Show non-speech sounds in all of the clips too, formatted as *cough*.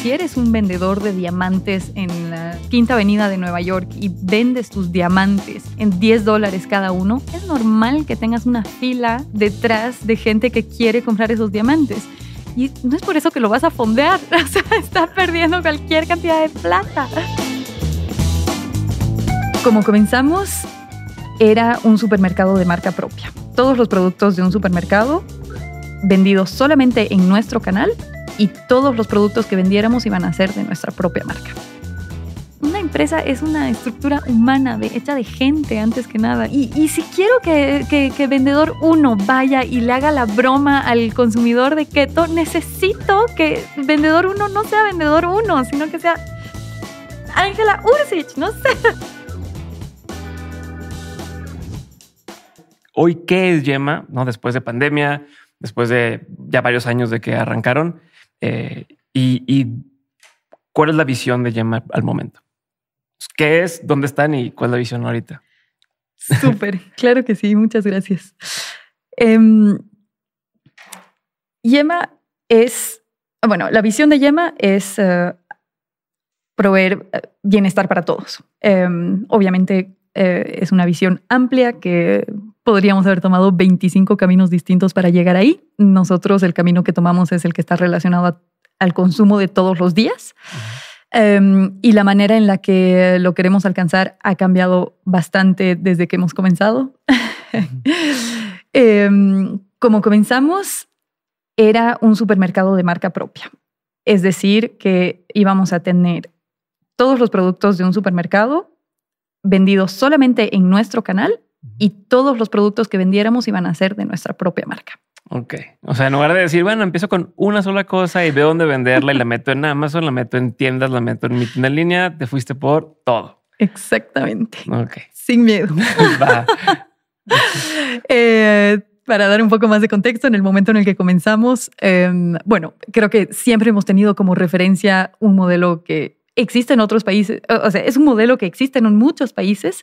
si eres un vendedor de diamantes en la Quinta Avenida de Nueva York y vendes tus diamantes en 10 dólares cada uno, es normal que tengas una fila detrás de gente que quiere comprar esos diamantes. Y no es por eso que lo vas a fondear, *laughs* o sea, estás perdiendo cualquier cantidad de plata. Como comenzamos, era un supermercado de marca propia. Todos los productos de un supermercado vendidos solamente en nuestro canal y todos los productos que vendiéramos iban a ser de nuestra propia marca. Una empresa es una estructura humana, de, hecha de gente antes que nada. Y, si quiero que, vendedor uno vaya y le haga la broma al consumidor de keto, necesito que vendedor uno no sea vendedor uno, sino que sea Ángela Ursich, no sé. Hoy, ¿qué es Yema? ¿No? Después de pandemia, después de ya varios años de que arrancaron, eh, y, cuál es la visión de Yema al momento? ¿Qué es? ¿Dónde están? ¿Y cuál es la visión ahorita? Súper, *laughs* claro que sí, muchas gracias. Yema em, es, bueno, la visión de Yema es eh, proveer eh, bienestar para todos. Em, obviamente es una visión amplia que Podríamos haber tomado 25 caminos distintos para llegar ahí. Nosotros el camino que tomamos es el que está relacionado al consumo de todos los días. Em, y la manera en la que lo queremos alcanzar ha cambiado bastante desde que hemos comenzado. *laughs* Em, como comenzamos, era un supermercado de marca propia. Es decir, que íbamos a tener todos los productos de un supermercado vendidos solamente en nuestro canal y todos los productos que vendiéramos iban a ser de nuestra propia marca. Ok. O sea, en lugar de decir, bueno, empiezo con una sola cosa y veo dónde venderla y la *laughs* meto en Amazon, la meto en tiendas, la meto en mi tienda en línea, te fuiste por todo. Exactamente. Ok. Sin miedo. *laughs* *laughs* Eh, para dar un poco más de contexto, en el momento en el que comenzamos, em, bueno, creo que siempre hemos tenido como referencia un modelo que existe en otros países, o sea, es un modelo que existe en muchos países.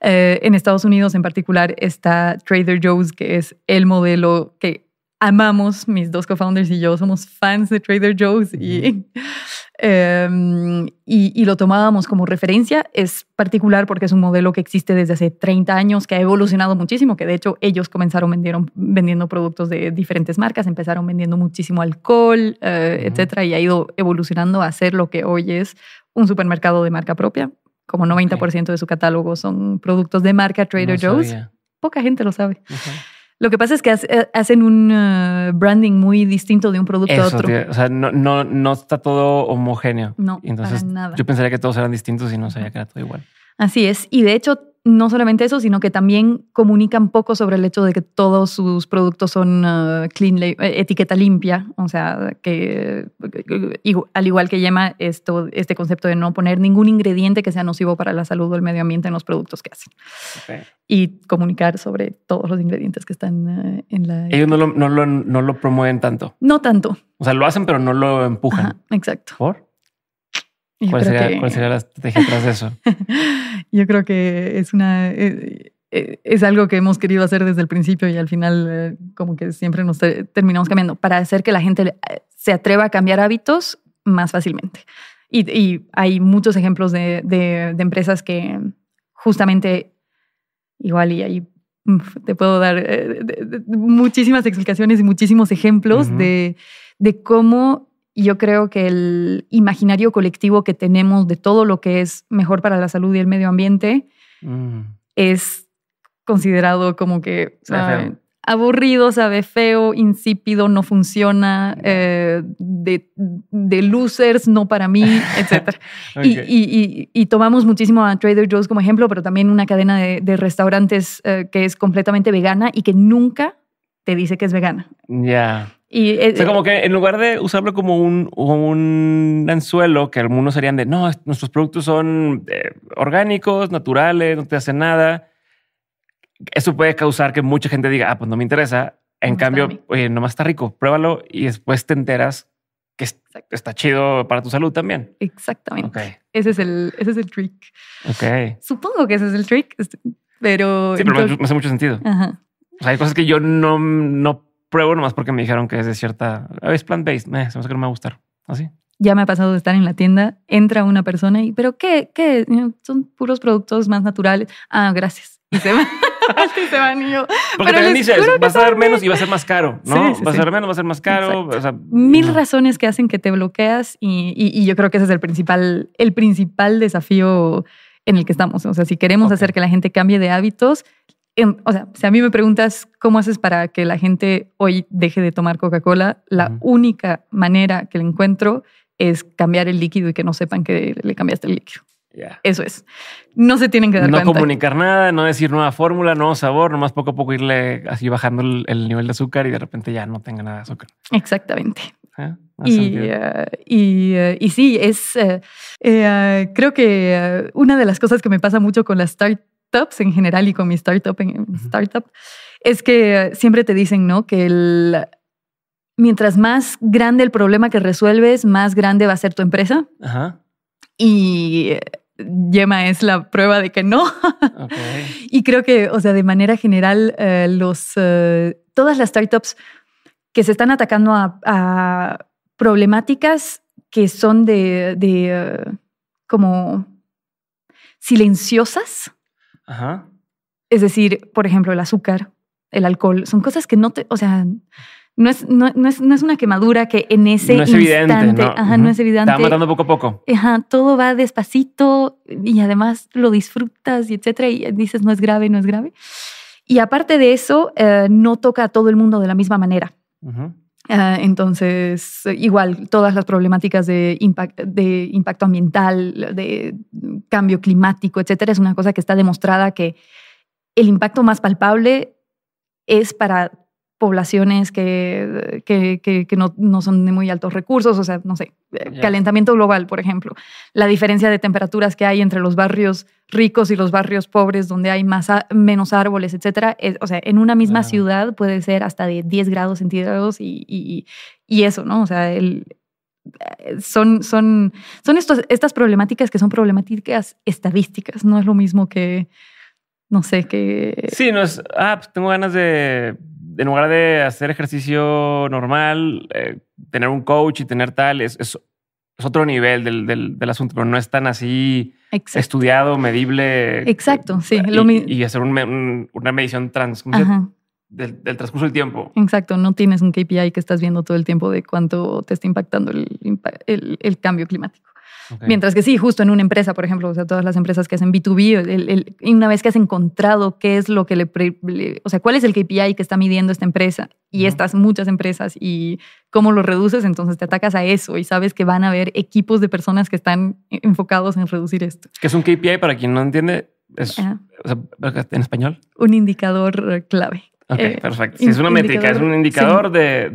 Eh, en Estados Unidos en particular está Trader Joe's, que es el modelo que amamos, mis dos co-founders y yo somos fans de Trader Joe's *laughs* em, y, y, lo tomábamos como referencia. Es particular porque es un modelo que existe desde hace 30 años, que ha evolucionado muchísimo, que de hecho ellos comenzaron vendiendo productos de diferentes marcas, empezaron vendiendo muchísimo alcohol, eh, etcétera, y ha ido evolucionando a ser lo que hoy es un supermercado de marca propia. Como 90% de su catálogo son productos de marca Trader Joe's. Poca gente lo sabe. Lo que pasa es que eh, hacen un eh, branding muy distinto de un producto a otro. o sea, no, no, no, está todo homogéneo. No, Entonces, Yo pensaría que todos eran distintos y no sabía que era todo igual. Así es, y de hecho no solamente eso, sino que también comunican poco sobre el hecho de que todos sus productos son ah, clean eh, etiqueta limpia, o sea, que, eh, al igual que Yema, esto, este concepto de no poner ningún ingrediente que sea nocivo para la salud o el medio ambiente en los productos que hacen. Y comunicar sobre todos los ingredientes que están eh, en la... Ellos no lo, no, lo, promueven tanto. No tanto. O sea, lo hacen, pero no lo empujan. exacto. ¿Por? ¿Cuál sería, la estrategia tras eso? *laughs* Yo creo que es una... Eh, eh, es algo que hemos querido hacer desde el principio y al final eh, como que siempre nos terminamos cambiando para hacer que la gente se atreva a cambiar hábitos más fácilmente. Y, hay muchos ejemplos de, empresas que justamente igual y ahí te puedo dar muchísimas explicaciones y muchísimos ejemplos de, cómo y yo creo que el imaginario colectivo que tenemos de todo lo que es mejor para la salud y el medio ambiente mm. es considerado como que aburrido, sabe feo, insípido, no funciona, eh, de, de, losers, no para mí, *laughs* etc. y, tomamos muchísimo a Trader Joe's como ejemplo, pero también una cadena de, restaurantes eh, que es completamente vegana y que nunca te dice que es vegana. Ya. Y, eh, o como eh, que en lugar de usarlo como un, un anzuelo, que algunos serían de, no, nuestros productos son eh, orgánicos, naturales, no te hacen nada, eso puede causar que mucha gente diga, ah, pues no me interesa. En cambio, oye, nomás está rico, pruébalo y después te enteras que está chido para tu salud también. Exactamente. Ese, es el, ese es el trick. Ok. Supongo que ese es el trick, este, pero... Sí, pero me hace mucho sentido. Ajá. O sea, hay cosas que yo no, no pruebo nomás porque me dijeron que es de cierta. Es plant-based, me que no me va a gustar. Así. Ya me ha pasado de estar en la tienda, entra una persona y, ¿pero qué? ¿Qué? Son puros productos más naturales. Ah, gracias. Y se van. *laughs* y se van y yo. Porque también vas a dar menos y va a ser más caro, ¿no? vas a dar menos, va a ser más caro. Mil razones que hacen que te bloqueas y, yo creo que ese es el principal, el principal desafío en el que estamos. O sea, si queremos hacer que la gente cambie de hábitos, o sea, si a mí me preguntas cómo haces para que la gente hoy deje de tomar Coca-Cola, la única manera que le encuentro es cambiar el líquido y que no sepan que le cambiaste el líquido. Eso es. No se tienen que dar no cuenta. No comunicar nada, no decir nueva fórmula, nuevo sabor, nomás poco a poco irle así bajando el, nivel de azúcar y de repente ya no tenga nada de azúcar. Exactamente. ¿Eh? Y, eh, eh, y, sí, es, eh, creo que una de las cosas que me pasa mucho con las startups en general y con mi startup, en, startup es que siempre te dicen, ¿no? Que el, mientras más grande el problema que resuelves, más grande va a ser tu empresa. Y Yema es la prueba de que no. *laughs* y creo que, o sea, de manera general, los, todas las startups que se están atacando a problemáticas que son de, de eh, como silenciosas. Ajá. Es decir, por ejemplo, el azúcar, el alcohol, son cosas que no te, o sea, no es, no, es, no es, una quemadura que en ese no es evidente, no, ajá, no es evidente. Está matando poco a poco. Ajá, todo va despacito y además lo disfrutas y etcétera y dices no es grave, no es grave. Y aparte de eso, eh, no toca a todo el mundo de la misma manera. Ajá. Ah, entonces, igual, todas las problemáticas de, de impacto ambiental, de cambio climático, etcétera, es una cosa que está demostrada que el impacto más palpable es para poblaciones que, que, no, no, son de muy altos recursos, o sea, no sé, eh, calentamiento global, por ejemplo, la diferencia de temperaturas que hay entre los barrios ricos y los barrios pobres, donde hay más, menos árboles, etcétera, o sea, en una misma ciudad puede ser hasta de 10 grados centígrados y, y, eso, ¿no? O sea, el, eh, son, son, son estas problemáticas que son problemáticas estadísticas, no es lo mismo que, no sé, que... Sí, no es, ah, pues tengo ganas de en lugar de hacer ejercicio normal, eh, tener un coach y tener tal, es, es, otro nivel del, asunto, pero no es tan así estudiado, medible. Eh, Exacto, sí. Y, lo y hacer una medición trans, del, transcurso del tiempo. Exacto, no tienes un KPI que estás viendo todo el tiempo de cuánto te está impactando el cambio climático. Mientras que sí, justo en una empresa, por ejemplo, o sea, todas las empresas que hacen B2B, una vez que has encontrado qué es lo que le, o sea, cuál es el KPI que está midiendo esta empresa y estas muchas empresas y cómo lo reduces, entonces te atacas a eso y sabes que van a haber equipos de personas que están e, enfocados en reducir esto. ¿Qué es un KPI para quien no entiende? Es, en español. Un indicador eh, clave. Ok, eh, perfecto. es una métrica, es un indicador de,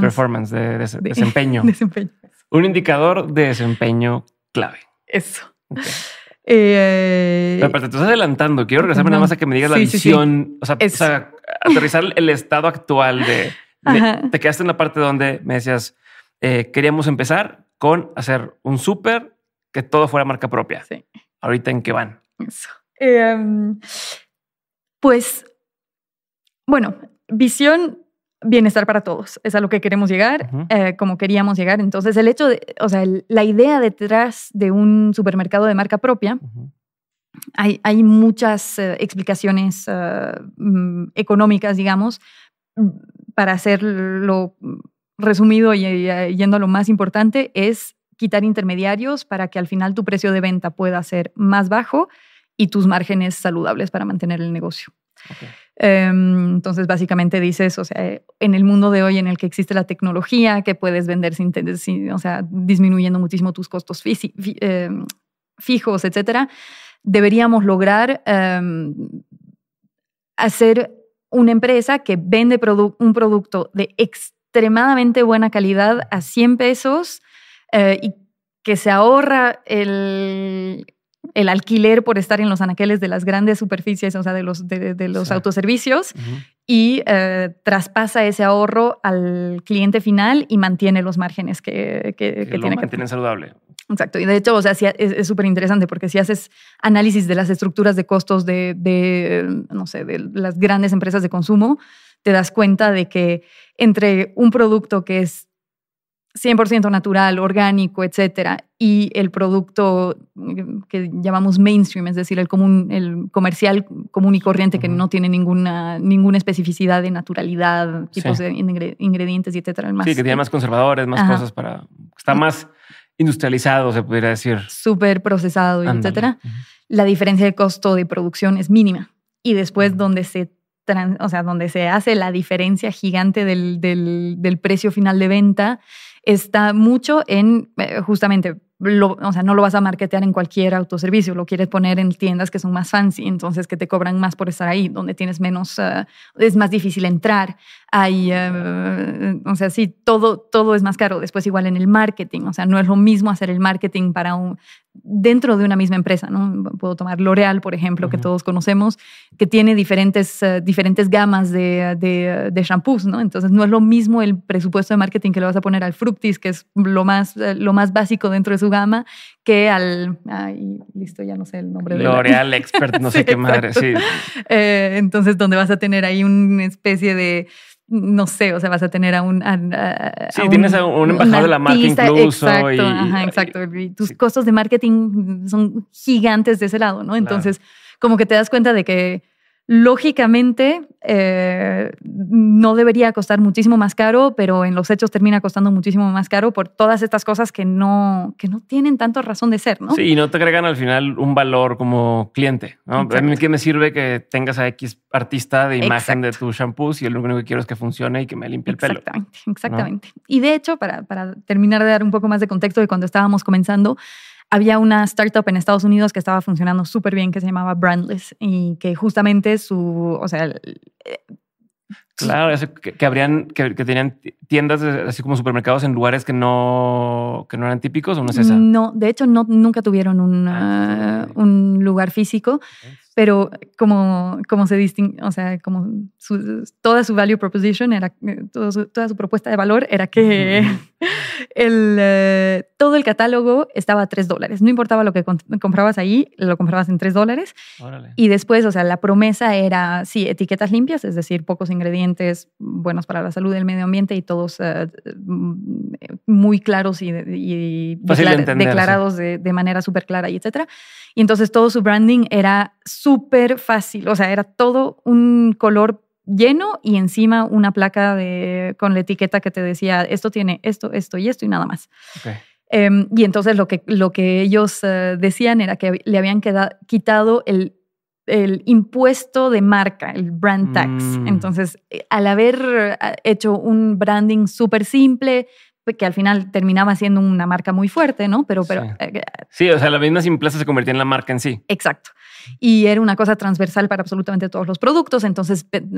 performance, de, desempeño. *laughs* Un indicador de desempeño clave. Eso. *laughs* Eh, pero, te estás adelantando. Quiero regresarme nada más a que me digas la visión. O, sea, aterrizar el estado actual de, Te quedaste en la parte donde me decías, eh, queríamos empezar con hacer un súper que todo fuera marca propia. Ahorita en qué van. Eso. Em, pues, bueno, visión bienestar para todos. Es a lo que queremos llegar, eh, como queríamos llegar. Entonces, el hecho de, o sea, la idea detrás de un supermercado de marca propia, hay, muchas eh, explicaciones eh, mm, económicas, digamos, mm, para hacerlo resumido y, yendo a lo más importante, es quitar intermediarios para que al final tu precio de venta pueda ser más bajo y tus márgenes saludables para mantener el negocio. Em, entonces, básicamente dices, o sea, eh, en el mundo de hoy en el que existe la tecnología, que puedes vender sin, o sea, disminuyendo muchísimo tus costos em, fijos, etcétera, deberíamos lograr em, hacer una empresa que vende un producto de extremadamente buena calidad a 100 pesos eh, y que se ahorra el el alquiler por estar en los anaqueles de las grandes superficies, o sea, de los, de, los autoservicios, y eh, traspasa ese ahorro al cliente final y mantiene los márgenes que, que, que, que tiene que saludable. Exacto. Y de hecho, o sea, es súper interesante porque si haces análisis de las estructuras de costos de, no sé, de las grandes empresas de consumo, te das cuenta de que entre un producto que es 100% natural, orgánico, etcétera, y el producto eh, que llamamos mainstream, es decir, el común, el comercial común y corriente que no tiene ninguna ninguna especificidad de naturalidad, tipos de ingredientes y etcétera, más. Sí, que tiene más conservadores, más cosas para está más industrializado, se podría decir. Súper procesado, etcétera. La diferencia de costo de producción es mínima y después donde se o sea, donde se hace la diferencia gigante del precio final de venta está mucho en eh, justamente o sea, no lo vas a marketear en cualquier autoservicio, lo quieres poner en tiendas que son más fancy, entonces que te cobran más por estar ahí, donde tienes menos, eh, es más difícil entrar hay, eh, eh, o sea, sí, todo, es más caro. Después igual en el marketing, o sea, no es lo mismo hacer el marketing para un, dentro de una misma empresa, ¿no? Puedo tomar L'Oreal, por ejemplo, que todos conocemos, que tiene diferentes, eh, diferentes gamas de, shampoos, ¿no? Entonces no es lo mismo el presupuesto de marketing que le vas a poner al Fructis, que es lo más, lo más básico dentro de su gama, que al. Ay, listo, ya no sé el nombre de. L'Oreal *laughs* Expert, no sé qué madre, sí. Eh, entonces, donde vas a tener ahí una especie de no sé, o sea, vas a tener a un... A, sí, tienes a un embajador de la marca incluso. Exacto, y, exacto. Y tus costos de marketing son gigantes de ese lado, ¿no? Entonces, como que te das cuenta de que Lógicamente, eh, no debería costar muchísimo más caro, pero en los hechos termina costando muchísimo más caro por todas estas cosas que no, que no tienen tanto razón de ser, ¿no? Sí, y no te agregan al final un valor como cliente. A mí, ¿qué me sirve que tengas a X artista de imagen de tu shampoo si lo único que quiero es que funcione y que me limpie el pelo? Exactamente, exactamente. Y de hecho, para, para terminar de dar un poco más de contexto de cuando estábamos comenzando, había una startup en Estados Unidos que estaba funcionando súper bien que se llamaba Brandless y que justamente su, o sea, eh, Claro, que, habrían, que, tenían tiendas así como supermercados en lugares que no, que no eran típicos o no es esa. No, de hecho no, nunca tuvieron ah, un, lugar físico pero como, como se distingue, o sea, como toda su value proposition era, eh, toda su propuesta de valor era que *laughs* el, eh, todo el catálogo estaba a 3 dólares. No importaba lo que comprabas ahí, lo comprabas en tres dólares. Y después, o sea, la promesa era, sí, etiquetas limpias, es decir, pocos ingredientes buenos para la salud del medio ambiente y todos eh, muy claros y, declarados de, manera súper clara y etcétera. Y entonces todo su branding era súper fácil, o sea, era todo un color lleno y encima una placa de, con la etiqueta que te decía, esto tiene esto, esto y esto y nada más. Em, y entonces lo que, lo que ellos eh, decían era que le habían quitado el, impuesto de marca, el brand tax. Mm. Entonces, eh, al haber ah, hecho un branding súper simple, pues, que al final terminaba siendo una marca muy fuerte, ¿no? Pero, pero sí. Eh, o sea, la misma simpleza se convertía en la marca en sí. Exacto y era una cosa transversal para absolutamente todos los productos. Entonces, eso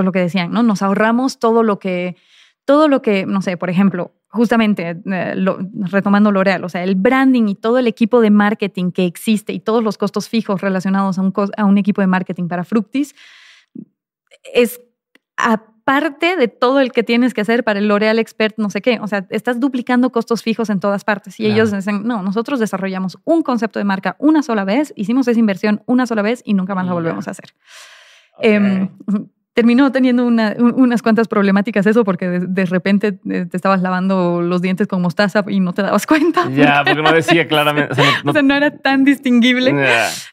es lo que decían, ¿no? Nos ahorramos todo lo que, todo lo que, no sé, por ejemplo, justamente eh, retomando L'Oreal, o sea, el branding y todo el equipo de marketing que existe y todos los costos fijos relacionados a un, a un equipo de marketing para Fructis es parte de todo el que tienes que hacer para el L'Oreal Expert, no sé qué. O sea, estás duplicando costos fijos en todas partes. Y ellos dicen, no, nosotros desarrollamos un concepto de marca una sola vez, hicimos esa inversión una sola vez y nunca más la volvemos a hacer. Em, terminó teniendo unas cuantas problemáticas eso porque de, repente eh, te estabas lavando los dientes con mostaza y no te dabas *laughs* cuenta. Ya, porque, no decía claramente. O sea no, *laughs* era tan distinguible.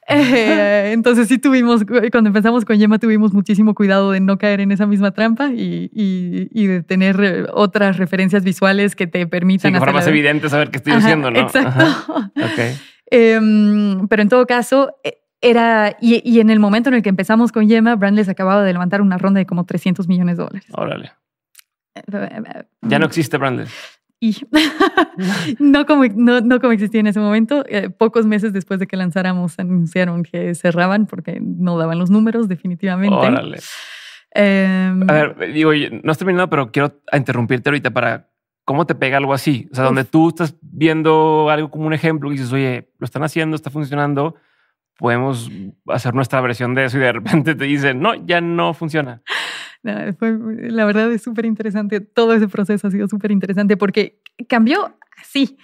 Eh, entonces sí tuvimos, cuando empezamos con Yema tuvimos muchísimo cuidado de no caer en esa misma trampa y, y, de tener eh, otras referencias visuales que te permitan... Sí, de forma más evidente saber qué estoy diciendo, ¿no? Exacto. *laughs* Em, pero en todo caso era, y, en el momento en el que empezamos con Yema, Brandless acababa de levantar una ronda de como 300 millones de dólares. Órale. Eh, ya no eh, existe Brandless. Y *laughs* no, como, existía en ese momento, eh, pocos meses después de que lanzáramos anunciaron que cerraban porque no daban los números definitivamente. Órale. Em, a ver, digo, no has terminado, pero quiero interrumpirte ahorita para cómo te pega algo así. O sea, donde tú estás viendo algo como un ejemplo y dices, oye, lo están haciendo, está funcionando podemos hacer nuestra versión de eso y de repente te dicen, no, ya no funciona. la verdad es súper interesante. Todo ese proceso ha sido súper interesante porque cambió así.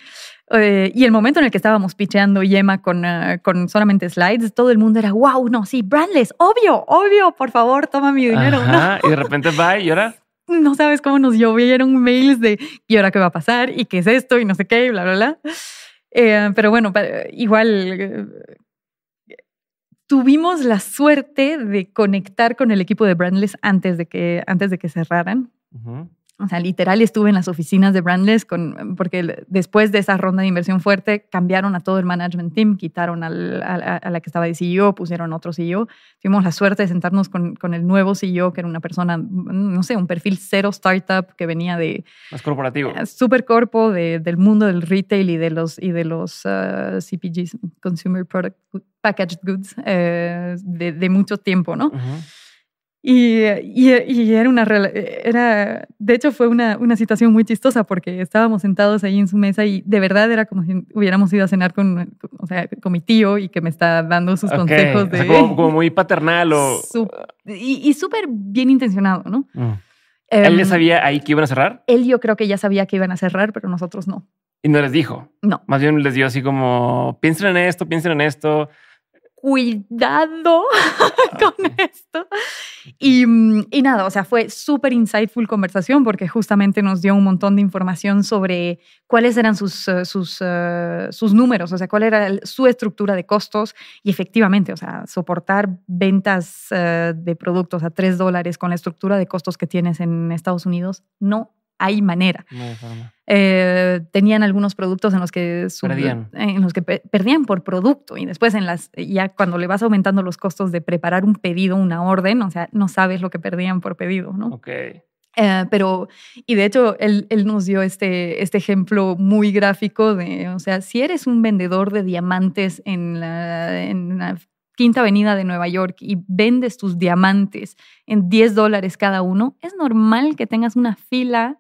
Eh, y el momento en el que estábamos picheando Yema con, eh, con solamente slides, todo el mundo era, wow, no, sí, brandless, obvio, obvio, por favor, toma mi dinero. Y de repente va y ahora no sabes cómo nos llovieron mails de y ahora qué va a pasar y qué es esto y no sé qué y bla, bla, bla. Eh, pero bueno, igual tuvimos la suerte de conectar con el equipo de Brandless antes de que, antes de que cerraran. O sea, literal estuve en las oficinas de Brandless porque después de esa ronda de inversión fuerte cambiaron a todo el management team, quitaron a, la que estaba de CEO, pusieron otro CEO. Tuvimos la suerte de sentarnos con, el nuevo CEO, que era una persona, no sé, un perfil cero startup que venía de... Más corporativo. Eh, supercorpo del mundo del retail y de los, y de los eh, CPGs, Consumer Product Packaged Goods, eh, de, mucho tiempo, ¿no? Y, y, era una. Era, de hecho, fue una, una, situación muy chistosa porque estábamos sentados ahí en su mesa y de verdad era como si hubiéramos ido a cenar con, o sea, con mi tío y que me está dando sus consejos. De, como, muy paternal o. y, y súper bien intencionado, ¿no? Mm. Em, ¿Él ya sabía ahí que iban a cerrar? Él yo creo que ya sabía que iban a cerrar, pero nosotros no. ¿Y no les dijo? No. Más bien les dio así como, piensen en esto, piensen en esto cuidado *laughs* ah, con esto. Y, nada, o sea, fue súper insightful conversación porque justamente nos dio un montón de información sobre cuáles eran sus, eh, sus, eh, sus números, o sea, cuál era su estructura de costos y efectivamente, o sea, soportar ventas eh, de productos a 3 dólares con la estructura de costos que tienes en Estados Unidos no hay manera. Eh, tenían algunos productos en los que perdían. por producto y después en las ya cuando le vas aumentando los costos de preparar un pedido, una orden, o sea, no sabes lo que perdían por pedido, ¿no? Ok. Eh, pero, y de hecho, él, nos dio este, este ejemplo muy gráfico de, o sea, si eres un vendedor de diamantes en la, en la Quinta Avenida de Nueva York y vendes tus diamantes en 10 dólares cada uno, es normal que tengas una fila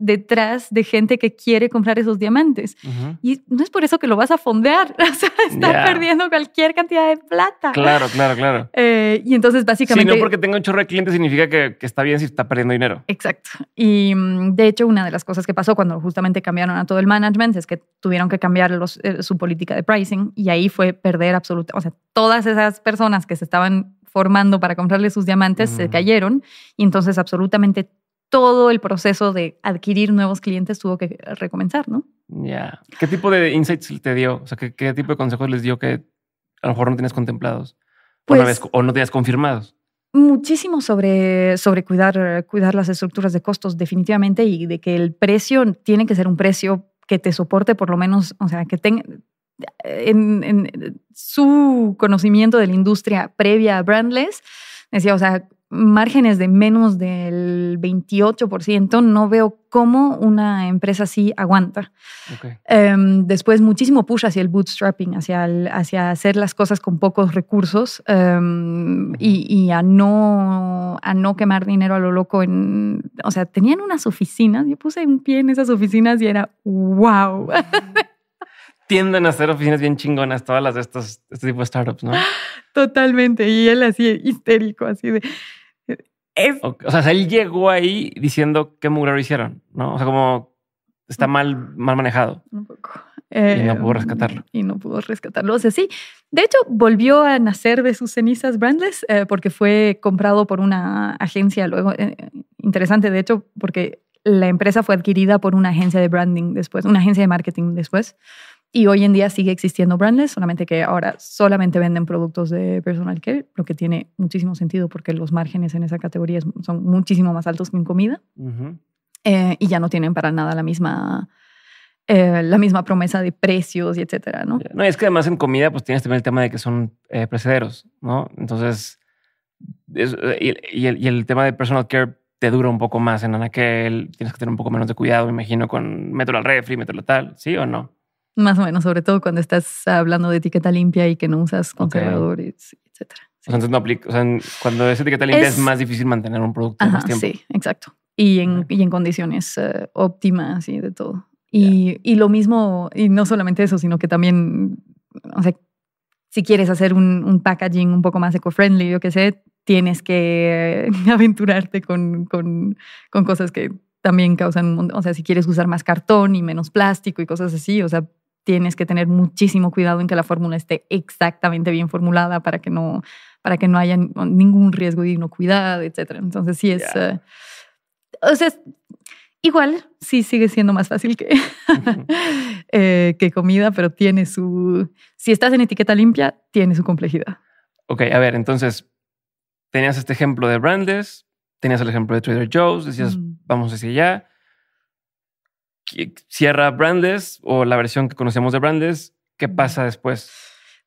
detrás de gente que quiere comprar esos diamantes. Y no es por eso que lo vas a fondear, *laughs* o sea, estás perdiendo cualquier cantidad de plata. Claro, claro, claro. *laughs* Eh, y entonces básicamente... no porque tenga un chorro de clientes significa que, está bien si está perdiendo dinero. Exacto. Y mm, de hecho, una de las cosas que pasó cuando justamente cambiaron a todo el management es que tuvieron que cambiar eh, su política de pricing y ahí fue perder absolutamente... o sea, todas esas personas que se estaban formando para comprarle sus diamantes se cayeron y entonces absolutamente todo el proceso de adquirir nuevos clientes tuvo que recomenzar, ¿no? Ya. ¿Qué tipo de insights te dio? O sea, ¿qué, tipo de consejos les dio que a lo mejor no tenías contemplados? Pues o no tenías confirmados. Muchísimo sobre, sobre cuidar, cuidar las estructuras de costos, definitivamente, y de que el precio tiene que ser un precio que te soporte por lo menos, o sea, que tenga, en, en, su conocimiento de la industria previa a Brandless, decía, o sea, márgenes de menos del 28%, no veo cómo una empresa así aguanta. Em, después, muchísimo push hacia el bootstrapping, hacia, hacia hacer las cosas con pocos recursos em, y, a, no, a no quemar dinero a lo loco. En, o sea, tenían unas oficinas, yo puse un pie en esas oficinas y era wow. *laughs* tienden a ser oficinas bien chingonas, todas las estos, este tipo de startups, ¿no? *gasps* Totalmente. Y él así histérico, así de o, sea, él llegó ahí diciendo qué lo hicieron, ¿no? O sea, como está mm. mal, mal manejado. Un poco. y no eh, pudo rescatarlo. Y no pudo rescatarlo. O sea, sí. De hecho, volvió a nacer de sus cenizas Brandless eh, porque fue comprado por una agencia luego. Eh, interesante, de hecho, porque la empresa fue adquirida por una agencia de branding después, una agencia de marketing después. Y hoy en día sigue existiendo Brandless, solamente que ahora solamente venden productos de personal care, lo que tiene muchísimo sentido porque los márgenes en esa categoría son muchísimo más altos que en comida. Eh, y ya no tienen para nada la misma, eh, la misma promesa de precios y etcétera, ¿no? No, es que además en comida pues tienes también el tema de que son eh, precederos, ¿no? Entonces, y, el, tema de personal care te dura un poco más en Anaquel, tienes que tener un poco menos de cuidado, me imagino, con meterlo al refri, meterlo tal, ¿sí o no? Más o menos, sobre todo cuando estás hablando de etiqueta limpia y que no usas conservadores, etc. etcétera. Entonces no aplica, o sea, cuando es etiqueta limpia es, más difícil mantener un producto Ajá, más tiempo. Sí, exacto. Y en, en condiciones eh, óptimas y de todo. Y, lo mismo, y no solamente eso, sino que también, o sea, si quieres hacer un, packaging un poco más eco-friendly, yo qué sé, tienes que *laughs* aventurarte con, con cosas que también causan, o sea, si quieres usar más cartón y menos plástico y cosas así, o sea, tienes que tener muchísimo cuidado en que la fórmula esté exactamente bien formulada para que no, para que no haya ningún riesgo de inocuidad, etc. Entonces sí es... Eh, o sea, igual sí sigue siendo más fácil que, *laughs* eh, que comida, pero tiene su... Si estás en etiqueta limpia, tiene su complejidad. Ok, a ver, entonces, tenías este ejemplo de Brandes, tenías el ejemplo de Trader Joe's, decías, vamos hacia allá cierra Brandes o la versión que conocemos de Brandes ¿qué pasa después?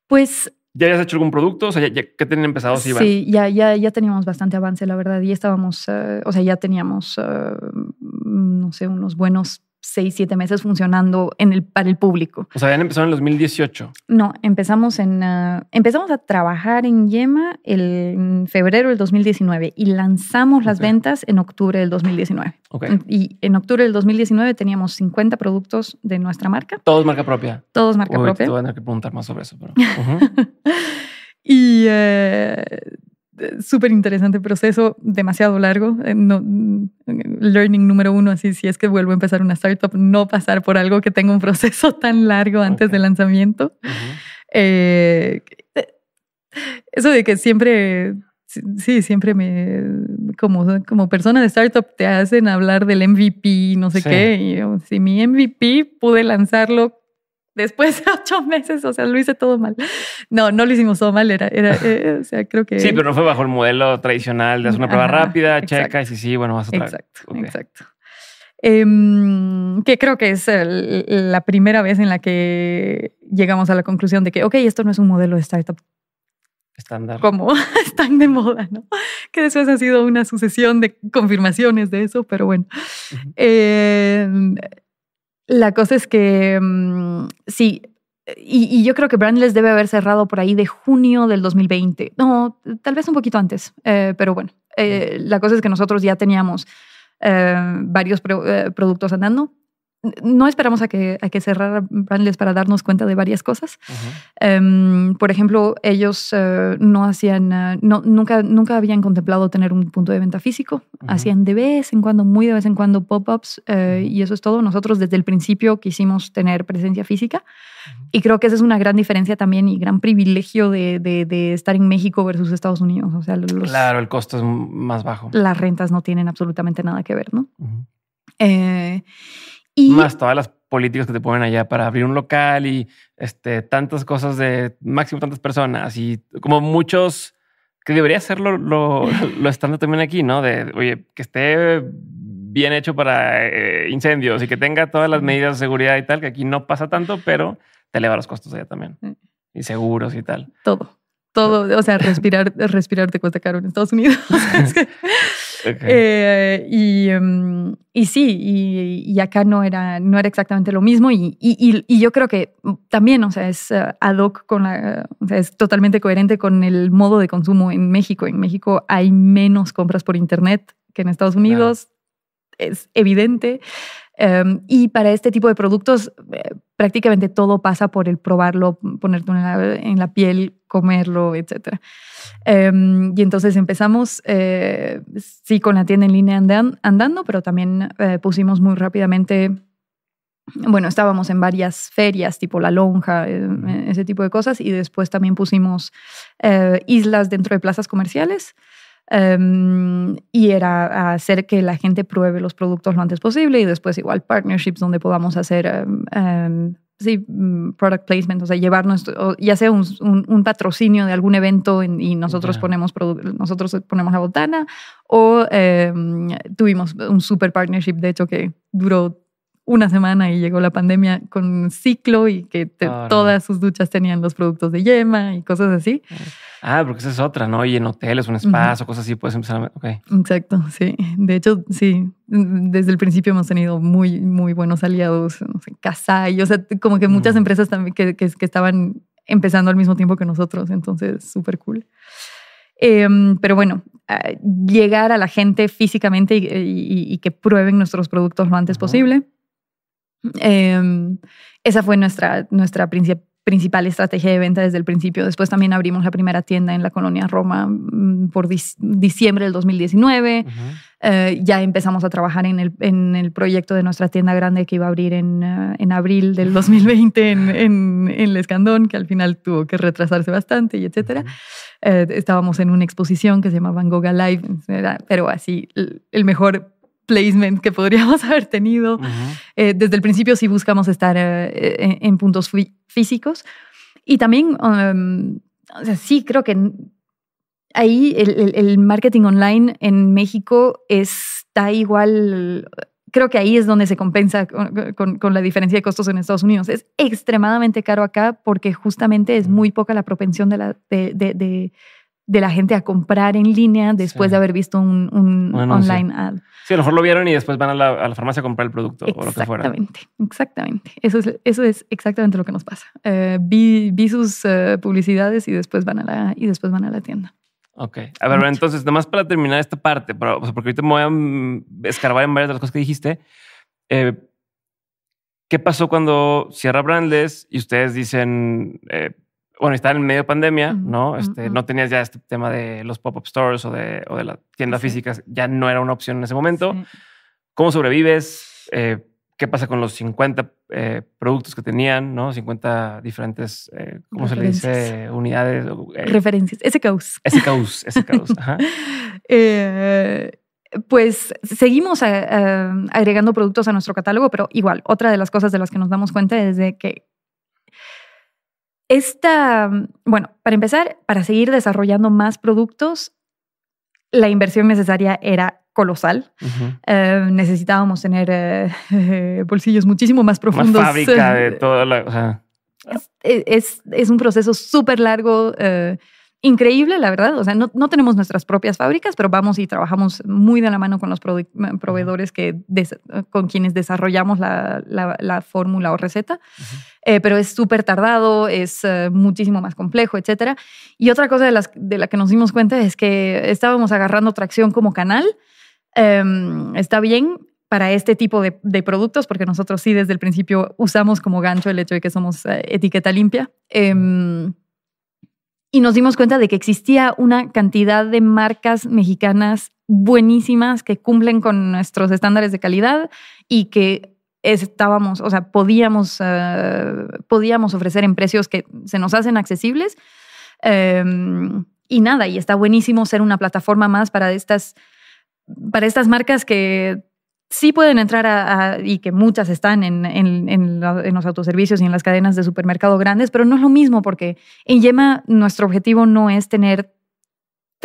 Pues... ¿Ya habías hecho algún producto? O sea, ¿ya, qué tenían empezado? Si sí, ya, ya, ya teníamos bastante avance, la verdad. Y estábamos, eh, o sea, ya teníamos, eh, mm, no sé, unos buenos seis, siete meses funcionando en el, para el público. O sea, habían empezado en 2018. No, empezamos, en, ah, empezamos a trabajar en Yema el, en febrero del 2019 y lanzamos las ventas en octubre del 2019. Y en octubre del 2019 teníamos 50 productos de nuestra marca. Todos marca propia. Todos marca propia. Te voy a tener que preguntar más sobre eso. Pero... *laughs* y eh, eh, súper interesante proceso, demasiado largo. Eh, mm, learning número uno, así si es que vuelvo a empezar una startup, no pasar por algo que tenga un proceso *laughs* tan largo antes del lanzamiento. Eh, eso de que siempre, sí, siempre me, como, como persona de startup, te hacen hablar del MVP, no sé qué. Y si mi MVP pude lanzarlo después de ocho meses, o sea, lo hice todo mal. No, no lo hicimos todo mal, era, eh, eh, o sea, creo que... Sí, pero no fue bajo el modelo tradicional de hacer una prueba rápida, checa y sí, sí, bueno, vas a Exacto, exacto. Em, que creo que es la primera vez en la que llegamos a la conclusión de que, ok, esto no es un modelo de startup estándar. Como *laughs* están de moda, ¿no? Que después ha sido una sucesión de confirmaciones de eso, pero bueno. eh, la cosa es que mm, sí, y, yo creo que Brandless debe haber cerrado por ahí de junio del 2020. No, tal vez un poquito antes, eh, pero bueno, eh, la cosa es que nosotros ya teníamos eh, varios productos andando no esperamos a que, a que para darnos cuenta de varias cosas. Em, por ejemplo, ellos eh, no hacían, eh, no, nunca, nunca habían contemplado tener un punto de venta físico. Hacían de vez en cuando, muy de vez en cuando, pop-ups eh, y eso es todo. Nosotros desde el principio quisimos tener presencia física y creo que esa es una gran diferencia también y gran privilegio de, estar en México versus Estados Unidos. O sea, claro, el costo es más bajo. Las rentas no tienen absolutamente nada que ver, ¿no? Eh, y más todas las políticas que te ponen allá para abrir un local y este, tantas cosas de máximo tantas personas y como muchos que debería hacerlo lo, *laughs* lo estando también aquí, ¿no? De, oye, que esté bien hecho para eh, incendios y que tenga todas las medidas de seguridad y tal, que aquí no pasa tanto, pero te eleva los costos allá también. Mm. Y seguros y tal. Todo todo, o sea, *laughs* respirar, respirar te cuesta caro en Estados Unidos. *laughs* Eh, y, em, y, sí, y, acá no era, no era exactamente lo mismo y, y yo creo que también, o sea, es eh, ad hoc con la, es totalmente coherente con el modo de consumo en México. En México hay menos compras por Internet que en Estados Unidos. Es evidente. Em, y para este tipo de productos eh, prácticamente todo pasa por el probarlo, ponerte en la, en la piel, comerlo, etc. Em, y entonces empezamos, eh, sí, con la tienda en línea andando, pero también eh, pusimos muy rápidamente bueno, estábamos en varias ferias, tipo La Lonja, eh, ese tipo de cosas, y después también pusimos eh, islas dentro de plazas comerciales. Em, y era hacer que la gente pruebe los productos lo antes posible y después igual partnerships donde podamos hacer em, em, mm, product placement, o sea, llevarnos ya sea un, patrocinio de algún evento y nosotros, ponemos nosotros ponemos la botana, o tuvimos un super partnership, de hecho, que duró una semana y llegó la pandemia con un ciclo y que todas sus duchas tenían los productos de yema y cosas así. Ah, porque esa es otra, ¿no? Y en hoteles, un espacio, cosas así, puedes empezar a... Exacto, sí. De hecho, sí, desde el principio hemos tenido muy, muy buenos aliados, no sé, y o sea, como que muchas mm. empresas también que, estaban empezando al mismo tiempo que nosotros, entonces, súper cool. Em, pero bueno, ah, llegar a la gente físicamente y, que prueben nuestros productos lo antes posible. Em, esa fue nuestra, nuestra principal estrategia de venta desde el principio. Después también abrimos la primera tienda en la colonia Roma mm, por diciembre del 2019. Eh, ya empezamos a trabajar en el, en el, proyecto de nuestra tienda grande que iba a abrir en, eh, en abril del 2020 en, en, en que al final tuvo que retrasarse bastante y etcétera. Eh, estábamos en una exposición que se llamaba goga Live, pero así, el mejor placement que podríamos *laughs* haber tenido. Eh, desde el principio si buscamos estar eh, en, puntos físicos. Y también, um, o sea, sí, creo que ahí el, marketing online en México está igual, creo que ahí es donde se compensa con, la diferencia de costos en Estados Unidos. Es extremadamente caro acá porque justamente es muy poca la propensión de, la, de de la gente a comprar en línea después de haber visto un, online ad. Sí, a lo mejor lo vieron y después van a la, farmacia a comprar el producto o lo que fuera. Exactamente, exactamente. Eso es, eso es exactamente lo que nos pasa. Eh, vi, sus eh, publicidades y después, van a la, y después van a la tienda. Ok. A ver, entonces, nada más para terminar esta parte, porque ahorita me voy a escarbar en varias de las cosas que dijiste. Eh, ¿Qué pasó cuando cierra Brandes y ustedes dicen bueno, está en medio de pandemia, ¿no? Este, no tenías ya este tema de los pop-up stores o de, la tienda física, ya no era una opción en ese momento. ¿Cómo sobrevives? Eh, ¿Qué pasa con los 50 eh, productos que tenían, ¿no? 50 diferentes, eh, ¿cómo se le dice? Unidades. Referencias. s SKUs, s Ajá. pues seguimos agregando productos a nuestro catálogo, pero igual, otra de las cosas de las que nos damos cuenta es de que esta, bueno, para empezar, para seguir desarrollando más productos, la inversión necesaria era colosal. Eh, necesitábamos tener eh, *laughs* bolsillos muchísimo más profundos. fábrica de *laughs* es, es, un proceso súper largo, eh, increíble, la verdad. O sea, no, no, tenemos nuestras propias fábricas, pero vamos y trabajamos muy de la mano con los mm, proveedores que con quienes desarrollamos la, la, fórmula o receta. Eh, pero es súper tardado, es eh, muchísimo más complejo, etc. Y otra cosa de, las, de la que nos dimos cuenta es que estábamos agarrando tracción como canal. Em, está bien, para este tipo de, productos, porque nosotros sí desde el principio usamos como gancho el hecho de que somos eh, etiqueta limpia. Em, y nos dimos cuenta de que existía una cantidad de marcas mexicanas buenísimas que cumplen con nuestros estándares de calidad y que estábamos, o sea, podíamos, eh, podíamos ofrecer en precios que se nos hacen accesibles. Em, y nada, y está buenísimo ser una plataforma más para estas, para estas marcas que sí pueden entrar y que muchas están en, en, en, los autoservicios y en las cadenas de supermercado grandes, pero no es lo mismo porque en Yema nuestro objetivo no es tener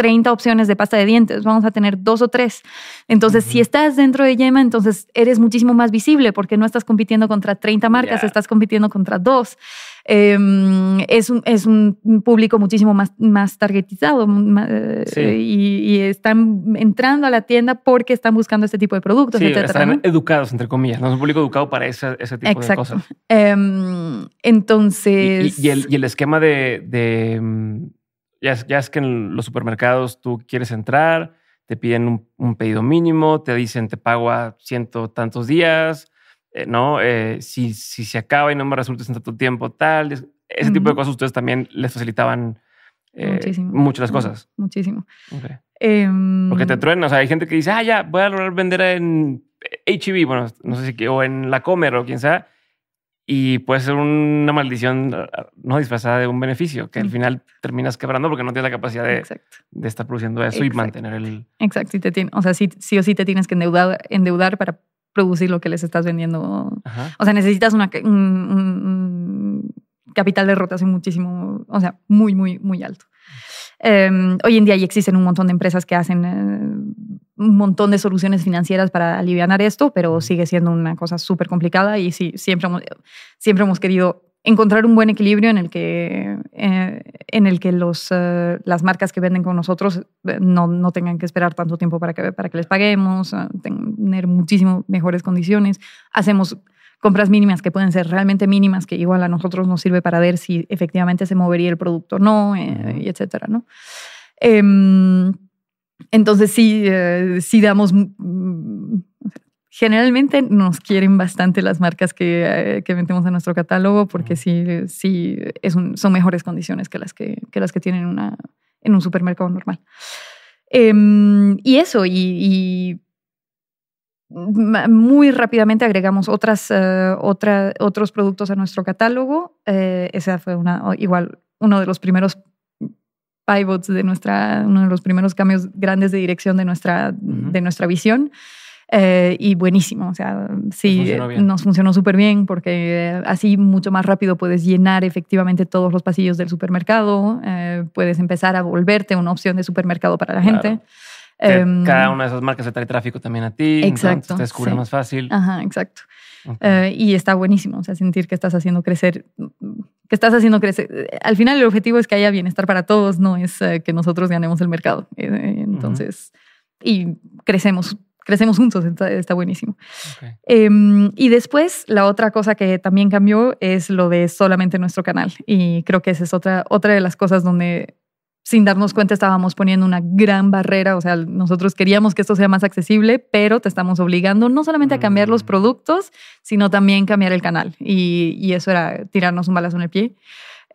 30 opciones de pasta de dientes, vamos a tener dos o tres. Entonces, si estás dentro de Yema, entonces eres muchísimo más visible porque no estás compitiendo contra 30 marcas, estás compitiendo contra dos. Em, es, un, es un público muchísimo más, más targetizado eh, y, están entrando a la tienda porque están buscando este tipo de productos, Están educados, entre comillas, no es un público educado para ese, tipo de cosas. Em, entonces. Y, el, esquema de mm, ya, es que en los supermercados tú quieres entrar, te piden un, pedido mínimo, te dicen te pago a ciento tantos días, eh, ¿no? Eh, si, si, se acaba y no me resulta en tanto tiempo, tal. Ese tipo de cosas ustedes también les facilitaban eh, mucho las cosas. Muchísimo. Em, Porque te truenan. O sea, hay gente que dice, ah, ya, voy a lograr vender en H&B, e bueno, no sé si, o en la Comer o quien sea y puede ser una maldición no disfrazada de un beneficio, que al final terminas quebrando porque no tienes la capacidad de, estar produciendo eso y mantener el... Exacto, o sea, sí, o sí te tienes que endeudar, endeudar para producir lo que les estás vendiendo. O sea, necesitas una, un, capital de rotación muchísimo, o sea, muy, muy, muy alto. Em, hoy en día ya existen un montón de empresas que hacen eh, un montón de soluciones financieras para aliviar esto, pero sigue siendo una cosa súper complicada y sí, siempre hemos, siempre hemos querido encontrar un buen equilibrio en el que, eh, en el que los, eh, las marcas que venden con nosotros no, tengan que esperar tanto tiempo para que, para que les paguemos, ah, tener muchísimas mejores condiciones. Hacemos compras mínimas que pueden ser realmente mínimas, que igual a nosotros nos sirve para ver si efectivamente se movería el producto o no, etc. Eh, etcétera, ¿no? Em, entonces sí, eh, damos... Mm, generalmente nos quieren bastante las marcas que, eh, que metemos a nuestro catálogo porque sí, sí son mejores condiciones que las que, las que tienen una, en un supermercado normal. Em, y eso, y muy rápidamente agregamos otras, eh, otros productos a nuestro catálogo. Eh, esa fue una, igual uno de los primeros pivots de nuestra, uno de los primeros cambios grandes de dirección de nuestra, de nuestra visión. Eh, y buenísimo, o sea, sí, nos funcionó súper bien. porque eh, así mucho más rápido puedes llenar efectivamente todos los pasillos del supermercado, puedes empezar a volverte una opción de supermercado para la gente. Em, cada una de esas marcas se trae tráfico también a ti. Exacto. Te descubre más fácil. Ajá, exacto. Eh, y está buenísimo, o sea, sentir que estás haciendo crecer, que estás haciendo crecer. Eh, al final el objetivo es que haya bienestar para todos, no es eh, que nosotros ganemos el mercado. entonces, y crecemos, crecemos juntos, está, buenísimo. Em, y después, la otra cosa que también cambió es lo de solamente nuestro canal. Y creo que esa es otra, otra de las cosas donde sin darnos cuenta estábamos poniendo una gran barrera, o sea, nosotros queríamos que esto sea más accesible, pero te estamos obligando no solamente a cambiar los mm. productos, sino también cambiar el canal. Y, y eso era tirarnos un balazo en el pie.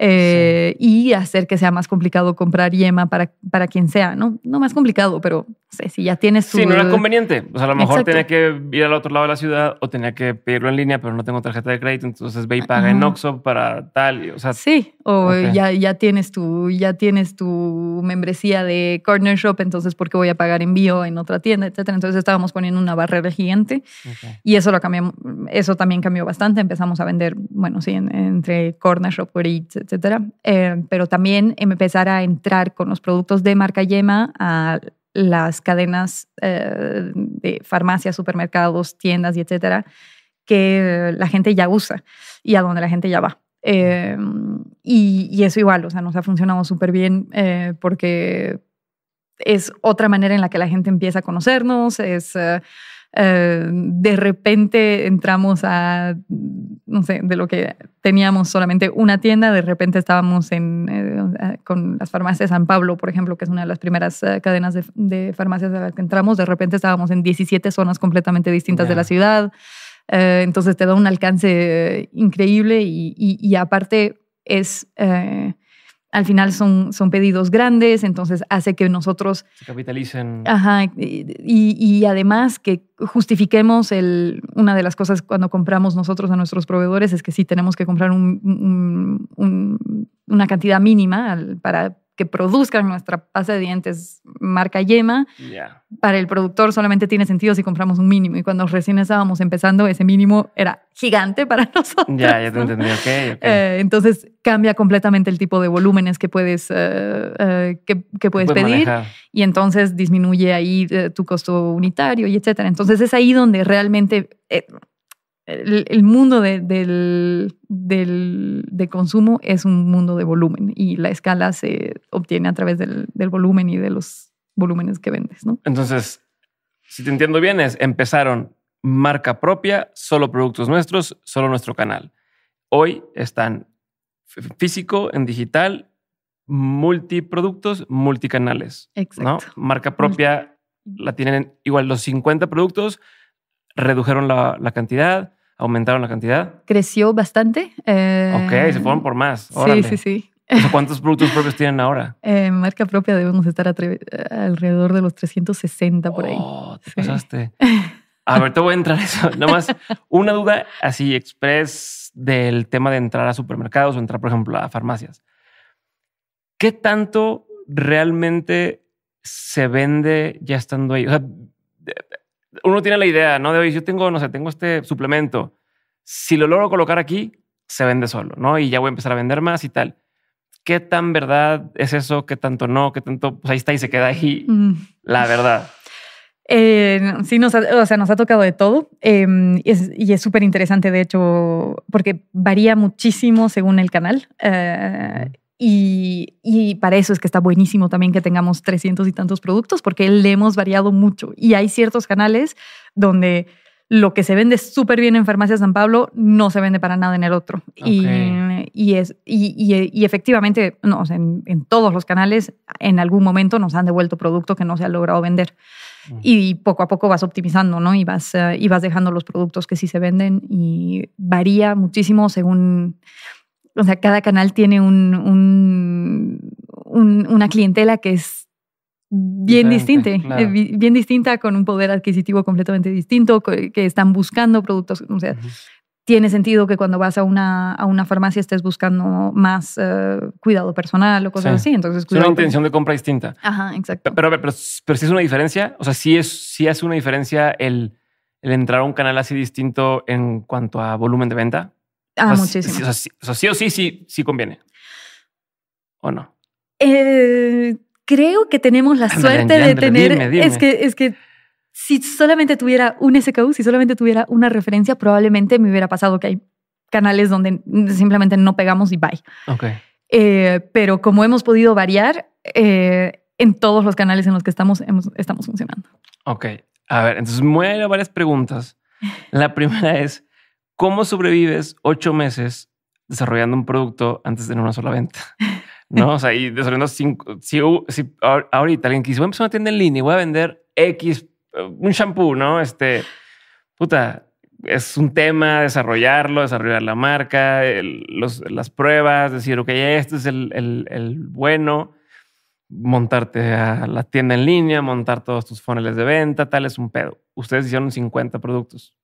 Eh, y hacer que sea más complicado comprar yema para, para quien sea, ¿no? No más complicado, pero sé, si ya tienes tu... no era conveniente. O sea, a lo mejor tenía que ir al otro lado de la ciudad o tenía que pedirlo en línea, pero no tengo tarjeta de crédito, entonces ve y paga en Oxxo para tal, o sea... Sí, o ya, ya, tienes tu, ya tienes tu membresía de Corner Shop, entonces ¿por qué voy a pagar envío en otra tienda, etcétera? Entonces estábamos poniendo una barrera gigante y eso lo cambió eso también cambió bastante. Empezamos a vender, bueno, sí, entre Corner Shop, Eats, etcétera. Eh, pero también empezar a entrar con los productos de marca Yema a las cadenas eh, de farmacias, supermercados, tiendas y etcétera, que la gente ya usa y a donde la gente ya va. Eh, y, eso igual, o sea, nos ha funcionado súper bien porque es otra manera en la que la gente empieza a conocernos, es... Eh, de repente entramos a, no sé, de lo que teníamos solamente una tienda, de repente estábamos en, eh, con las farmacias San Pablo, por ejemplo, que es una de las primeras eh, cadenas de, farmacias a las que entramos, de repente estábamos en 17 zonas completamente distintas de la ciudad. entonces te da un alcance increíble y, aparte es al final son, son pedidos grandes, entonces hace que nosotros... Se capitalicen. Ajá, y, y además que justifiquemos el... Una de las cosas cuando compramos nosotros a nuestros proveedores es que sí tenemos que comprar una cantidad mínima para que produzcan nuestra pasta de dientes marca Yema, para el productor solamente tiene sentido si compramos un mínimo. Y cuando recién estábamos empezando, ese mínimo era gigante para *laughs* nosotros. Ya, ya te entendí. Eh, entonces cambia completamente el tipo de volúmenes que puedes, eh, eh, que, puedes, pedir y entonces disminuye ahí tu costo unitario y etcétera. Entonces es ahí donde realmente el, mundo de, del, consumo es un mundo de volumen y la escala se obtiene a través del, volumen y de los volúmenes que vendes, ¿no? Entonces, si te entiendo bien, es empezaron marca propia, solo productos nuestros, solo nuestro canal. Hoy están físico, en digital, multiproductos, multicanales. Exacto. Marca propia la tienen igual los 50 productos, redujeron la, cantidad, aumentaron la cantidad. Creció bastante. Eh, ok, se fueron por más. Sí, sí, sí. ¿Cuántos productos propios tienen ahora? *laughs* Eh, marca propia debemos estar alrededor de los 360 por ahí. Oh, te pasaste. *laughs* A ver, te voy a entrar eso. Nomás una duda así express del tema de entrar a supermercados o entrar, por ejemplo, a farmacias. ¿Qué tanto realmente se vende ya estando ahí? O sea, uno tiene la idea, ¿no? De hoy, yo tengo, no sé, tengo este suplemento. Si lo logro colocar aquí, se vende solo, ¿no? Y ya voy a empezar a vender más y tal. ¿Qué tan verdad es eso? ¿Qué tanto no? ¿Qué tanto? Pues ahí está y se queda ahí mm. la verdad. Eh, sí, nos o sea, nos ha tocado de todo em, y es súper interesante, de hecho, porque varía muchísimo según el canal. Eh, y, para eso es que está buenísimo también que tengamos 300 y tantos productos, porque le hemos variado mucho. Y hay ciertos canales donde lo que se vende súper bien en Farmacia San Pablo no se vende para nada en el otro. Y, es, y, efectivamente, no, en, todos los canales, en algún momento nos han devuelto producto que no se ha logrado vender. Mm. Y poco a poco vas optimizando, ¿no? Y vas, eh, y vas dejando los productos que sí se venden y varía muchísimo según o sea, cada canal tiene un, una clientela que es bien distinta, eh, bien distinta, con un poder adquisitivo completamente distinto, que están buscando productos, o sea, tiene sentido que cuando vas a una, farmacia estés buscando más eh, cuidado personal o cosas así, entonces... una intención de compra distinta. Ajá, exacto. Pero, pero, pero, pero es una diferencia, o sea, sí, es, sí hace una diferencia el, el entrar a un canal así distinto en cuanto a volumen de venta. Ah, muchísimo. O sea, sí, o sí sí, sí, conviene. ¿O no? Eh, creo que tenemos la ah, suerte de tener. Es que, es que si solamente tuviera un SKU, si solamente tuviera una referencia, probablemente me hubiera pasado que hay canales donde simplemente no pegamos y bye. Okay. Eh, pero como hemos podido variar, eh, en todos los canales en los que estamos, estamos funcionando. Ok. A ver, entonces muero varias preguntas. La primera es, ¿Cómo sobrevives ocho meses desarrollando un producto antes de tener una sola venta? No, o sea, y desarrollando cinco. Si, ahorita alguien quiso, voy a empezar una tienda en línea y voy a vender X, eh, un shampoo, no? Este puta, es un tema desarrollarlo, desarrollar la marca, las pruebas, decir, ok, este es el, el, bueno, montarte a la tienda en línea, montar todos tus funnels de venta, tal, es un pedo. Ustedes hicieron 50 productos.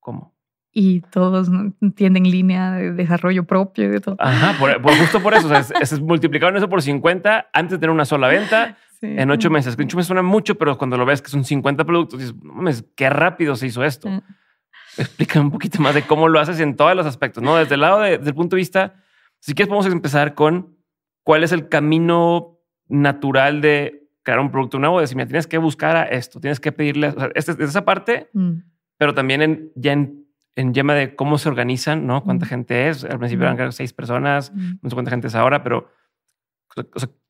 ¿Cómo? y todos tienen línea de desarrollo propio y de todo. Ajá, por, justo por eso. o sea, es, multiplicaron eso por 50 antes de tener una sola venta *laughs* en ocho meses. En ocho meses suena mucho, pero cuando lo ves que son 50 productos, dices, mames, qué rápido se hizo esto. explícame Explica un poquito más de cómo lo haces en todos los aspectos, ¿no? Desde el lado del punto de vista, si quieres podemos empezar con cuál es el camino natural de crear un producto nuevo. Decir, tienes que buscar a esto, tienes que pedirle, o sea, esta, esa parte, mm. pero también en, ya en en llama de cómo se organizan, ¿no? Cuánta gente es. Al principio eran seis personas, no sé cuánta gente es ahora, pero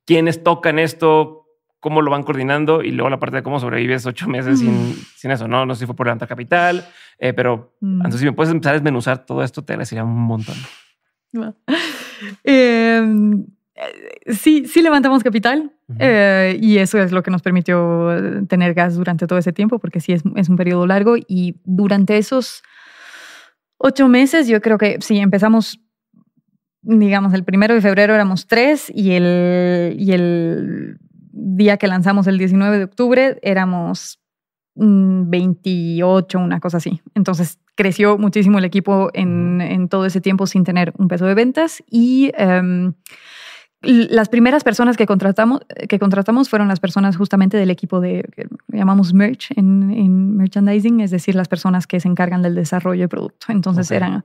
¿quienes tocan esto, cómo lo van coordinando y luego la parte de cómo sobrevives ocho meses sin, sin, eso, ¿no? No sé si fue por levantar capital, eh, pero entonces si me puedes empezar a desmenuzar todo esto, te agradecería un montón. Ah. Em, eh, sí, sí levantamos capital eh, y eso es lo que nos permitió tener gas durante todo ese tiempo, porque sí es, es un periodo largo y durante esos Ocho meses, yo creo que sí, empezamos, digamos, el primero de febrero éramos tres y el, y el día que lanzamos el 19 de octubre éramos 28, mm, una cosa así. Entonces creció muchísimo el equipo en, en todo ese tiempo sin tener un peso de ventas y em, las primeras personas que contratamos, que contratamos fueron las personas justamente del equipo de, que llamamos merch en, merchandising, es decir, las personas que se encargan del desarrollo de producto. Entonces eran,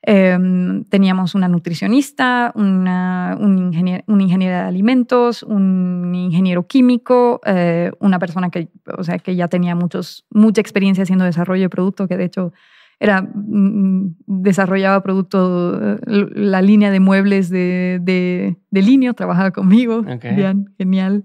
em, teníamos una nutricionista, una, un, un, ingeniero de alimentos, un ingeniero químico, eh, una persona que, o sea, que ya tenía muchos, mucha experiencia haciendo desarrollo de producto, que de hecho era, mm, mm, desarrollaba producto, eh, la línea de muebles de, de, Linio, trabajaba conmigo, bien, genial.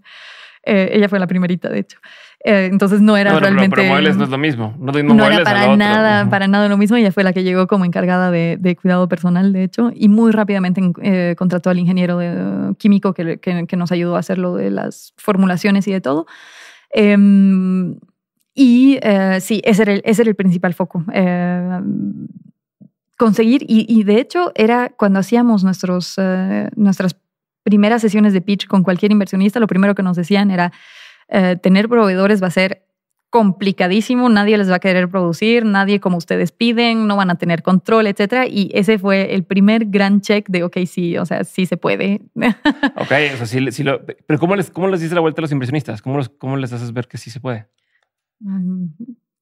Eh, ella fue la primerita, de hecho. Eh, entonces no era realmente... Pero, muebles no es lo mismo. No, no era para nada, para nada lo mismo. Ella fue la que llegó como encargada de, de cuidado personal, de hecho, y muy rápidamente contrató al ingeniero químico que, que, que, nos ayudó a hacerlo de las formulaciones y de todo. Em, y eh, sí, ese era, el, principal foco. Eh, conseguir, y, de hecho era cuando hacíamos nuestros, eh, nuestras primeras sesiones de pitch con cualquier inversionista, lo primero que nos decían era, tener proveedores va a ser complicadísimo, nadie les va a querer producir, nadie como ustedes piden, no van a tener control, etc. Y ese fue el primer gran check de, ok, sí, o sea, sí se puede. Ok, sí, pero ¿cómo les, cómo les dices la vuelta a los inversionistas? ¿Cómo les haces ver que sí se puede? *laughs*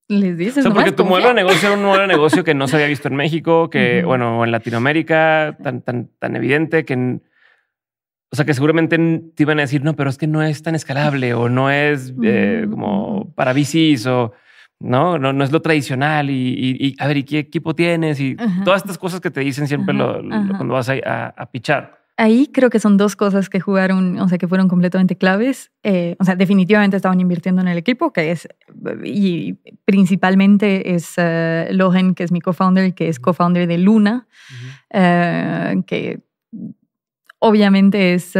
Les dices. porque tu modelo de *laughs* negocio era un modelo de negocio que no se había visto en México, que, bueno, en Latinoamérica, tan, tan, tan evidente que. O sea, que seguramente te iban a decir, no, pero es que no es tan escalable o no es eh, como para bicis o no, no, es lo tradicional. Y, a ver, ¿y qué equipo tienes? Y todas estas cosas que te dicen siempre cuando vas a, a pichar ahí creo que son dos cosas que jugaron, o sea, que fueron completamente claves. Eh, o sea, definitivamente estaban invirtiendo en el equipo, que es, y principalmente es uh, eh, Lohen, que es mi co-founder, que es co-founder de Luna, eh, que obviamente es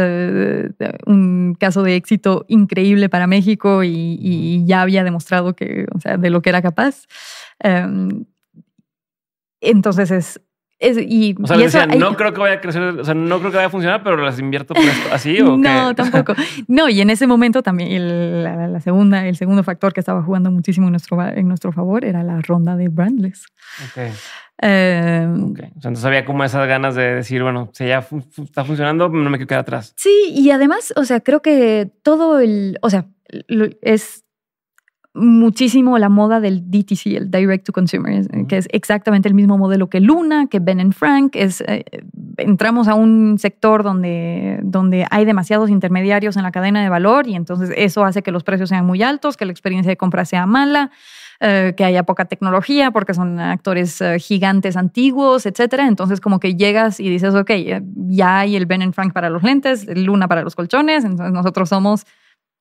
un caso de éxito increíble para México y, ya había demostrado que, sea, de lo que era capaz. Em, entonces es y, o sea, no creo que vaya a crecer, o sea, no creo que vaya a funcionar, pero las invierto así o *laughs* No, tampoco. *laughs* No, y en ese momento también el, la, segunda, el segundo factor que estaba jugando muchísimo en nuestro, en nuestro favor era la ronda de brandless. Okay. Em, entonces había como esas ganas de decir, bueno, si ya está funcionando, no me quiero quedar atrás. Sí, y además, o sea, creo que todo el, o sea, es muchísimo la moda del DTC, el Direct to Consumer, que es exactamente el mismo modelo que Luna, que Ben Frank. Es, eh, entramos a un sector donde, donde hay demasiados intermediarios en la cadena de valor y entonces eso hace que los precios sean muy altos, que la experiencia de compra sea mala, eh, que haya poca tecnología porque son actores eh, gigantes antiguos, etcétera. Entonces como que llegas y dices, ok, ya hay el Ben Frank para los lentes, Luna para los colchones, entonces nosotros somos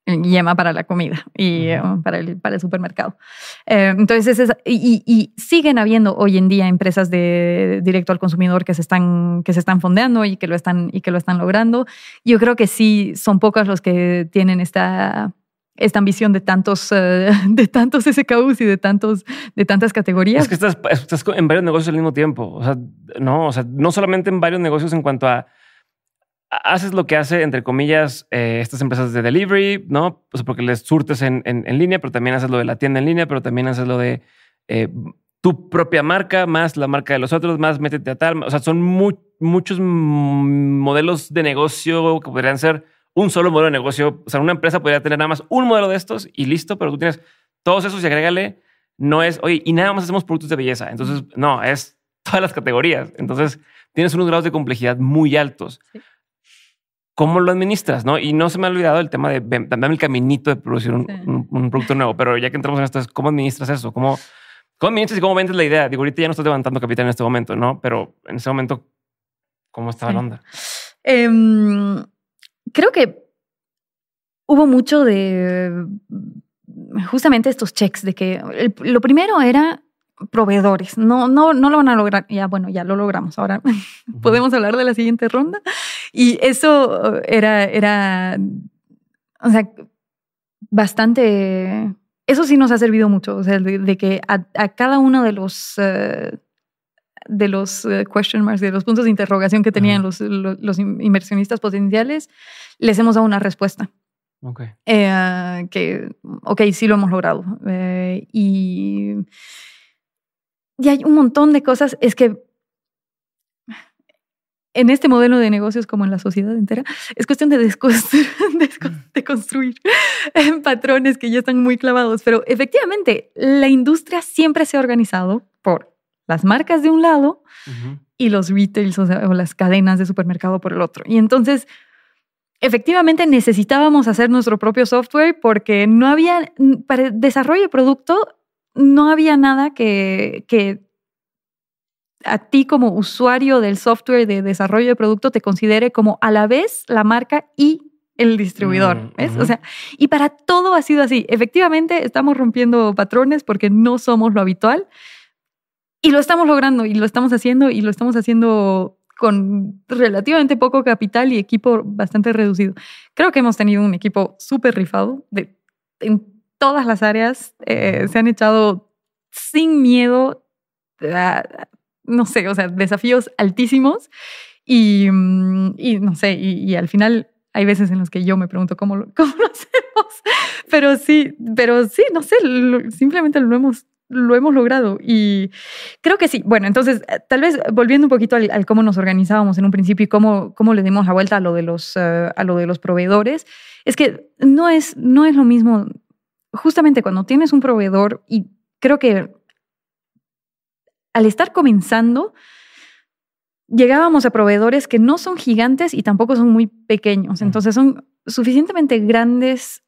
yema para la comida y eh, para, el, supermercado. Eh, entonces, y, siguen habiendo hoy en día empresas de directo al consumidor que se están, que se están fondeando y que, lo están, y que lo están logrando. Yo creo que sí, son pocas los que tienen esta, esta ambición de tantos, eh, *laughs* de tantos SKUs y de, tantos, de tantas categorías. Es que estás, estás en varios negocios al mismo tiempo. O sea, no, o sea, no solamente en varios negocios en cuanto a haces lo que hace, entre comillas, eh, estas empresas de delivery, ¿no? O sea, porque les surtes en, línea, pero también haces lo de la tienda en línea, pero también haces lo de eh, tu propia marca, más la marca de los otros, más métete a tal. O sea, son muchos modelos de negocio que podrían ser un solo modelo de negocio. O sea, una empresa podría tener nada más un modelo de estos y listo, pero tú tienes todos esos y agrégale. No es, oye, y nada más hacemos productos de belleza. Entonces, no, es todas las categorías. Entonces, tienes unos grados de complejidad muy altos cómo lo administras, ¿no? Y no se me ha olvidado el tema de dame el caminito de producir un, producto nuevo, pero ya que entramos en esto, cómo administras eso, cómo, cómo administras y cómo vendes la idea. Digo, ahorita ya no estás levantando capital en este momento, ¿no? Pero en ese momento, ¿cómo estaba la onda? Em, creo que hubo mucho de justamente estos checks de que lo primero era proveedores. No, no, no lo van a lograr. Ya, bueno, ya lo logramos. Ahora *laughs* podemos hablar de la siguiente ronda. Y eso eh, era, era, o sea, bastante, eso sí nos ha servido mucho, o sea, de, que a, cada uno de los, eh, de los eh, question marks, de los puntos de interrogación que tenían los, los, inversionistas potenciales, les hemos dado una respuesta. Ok. que, ok, sí lo hemos logrado. y y hay un montón de cosas, es que en este modelo de negocios como en la sociedad entera, es cuestión de, *laughs* de construir patrones que ya están muy clavados. Pero efectivamente, la industria siempre se ha organizado por las marcas de un lado y los retails o, las cadenas de supermercado por el otro. Y entonces, efectivamente necesitábamos hacer nuestro propio software porque no había, para el desarrollo de producto no había nada que, a ti como usuario del software de desarrollo de producto te considere como a la vez la marca y el distribuidor, mm, O sea, y para todo ha sido así. Efectivamente, estamos rompiendo patrones porque no somos lo habitual y lo estamos logrando y lo estamos haciendo y lo estamos haciendo con relativamente poco capital y equipo bastante reducido. Creo que hemos tenido un equipo súper rifado de, todas las áreas, eh, se han echado sin miedo, a, ah, no sé, o sea, desafíos altísimos y, mm, no sé, y, al final hay veces en los que yo me pregunto cómo lo, *laughs* cómo lo hacemos, pero sí, pero sí, no sé, simplemente lo hemos lo hemos logrado y creo que sí. Bueno, entonces, eh, tal vez volviendo un poquito al, cómo nos organizábamos en un principio y cómo, cómo le dimos la vuelta a lo de los, eh, a lo de los proveedores, es que no es, no es lo mismo justamente cuando tienes un proveedor, y creo que al estar comenzando, llegábamos a proveedores que no son gigantes y tampoco son muy pequeños, entonces son suficientemente grandes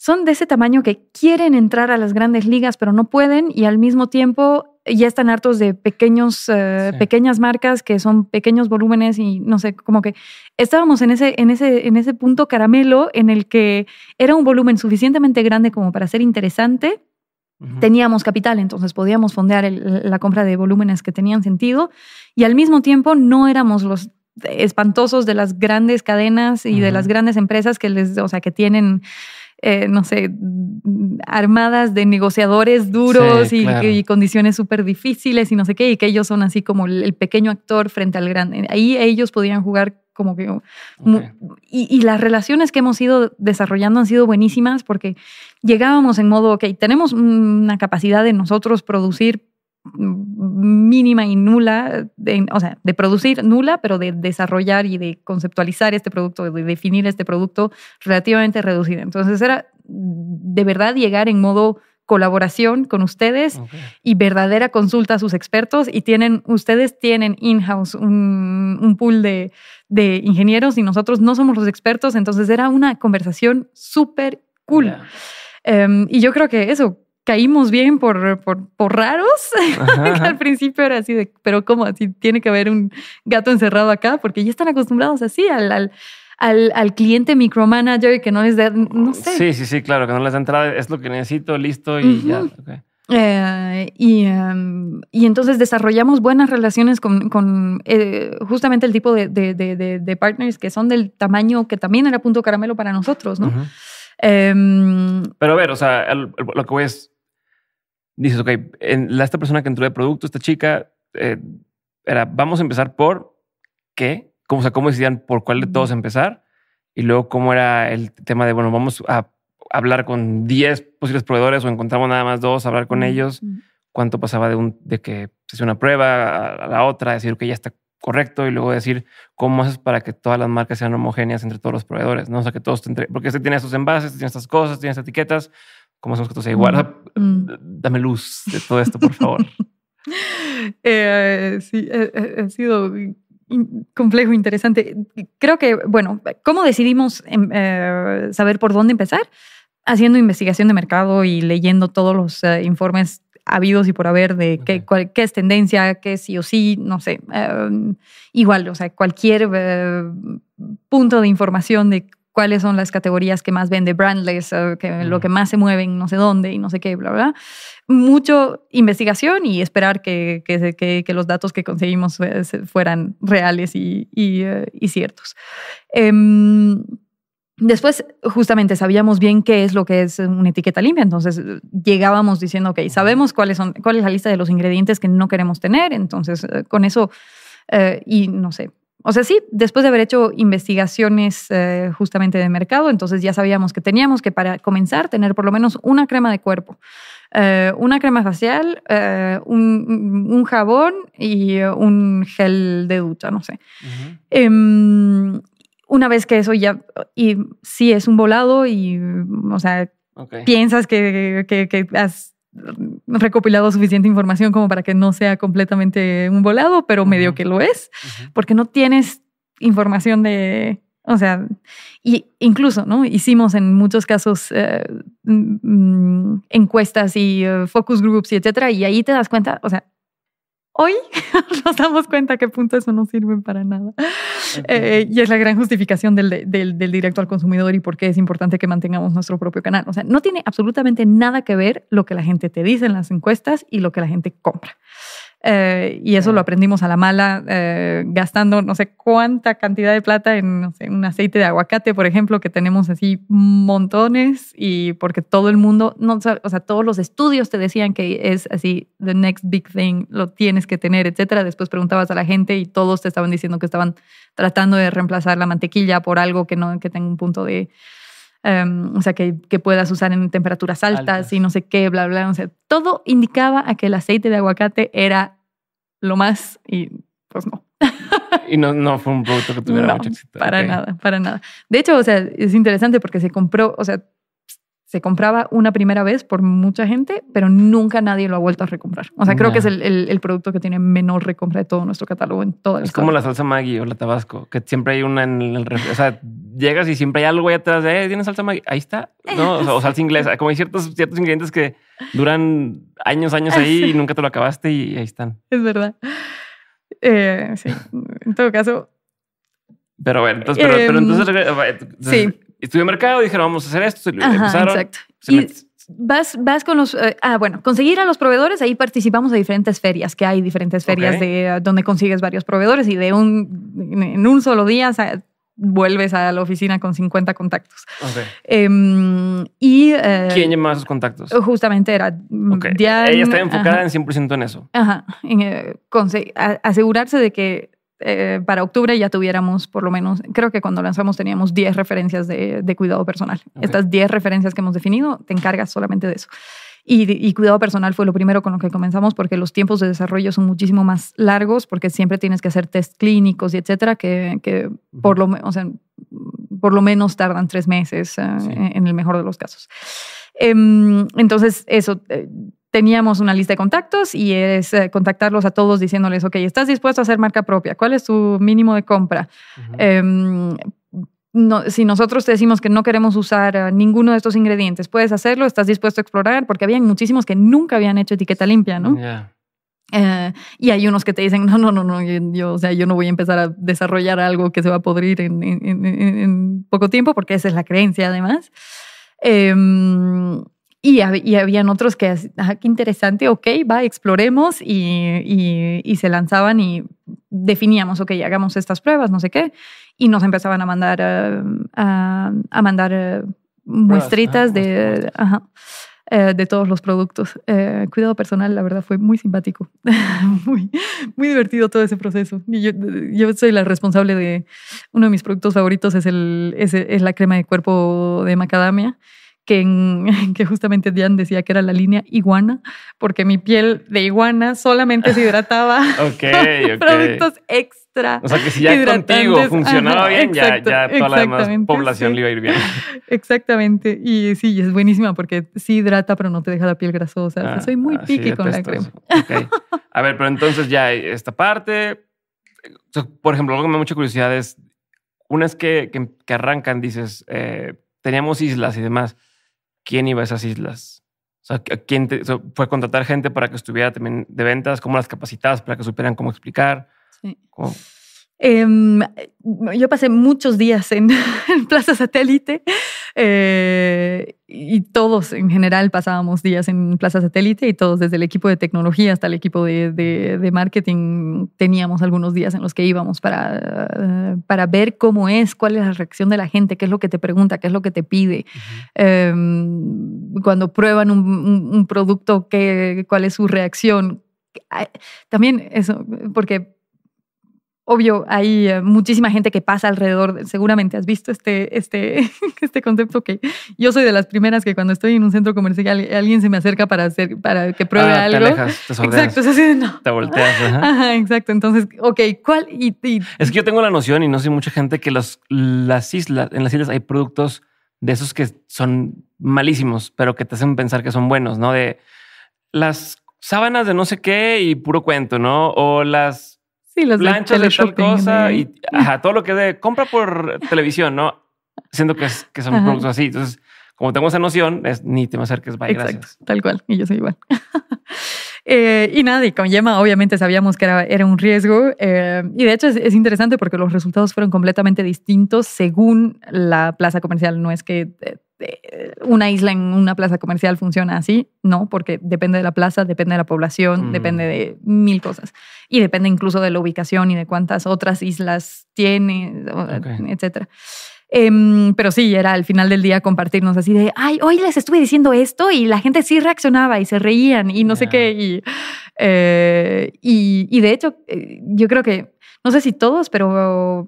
son de ese tamaño que quieren entrar a las grandes ligas, pero no pueden y al mismo tiempo ya están hartos de pequeños, eh, pequeñas marcas que son pequeños volúmenes y no sé, como que estábamos en ese, en ese, en ese punto caramelo en el que era un volumen suficientemente grande como para ser interesante. Teníamos capital, entonces podíamos fondear la compra de volúmenes que tenían sentido y al mismo tiempo no éramos los espantosos de las grandes cadenas y de las grandes empresas que les, o sea, que tienen eh, no sé, armadas de negociadores duros y, condiciones súper difíciles y no sé qué, y que ellos son así como el pequeño actor frente al grande. Ahí ellos podían jugar como que... Y, y, las relaciones que hemos ido desarrollando han sido buenísimas porque llegábamos en modo, ok, tenemos una capacidad de nosotros producir mínima y nula, de, o sea, de producir nula, pero de desarrollar y de conceptualizar este producto, de definir este producto relativamente reducido. Entonces era de verdad llegar en modo colaboración con ustedes y verdadera consulta a sus expertos y tienen, ustedes tienen in-house un, pool de, ingenieros y nosotros no somos los expertos, entonces era una conversación súper cool. Em, y yo creo que eso, caímos bien por, raros. *laughs* al principio era así de, pero ¿cómo? Así tiene que haber un gato encerrado acá, porque ya están acostumbrados así al, al al, cliente micromanager que no les da, no sé. Sí, sí, sí, claro, que no les da entrada, es lo que necesito, listo y ya. Eh, em, y, entonces desarrollamos buenas relaciones con, eh, justamente el tipo de, partners que son del tamaño que también era punto caramelo para nosotros, ¿no? Em, pero a ver, o sea, lo que voy es, dices, ok, la, esta persona que entró de producto, esta chica, eh, era, vamos a empezar por qué, cómo, o sea, cómo decidían por cuál de todos empezar y luego cómo era el tema de, bueno, vamos a hablar con 10 posibles proveedores o encontramos nada más dos, hablar con ellos, cuánto pasaba de, un, de que se hizo una prueba a la otra, decir que ya está correcto y luego decir cómo haces para que todas las marcas sean homogéneas entre todos los proveedores, ¿no? O sea, que todos te Porque este tiene sus envases, tiene estas cosas, tiene estas etiquetas, ¿Cómo hacemos que tú igual? Ah, mm. Dame luz de todo esto, por favor. *laughs* Eh, sí, eh, eh, ha sido complejo, interesante. Creo que, bueno, ¿cómo decidimos em, saber por dónde empezar? Haciendo investigación de mercado y leyendo todos los informes habidos y por haber de qué, es qué es tendencia, qué sí o sí, no sé. Em, igual, o sea, cualquier punto de información de cuáles son las categorías que más vende Brandless, que, lo que más se mueven, no sé dónde y no sé qué, bla, bla. Mucho investigación y esperar que, los datos que conseguimos eh, fueran reales y, eh, ciertos. Em, después, justamente, sabíamos bien qué es lo que es una etiqueta limpia, entonces llegábamos diciendo, ok, sabemos cuáles son, cuál es la lista de los ingredientes que no queremos tener, entonces eh, con eso, y no sé, o sea, sí, después de haber hecho investigaciones eh, justamente de mercado, entonces ya sabíamos que teníamos que para comenzar tener por lo menos una crema de cuerpo, eh, una crema facial, eh, un, jabón y un gel de ducha, no sé. Em, una vez que eso ya, y sí es un volado y, o sea, piensas que, que, que has recopilado suficiente información como para que no sea completamente un volado, pero medio que lo es, porque no tienes información de, o sea, y incluso, ¿no? Hicimos en muchos casos eh, mm, mm, encuestas y eh, focus groups y etcétera, y ahí te das cuenta, o sea, hoy *laughs* nos damos cuenta que punto eso no sirve para nada. Eh, y es la gran justificación del, del, directo al consumidor y por qué es importante que mantengamos nuestro propio canal. O sea, no tiene absolutamente nada que ver lo que la gente te dice en las encuestas y lo que la gente compra. Eh, y eso lo aprendimos a la mala, eh, gastando no sé cuánta cantidad de plata en un aceite de aguacate, por ejemplo, que tenemos así montones y porque todo el mundo, no, o sea, todos los estudios te decían que es así, the next big thing, lo tienes que tener, etcétera. Después preguntabas a la gente y todos te estaban diciendo que estaban tratando de reemplazar la mantequilla por algo que no, que tenga un punto de... Em, o sea, que, puedas usar en temperaturas altas, y no sé qué, bla, bla, no sé. Todo indicaba a que el aceite de aguacate era lo más y pues no. y no, no, fue un producto que tuviera mucho éxito. Para nada, para nada. De hecho, o sea, es interesante porque se compró, o sea, se compraba una primera vez por mucha gente, pero nunca nadie lo ha vuelto a recomprar. O sea, creo que es el, producto que tiene menor recompra de todo nuestro catálogo en toda la Es como la salsa Maggi o la Tabasco, que siempre hay una en el O sea, llegas y siempre hay algo ahí atrás de, eh, ¿tienes salsa Maggi? Ahí está. ¿No? O, salsa inglesa. Como hay ciertos, ciertos ingredientes que duran años, años ahí y nunca te lo acabaste y ahí están. Es verdad. Eh, sí, en todo caso. Pero bueno, entonces, pero, em, entonces, eh, eh, sí estudió mercado, dijeron vamos a hacer esto, y lo empezaron. Exacto. Y vas, vas con los. Eh, ah, bueno, conseguir a los proveedores, ahí participamos de diferentes ferias, que hay diferentes ferias de eh, donde consigues varios proveedores y de un, en un solo día vuelves a la oficina con 50 contactos. Em, y, eh, ¿Quién llamaba esos contactos? Justamente era Ella está enfocada en 100% en eso. Ajá, asegurarse de que eh, para octubre ya tuviéramos por lo menos, creo que cuando lanzamos teníamos 10 referencias de, de cuidado personal. Estas 10 referencias que hemos definido, te encargas solamente de eso. Y, y, cuidado personal fue lo primero con lo que comenzamos porque los tiempos de desarrollo son muchísimo más largos porque siempre tienes que hacer test clínicos y etcétera, que, que por, lo, o sea, por lo menos tardan tres meses eh, en el mejor de los casos. Em, entonces, eso, eh, teníamos una lista de contactos y es eh, contactarlos a todos diciéndoles, ok, ¿estás dispuesto a hacer marca propia? ¿Cuál es tu mínimo de compra? eh, no, si nosotros te decimos que no queremos usar eh, ninguno de estos ingredientes, ¿puedes hacerlo? ¿Estás dispuesto a explorar? Porque habían muchísimos que nunca habían hecho etiqueta limpia, ¿no? Eh, y hay unos que te dicen, no, no, no, no, yo, o sea, yo no voy a empezar a desarrollar algo que se va a podrir en, en, en, en poco tiempo, porque esa es la creencia además. Em, y, habían otros que, ah, qué interesante, ok, va, exploremos y, se lanzaban y definíamos, ok, hagamos estas pruebas, no sé qué, y nos empezaban a mandar, eh, a, mandar eh, muestritas ah, de... Eh, de todos los productos. cuidado personal, la verdad, fue muy simpático, *laughs* muy, divertido todo ese proceso. yo, soy la responsable de uno de mis productos favoritos, es la crema de cuerpo de macadamia. *laughs* que, justamente Diane decía que era la línea iguana, porque mi piel de iguana solamente se hidrataba *laughs* *laughs* productos extra. O sea que si ya contigo funcionaba bien, ya, ya, toda la demás población le iba a ir bien. Exactamente. Y sí, es buenísima porque sí hidrata, pero no te deja la piel grasosa. Ah, soy muy ah, con la crema. A ver, pero entonces ya esta parte. Por ejemplo, algo que me da mucha curiosidad es, una es que, arrancan, dices, eh, teníamos islas y demás quién iba a esas islas. O sea, ¿a quién fue a contratar gente para que estuviera también de ventas, cómo las capacitabas para que supieran cómo explicar. Sí. Em, yo pasé muchos días en, *laughs* en Plaza Satélite eh, y todos en general pasábamos días en Plaza Satélite y todos, desde el equipo de tecnología hasta el equipo de, marketing, teníamos algunos días en los que íbamos para, para ver cómo es, cuál es la reacción de la gente, qué es lo que te pregunta, qué es lo que te pide. Em, cuando prueban un, producto, qué, cuál es su reacción. También eso, porque Obvio, hay eh, muchísima gente que pasa alrededor, seguramente has visto este, este, *laughs* este concepto que yo soy de las primeras que cuando estoy en un centro comercial eh, alguien se me acerca para, hacer, para que ah, pruebe algo. Te alejas, te Exacto, es así, no. Te volteas. *laughs* exacto. Entonces, ok, ¿cuál? Y, Es que yo tengo la noción y no sé mucha gente que las islas, en las islas hay productos de esos que son malísimos, pero que te hacen pensar que son buenos, ¿no? De las sábanas de no sé qué y puro cuento, ¿no? O las Sí, los planchas de tal cosa y todo lo que de compra por televisión, ¿no? Siendo que, que son productos así. Entonces, como tengo esa noción, es ni te me acerques, bye, Exacto, Tal cual, y yo soy igual. *laughs* Eh, y nada, y con Yema obviamente sabíamos que era, era un riesgo. Eh, y de hecho es, es, interesante porque los resultados fueron completamente distintos según la plaza comercial. No es que eh, eh, una isla en una plaza comercial funciona así, no, porque depende de la plaza, depende de la población, mm. depende de mil cosas. Y depende incluso de la ubicación y de cuántas otras islas tiene, etcétera. Em, pero sí, era al final del día compartirnos así de, ay, hoy les estuve diciendo esto y la gente sí reaccionaba y se reían y no sé qué. Eh, y, y, de hecho, eh, yo creo que, no sé si todos, pero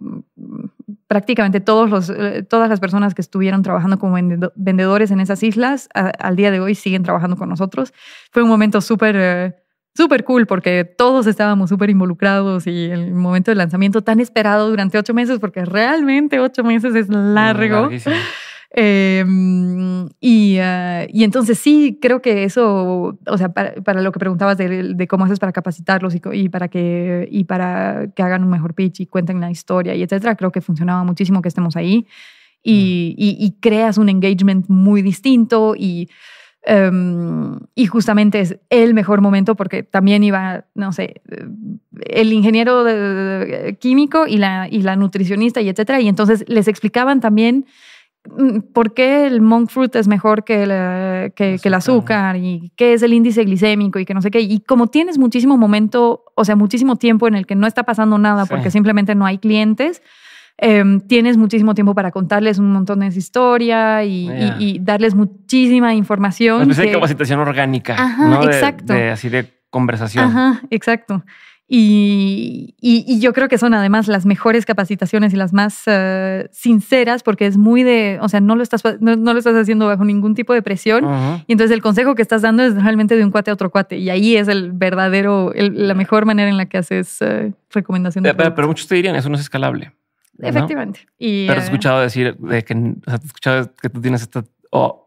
prácticamente todos los, eh, todas las personas que estuvieron trabajando como vendedores en esas islas al día de hoy siguen trabajando con nosotros. Fue un momento súper... Eh, súper cool porque todos estábamos súper involucrados y el momento del lanzamiento tan esperado durante ocho meses, porque realmente ocho meses es largo. Eh, y, ah, y, entonces sí, creo que eso, o sea, para, lo que preguntabas de, cómo haces para capacitarlos y, para que, y para que hagan un mejor pitch y cuenten la historia y etcétera, creo que funcionaba muchísimo que estemos ahí y, mm. y, creas un engagement muy distinto y... Em, y justamente es el mejor momento porque también iba, no sé, el ingeniero químico y la, y la nutricionista y etcétera. Y entonces les explicaban también Mm, por qué el monk fruit es mejor que, el azúcar y qué es el índice glicémico y que no sé qué. Y como tienes muchísimo momento, o sea, muchísimo tiempo en el que no está pasando nada porque simplemente no hay clientes, em, tienes muchísimo tiempo para contarles un montón de historia y, darles muchísima información. Pues es capacitación orgánica. exacto. así de conversación. Ajá, exacto. Y, yo creo que son además las mejores capacitaciones y las más eh, sinceras porque es muy de, o sea, no lo estás, no, lo estás haciendo bajo ningún tipo de presión. Y entonces el consejo que estás dando es realmente de un cuate a otro cuate. Y ahí es el verdadero, la mejor manera en la que haces eh, recomendación. Pero, muchos te dirían, eso no es escalable. Efectivamente. pero he eh, escuchado decir de que, escuchado que tú tienes esta, o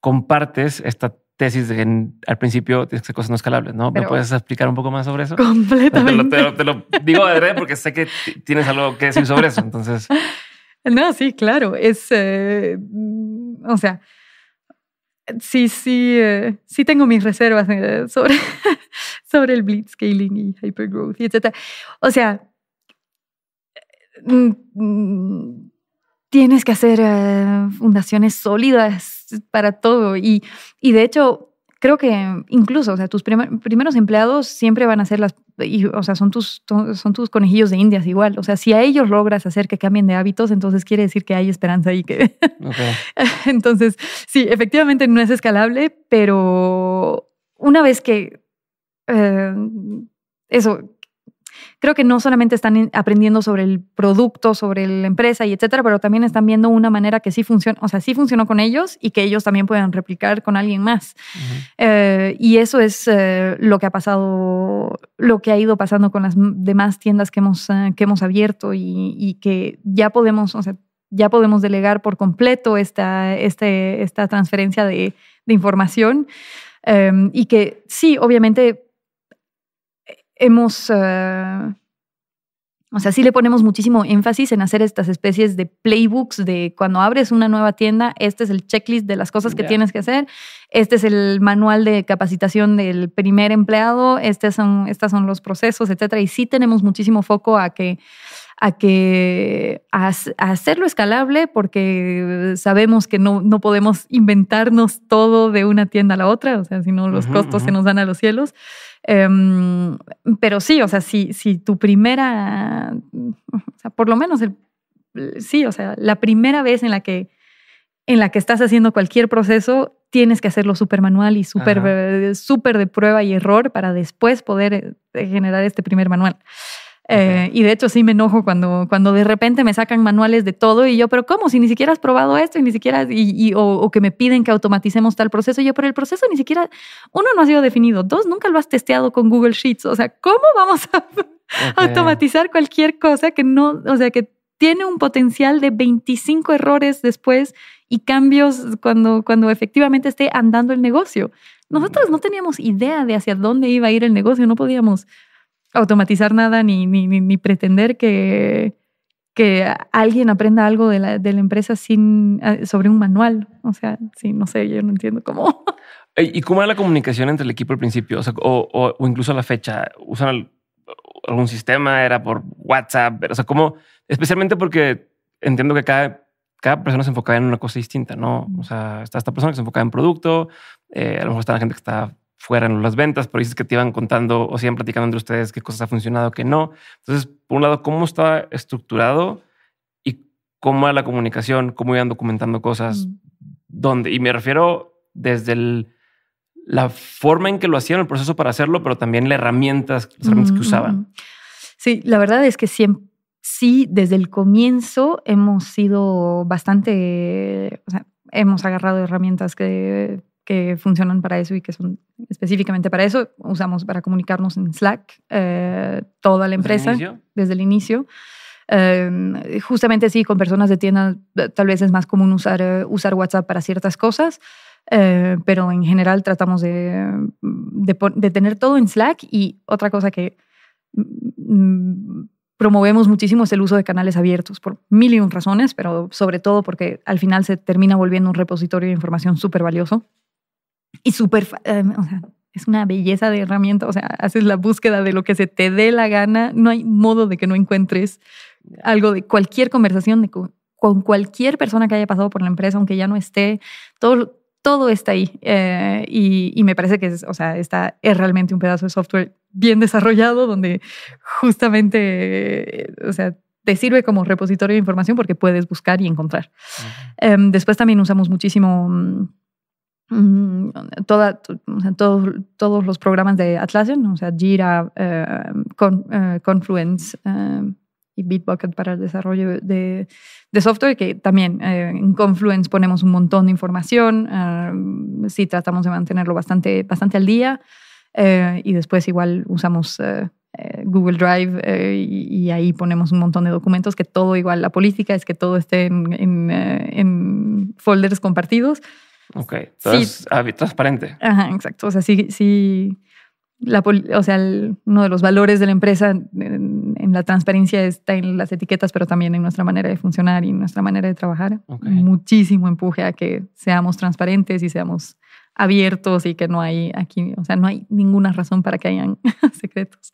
compartes esta tesis de que al principio tienes que cosas no escalables, ¿no? ¿Me puedes explicar un poco más sobre eso? Completamente. Te lo, digo de red porque sé que tienes algo que decir sobre eso, entonces. *laughs* No, sí, claro. Es, eh, o sea, sí, sí, eh, sí tengo mis reservas eh, sobre, *laughs* sobre el scaling y hypergrowth y etcétera. O sea, mm, mm, tienes que hacer eh, fundaciones sólidas para todo. Y, y de hecho, creo que incluso, o sea, tus primeros empleados siempre van a ser las, o sea, son tus, son tus conejillos de indias igual. O sea, si a ellos logras hacer que cambien de hábitos, entonces quiere decir que hay esperanza y que... *laughs* entonces, sí, efectivamente no es escalable, pero una vez que... Eh, eso, creo que no solamente están aprendiendo sobre el producto, sobre la empresa y etcétera, pero también están viendo una manera que sí funciona, o sea, sí funcionó con ellos y que ellos también puedan replicar con alguien más. Eh, y eso es eh, lo que ha pasado, lo que ha ido pasando con las demás tiendas que hemos, eh, que hemos abierto y, que ya podemos, o sea, ya podemos delegar por completo esta, este, esta transferencia de, información. Em, y que sí, obviamente hemos... Eh, o sea, sí le ponemos muchísimo énfasis en hacer estas especies de playbooks de cuando abres una nueva tienda, este es el checklist de las cosas que tienes que hacer, este es el manual de capacitación del primer empleado, este son, estos son los procesos, etcétera. Y sí tenemos muchísimo foco a que a que a, hacerlo escalable porque sabemos que no, no, podemos inventarnos todo de una tienda a la otra, o sea, si no los costos se nos dan a los cielos. Em, pero sí, o sea, si, si tu primera, o sea, por lo menos el, sí, o sea, la primera vez en la que en la que estás haciendo cualquier proceso, tienes que hacerlo súper manual y súper de prueba y error para después poder eh, generar este primer manual. Eh, y de hecho sí me enojo cuando, cuando de repente me sacan manuales de todo y yo, pero ¿cómo? Si ni siquiera has probado esto y ni siquiera, y, y o, que me piden que automaticemos tal proceso, yo, pero el proceso ni siquiera, uno, no ha sido definido, dos, nunca lo has testeado con Google Sheets, o sea, ¿cómo vamos a automatizar cualquier cosa que no, o sea, que tiene un potencial de 25 errores después y cambios cuando, cuando efectivamente esté andando el negocio? Nosotros no teníamos idea de hacia dónde iba a ir el negocio, no podíamos automatizar nada ni, ni, ni, pretender que, que alguien aprenda algo de la, empresa sin, ah, sobre un manual. O sea, sí, no sé, yo no entiendo cómo. ¿Y cómo era la comunicación entre el equipo al principio? O, incluso a la fecha. ¿Usan algún sistema? ¿Era por WhatsApp? O sea, ¿cómo? Especialmente porque entiendo que cada, cada persona se enfocaba en una cosa distinta, ¿no? O sea, está esta persona que se enfocaba en producto, eh, a lo mejor está la gente que está fueran las ventas, pero dices que te iban contando o se iban platicando entre ustedes qué cosas ha funcionado, qué no. Entonces, por un lado, ¿cómo está estructurado y cómo era la comunicación? ¿Cómo iban documentando cosas? Mm. ¿Dónde? Y me refiero desde la forma en que lo hacían, el proceso para hacerlo, pero también las herramientas, que mm, usaban. Mm, sí, la verdad es que sí, desde el comienzo hemos sido bastante, o sea, hemos agarrado herramientas que que funcionan para eso y que son específicamente para eso. Usamos para comunicarnos en Slack eh, toda la empresa desde el inicio. Eh, justamente sí, con personas de tienda eh, tal vez es más común usar, WhatsApp para ciertas cosas, pero en general tratamos de, de, tener todo en Slack y otra cosa que mm, promovemos muchísimo es el uso de canales abiertos por mil y un razones, pero sobre todo porque al final se termina volviendo un repositorio de información súper valioso y super eh, o sea, es una belleza de herramienta, o sea, haces la búsqueda de lo que se te dé la gana, no hay modo de que no encuentres algo de cualquier conversación con, cualquier persona que haya pasado por la empresa, aunque ya no esté, todo, todo está ahí. Eh, y, me parece que es, o sea, está, es realmente un pedazo de software bien desarrollado donde justamente, o sea, te sirve como repositorio de información porque puedes buscar y encontrar. Em, después también usamos muchísimo mm, todos, todos los programas de Atlassian, o sea, Jira, eh, eh, Confluence eh, y Bitbucket para el desarrollo de, software, que también en Confluence ponemos un montón de información, sí tratamos de mantenerlo bastante, bastante al día y después igual usamos... Google Drive y, ahí ponemos un montón de documentos que todo igual, la política es que todo esté en, en folders compartidos Ok, entonces sí. transparente. Ajá, exacto. O sea, sí, sí, la, o sea, uno de los valores de la empresa en, la transparencia está en las etiquetas, pero también en nuestra manera de funcionar y nuestra manera de trabajar. Muchísimo empuje a que seamos transparentes y seamos abiertos y que no hay aquí, o sea, no hay ninguna razón para que hayan *laughs* secretos.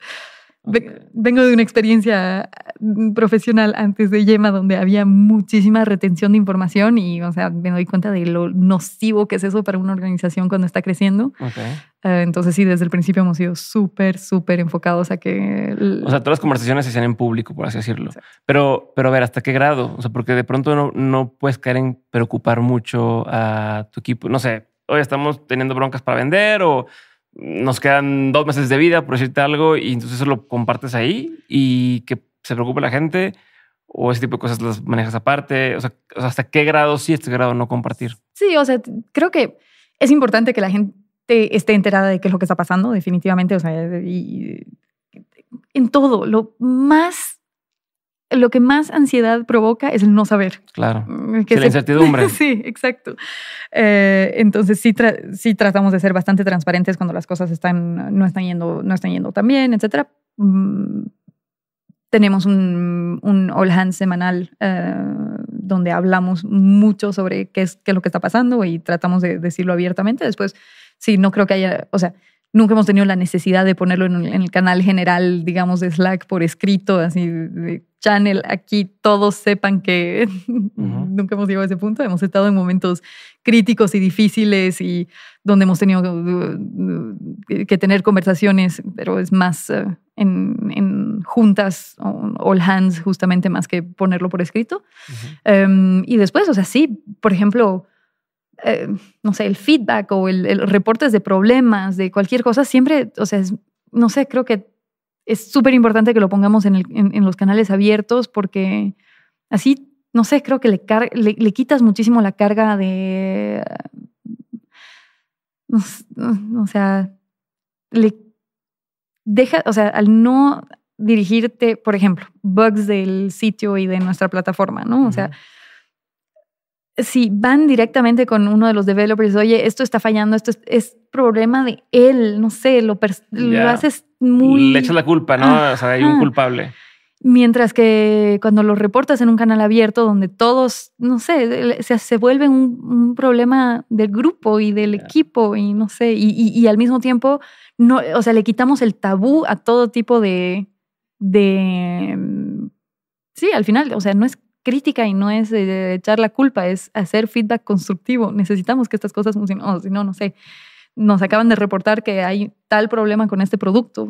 Vengo de una experiencia mm, profesional antes de Yema donde había muchísima retención de información y, o sea, me doy cuenta de lo nocivo que es eso para una organización cuando está creciendo. Eh, entonces, sí, desde el principio hemos sido súper, súper enfocados a que... O sea, todas las conversaciones se hacían en público, por así decirlo. Pero, pero a ver, ¿hasta qué grado? O sea, porque de pronto no, no puedes caer en preocupar mucho a tu equipo. No sé, hoy estamos teniendo broncas para vender o nos quedan dos meses de vida, por decirte algo, y entonces eso lo compartes ahí y que se preocupe la gente o ese tipo de cosas las manejas aparte? O sea, ¿hasta qué grado sí, este grado no compartir? Sí, o sea, creo que es importante que la gente esté enterada de qué es lo que está pasando, definitivamente. O sea, en todo, lo más lo que más ansiedad provoca es el no saber. Claro. Mm, que sí, la incertidumbre. *laughs* sí, exacto. Eh, entonces sí, tratamos de ser bastante transparentes cuando las cosas están, no están yendo, no están yendo tan bien, etc. Mm, tenemos un, un all hands semanal eh, donde hablamos mucho sobre qué es, qué es lo que está pasando y tratamos de decirlo abiertamente. Después, sí, no creo que haya, o sea, nunca hemos tenido la necesidad de ponerlo en, el canal general, digamos, de Slack por escrito, así de channel, aquí todos sepan que *laughs* nunca hemos llegado a ese punto. Hemos estado en momentos críticos y difíciles y donde hemos tenido eh, que tener conversaciones, pero es más eh, en, juntas, all hands, justamente más que ponerlo por escrito. Em, y después, o sea, sí, por ejemplo, eh, no sé, el feedback o el, reportes de problemas, de cualquier cosa, siempre, o sea, no sé, creo que es súper importante que lo pongamos en, el, en, los canales abiertos porque así, no sé, creo que le, le, quitas muchísimo la carga de... No, o sea, le deja, o sea, al no dirigirte, por ejemplo, bugs del sitio y de nuestra plataforma, ¿no? O sea, si van directamente con uno de los developers, oye, esto está fallando, esto es, problema de él, no sé, lo, haces muy... Le echas la culpa, ¿no? O sea, hay un culpable. Mientras que cuando lo reportas en un canal abierto donde todos, no sé, se, se vuelve un, problema del grupo y del equipo y no sé, y, al mismo tiempo, no, o sea, le quitamos el tabú a todo tipo de, de... Mm, sí, al final, o sea, no es crítica y no es eh, echar la culpa, es hacer feedback constructivo. Necesitamos que estas cosas funcionen, si no, no sé. Nos acaban de reportar que hay tal problema con este producto.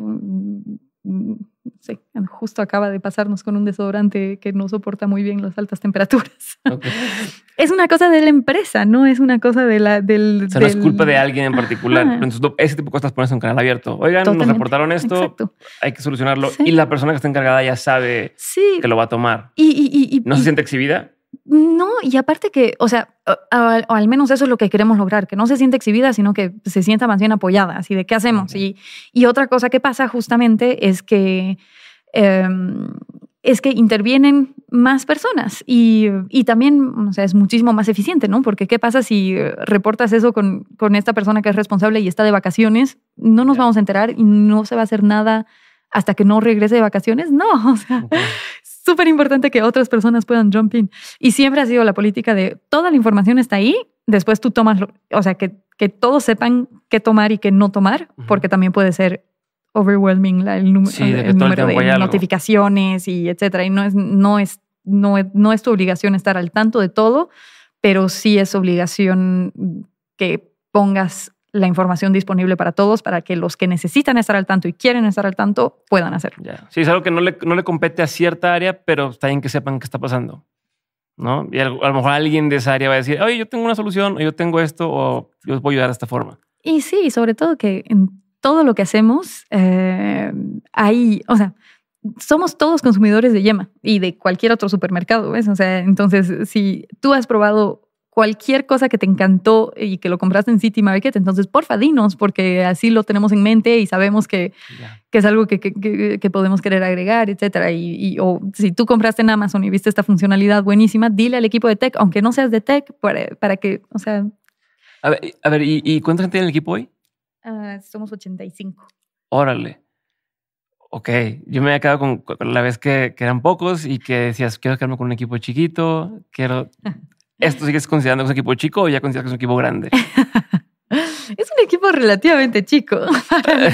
Mm, sí, justo acaba de pasarnos con un desodorante que no soporta muy bien las altas temperaturas. *laughs* es una cosa de la empresa, no es una cosa de la, del... O sea, no es culpa de alguien en particular. ese tipo de cosas pones en canal abierto. Oigan, nos reportaron esto, hay que solucionarlo. Y la persona que está encargada ya sabe que lo va a tomar. y ¿No se siente exhibida? No, y aparte que, o sea, al menos eso es lo que queremos lograr, que no se sienta exhibida, sino que se sienta más bien apoyada, así de qué hacemos. Y, otra cosa que pasa justamente es que... Em, es que intervienen más personas y, y también o sea, es muchísimo más eficiente, ¿no? Porque ¿qué pasa si reportas eso con, con esta persona que es responsable y está de vacaciones? No nos vamos a enterar y no se va a hacer nada hasta que no regrese de vacaciones. No, *laughs* o sea, súper importante que otras personas puedan jump in. Y siempre ha sido la política de toda la información está ahí, después tú tomas, o sea, que, que todos sepan qué tomar y qué no tomar, porque también puede ser overwhelming el, número de, notificaciones y etcétera. Y no es, no, es, no, no es tu obligación estar al tanto de todo, pero sí es obligación que pongas la información disponible para todos para que los que necesitan estar al tanto y quieren estar al tanto puedan hacerlo. Sí, es algo que no le, compete a cierta área, pero está bien que sepan qué está pasando. ¿no? Y a lo mejor alguien de esa área va a decir, oye, yo tengo una solución, o yo tengo esto, o yo os voy a ayudar de esta forma. Y sí, sobre todo que en todo lo que hacemos, eh, hay, o sea, somos todos consumidores de yema y de cualquier otro supermercado, entonces, si tú has probado cualquier cosa que te encantó y que lo compraste en City Market, entonces porfa, dinos, porque así lo tenemos en mente y sabemos que, que es algo que, podemos querer agregar, etcétera. Y, o si tú compraste en Amazon y viste esta funcionalidad buenísima, dile al equipo de tech, aunque no seas de tech, para, que, o sea... A ver, a ver ¿y, cuánta gente tiene el equipo hoy? Ah, ochenta somos 85. Órale. Ok, yo me había quedado con la vez que, eran pocos y que decías, quiero quedarme con un equipo chiquito, quiero ¿Esto sigues considerando que es un equipo chico o ya consideras que es un equipo grande? *laughs* es un equipo relativamente chico *laughs*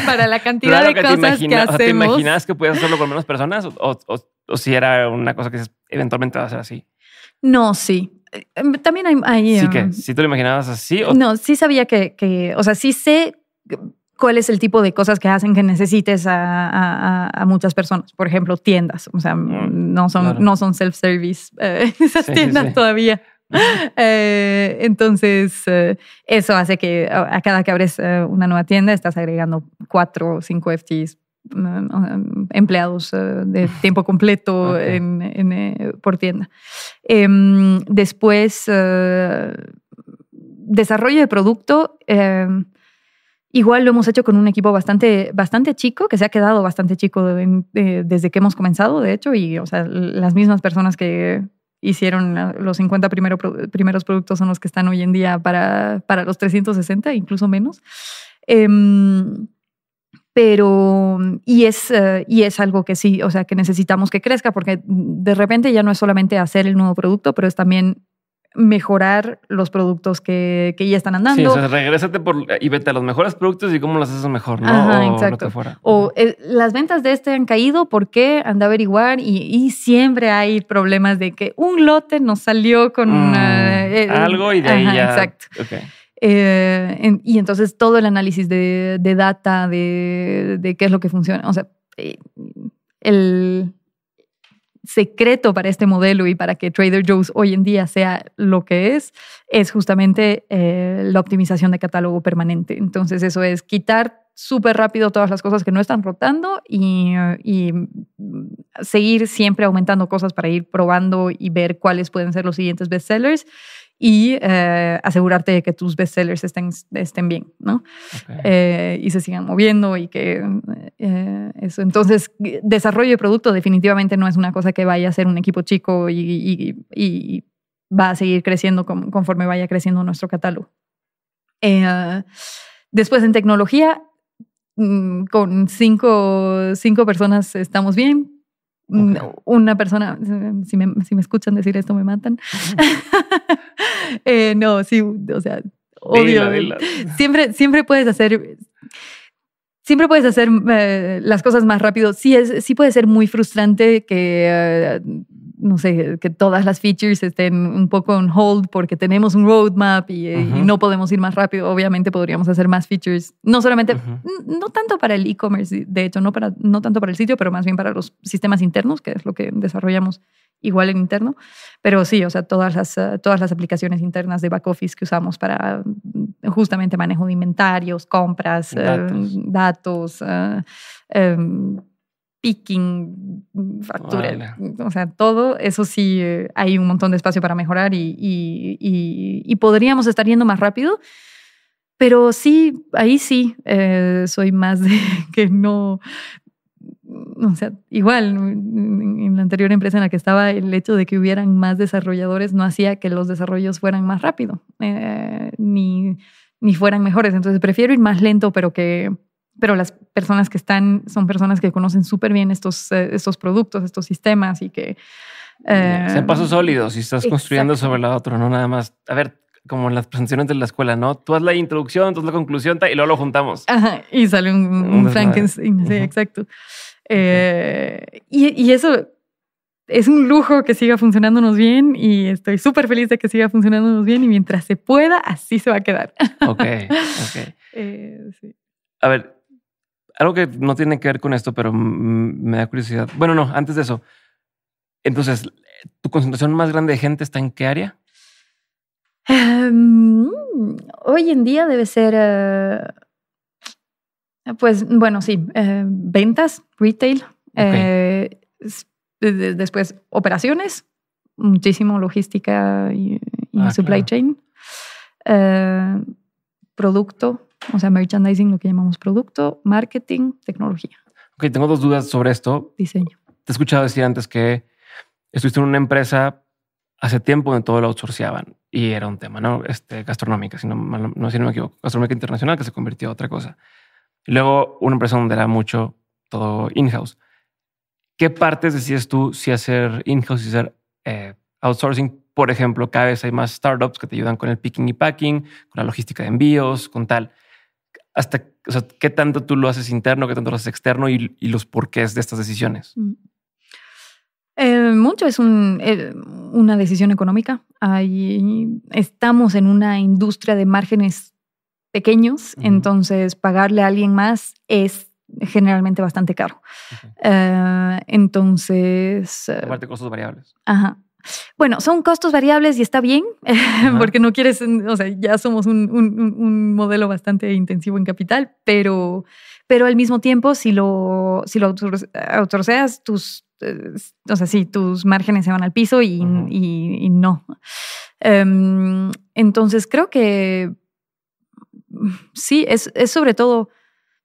para, la cantidad de cosas que hacemos. ¿Te imaginas que puedes hacerlo con menos personas o, o, si era una cosa que eventualmente va a ser así? No, sí. Eh, em, también hay... sí, em, que si ¿Sí te lo imaginabas así. No, sí sabía que, o sea, sí sé cuál es el tipo de cosas que hacen que necesites a, a, muchas personas. Por ejemplo, tiendas. O sea, mm, no son, no son self-service eh, *laughs* esas tiendas todavía. *laughs* eh, entonces, eh, eso hace que a cada que abres eh, una nueva tienda estás agregando cuatro o cinco FTs mm, mm, empleados eh, de *laughs* tiempo completo por tienda. Em, después, desarrollo de producto. Em, igual lo hemos hecho con un equipo bastante, bastante chico, que se ha quedado bastante chico desde que hemos comenzado, de hecho, y o sea, las mismas personas que, hicieron los 50 primeros productos son los que están hoy en día para, para los 360, incluso menos. Eh, pero, y es, eh, y es algo que sí, o sea, que necesitamos que crezca, porque de repente ya no es solamente hacer el nuevo producto, pero es también mejorar los productos que, ya están andando. Sí, o regrésate por, y vete a los mejores productos y cómo los haces mejor, ¿no? Ajá, o exacto. O eh, las ventas de este han caído, ¿por qué? Anda a averiguar y, siempre hay problemas de que un lote nos salió con mm, una, eh, algo y de ahí Exacto. Eh, y entonces todo el análisis de, data, de, qué es lo que funciona, o sea, el secreto para este modelo y para que Trader Joe's hoy en día sea lo que es, es justamente eh, la optimización de catálogo permanente. Entonces eso es quitar súper rápido todas las cosas que no están rotando y, y, seguir siempre aumentando cosas para ir probando y ver cuáles pueden ser los siguientes bestsellers y eh, asegurarte de que tus bestsellers estén, estén bien, ¿no? Eh, y se sigan moviendo y que eh, eso. Entonces, desarrollo de producto definitivamente no es una cosa que vaya a ser un equipo chico y, va a seguir creciendo conforme vaya creciendo nuestro catálogo. después, en tecnología, mm, con cinco, cinco personas estamos bien, Mm, una persona, eh, si me, escuchan decir esto, me matan. *laughs* Eh, no, sí, o sea, obvio. Siempre, siempre puedes hacer. Siempre puedes hacer eh, las cosas más rápido. Sí, es, sí puede ser muy frustrante que no sé, que todas las features estén un poco en hold porque tenemos un roadmap y, no podemos ir más rápido. Obviamente podríamos hacer más features, no solamente, no tanto para el e-commerce, de hecho, no, para, no tanto para el sitio, pero más bien para los sistemas internos, que es lo que desarrollamos igual en interno. Pero sí, o sea, todas las, eh, todas las aplicaciones internas de back office que usamos para mm, justamente manejo de inventarios, compras, eh, datos, eh, em, picking, factura, o sea, todo, eso sí, eh, hay un montón de espacio para mejorar y, podríamos estar yendo más rápido, pero sí, ahí sí, eh, soy más de *laughs* que no, o sea, igual, en la anterior empresa en la que estaba, el hecho de que hubieran más desarrolladores no hacía que los desarrollos fueran más rápido, eh, ni, ni fueran mejores, entonces prefiero ir más lento, pero que pero las personas que están son personas que conocen súper bien estos, eh, estos productos, estos sistemas y que... Eh, Sean pasos sólidos y estás construyendo sobre la otra, no nada más. A ver, como en las presentaciones de la escuela, ¿no? Tú haz la introducción, tú haz la conclusión y luego lo juntamos. Ajá, y sale un, Frankenstein, sí, exacto. Eh, y, eso es un lujo que siga funcionándonos bien y estoy súper feliz de que siga funcionándonos bien y mientras se pueda, así se va a quedar. Ok, *laughs* ok. Eh, a ver, algo que no tiene que ver con esto, pero me da curiosidad. Bueno, no, antes de eso. Entonces, ¿tu concentración más grande de gente está en qué área? Em, hoy en día debe ser, eh, pues bueno, sí, eh, ventas, retail, eh, después operaciones, muchísimo logística y, ah, supply chain, producto, o sea, merchandising, lo que llamamos producto, marketing, tecnología. Ok, tengo dos dudas sobre esto. Diseño. Te he escuchado decir antes que estuviste en una empresa hace tiempo donde todo lo outsourciaban y era un tema, ¿no? Este, gastronómica, si no, me equivoco, gastronómica internacional que se convirtió en otra cosa. Y luego una empresa donde era mucho todo in-house. ¿Qué partes decías tú si hacer in-house y hacer eh, outsourcing? Por ejemplo, cada vez hay más startups que te ayudan con el picking y packing, con la logística de envíos, con tal hasta o sea, qué tanto tú lo haces interno, qué tanto lo haces externo y, y los porqués de estas decisiones. Mm. Eh, mucho es eh, una decisión económica. estamos en una industria de márgenes pequeños, entonces pagarle a alguien más es generalmente bastante caro. Eh, entonces... Aparte costos variables. Ajá. Bueno, son costos variables y está bien, *laughs* porque no quieres, o sea, ya somos un, modelo bastante intensivo en capital, pero, pero al mismo tiempo, si lo, si lo autorceas, tus, eh, o sea, tus márgenes se van al piso y, no. Em, entonces, creo que sí, es, es sobre todo,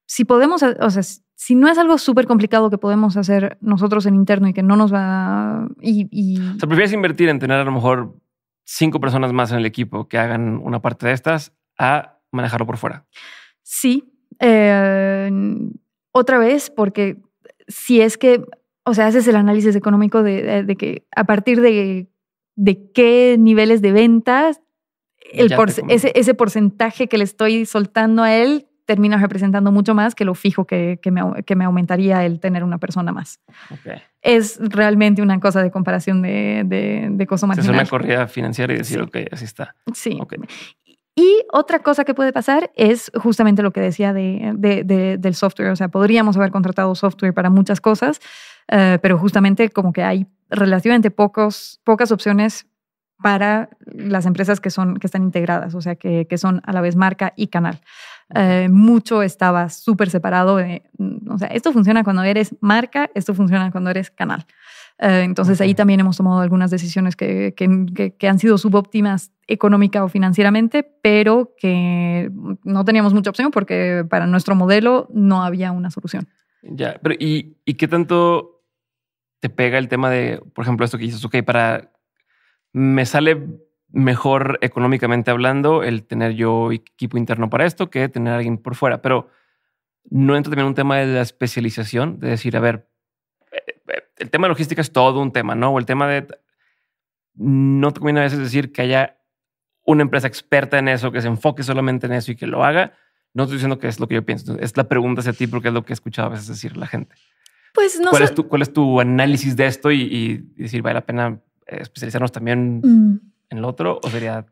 si podemos, o sea, si no es algo súper complicado que podemos hacer nosotros en interno y que no nos va. Y, O prefieres invertir en tener a lo mejor cinco personas más en el equipo que hagan una parte de estas a manejarlo por fuera. Sí. Eh, otra vez, porque si es que, o sea, haces el análisis económico de, que a partir de, qué niveles de ventas ese porcentaje que le estoy soltando a él termina representando mucho más que lo fijo que, que, me, aumentaría el tener una persona más. Es realmente una cosa de comparación de, de, de más marginal. Es una financiera y decir, que así está. Sí. Y otra cosa que puede pasar es justamente lo que decía de, de, del software. O sea, podríamos haber contratado software para muchas cosas, eh, pero justamente como que hay relativamente pocos, pocas opciones para las empresas que, son, que están integradas, o sea, que, que son a la vez marca y canal. Eh, mucho estaba súper separado. De, mm, o sea, esto funciona cuando eres marca, esto funciona cuando eres canal. Eh, entonces ahí también hemos tomado algunas decisiones que, han sido subóptimas económica o financieramente, pero que no teníamos mucha opción porque para nuestro modelo no había una solución. Ya, pero ¿y, ¿y, qué tanto te pega el tema de, por ejemplo, esto que dices, ok, para, me sale mejor económicamente hablando el tener yo equipo interno para esto que tener a alguien por fuera. Pero no entra también un tema de la especialización, de decir, a ver, eh, eh, el tema de logística es todo un tema, ¿no? O el tema de... No te conviene a veces decir que haya una empresa experta en eso, que se enfoque solamente en eso y que lo haga. No estoy diciendo que es lo que yo pienso, es la pregunta hacia ti porque es lo que he escuchado a veces decir la gente. Pues no ¿Cuál, es tu, ¿Cuál es tu análisis de esto y, decir, vale la pena eh, especializarnos también mm en el otro o sería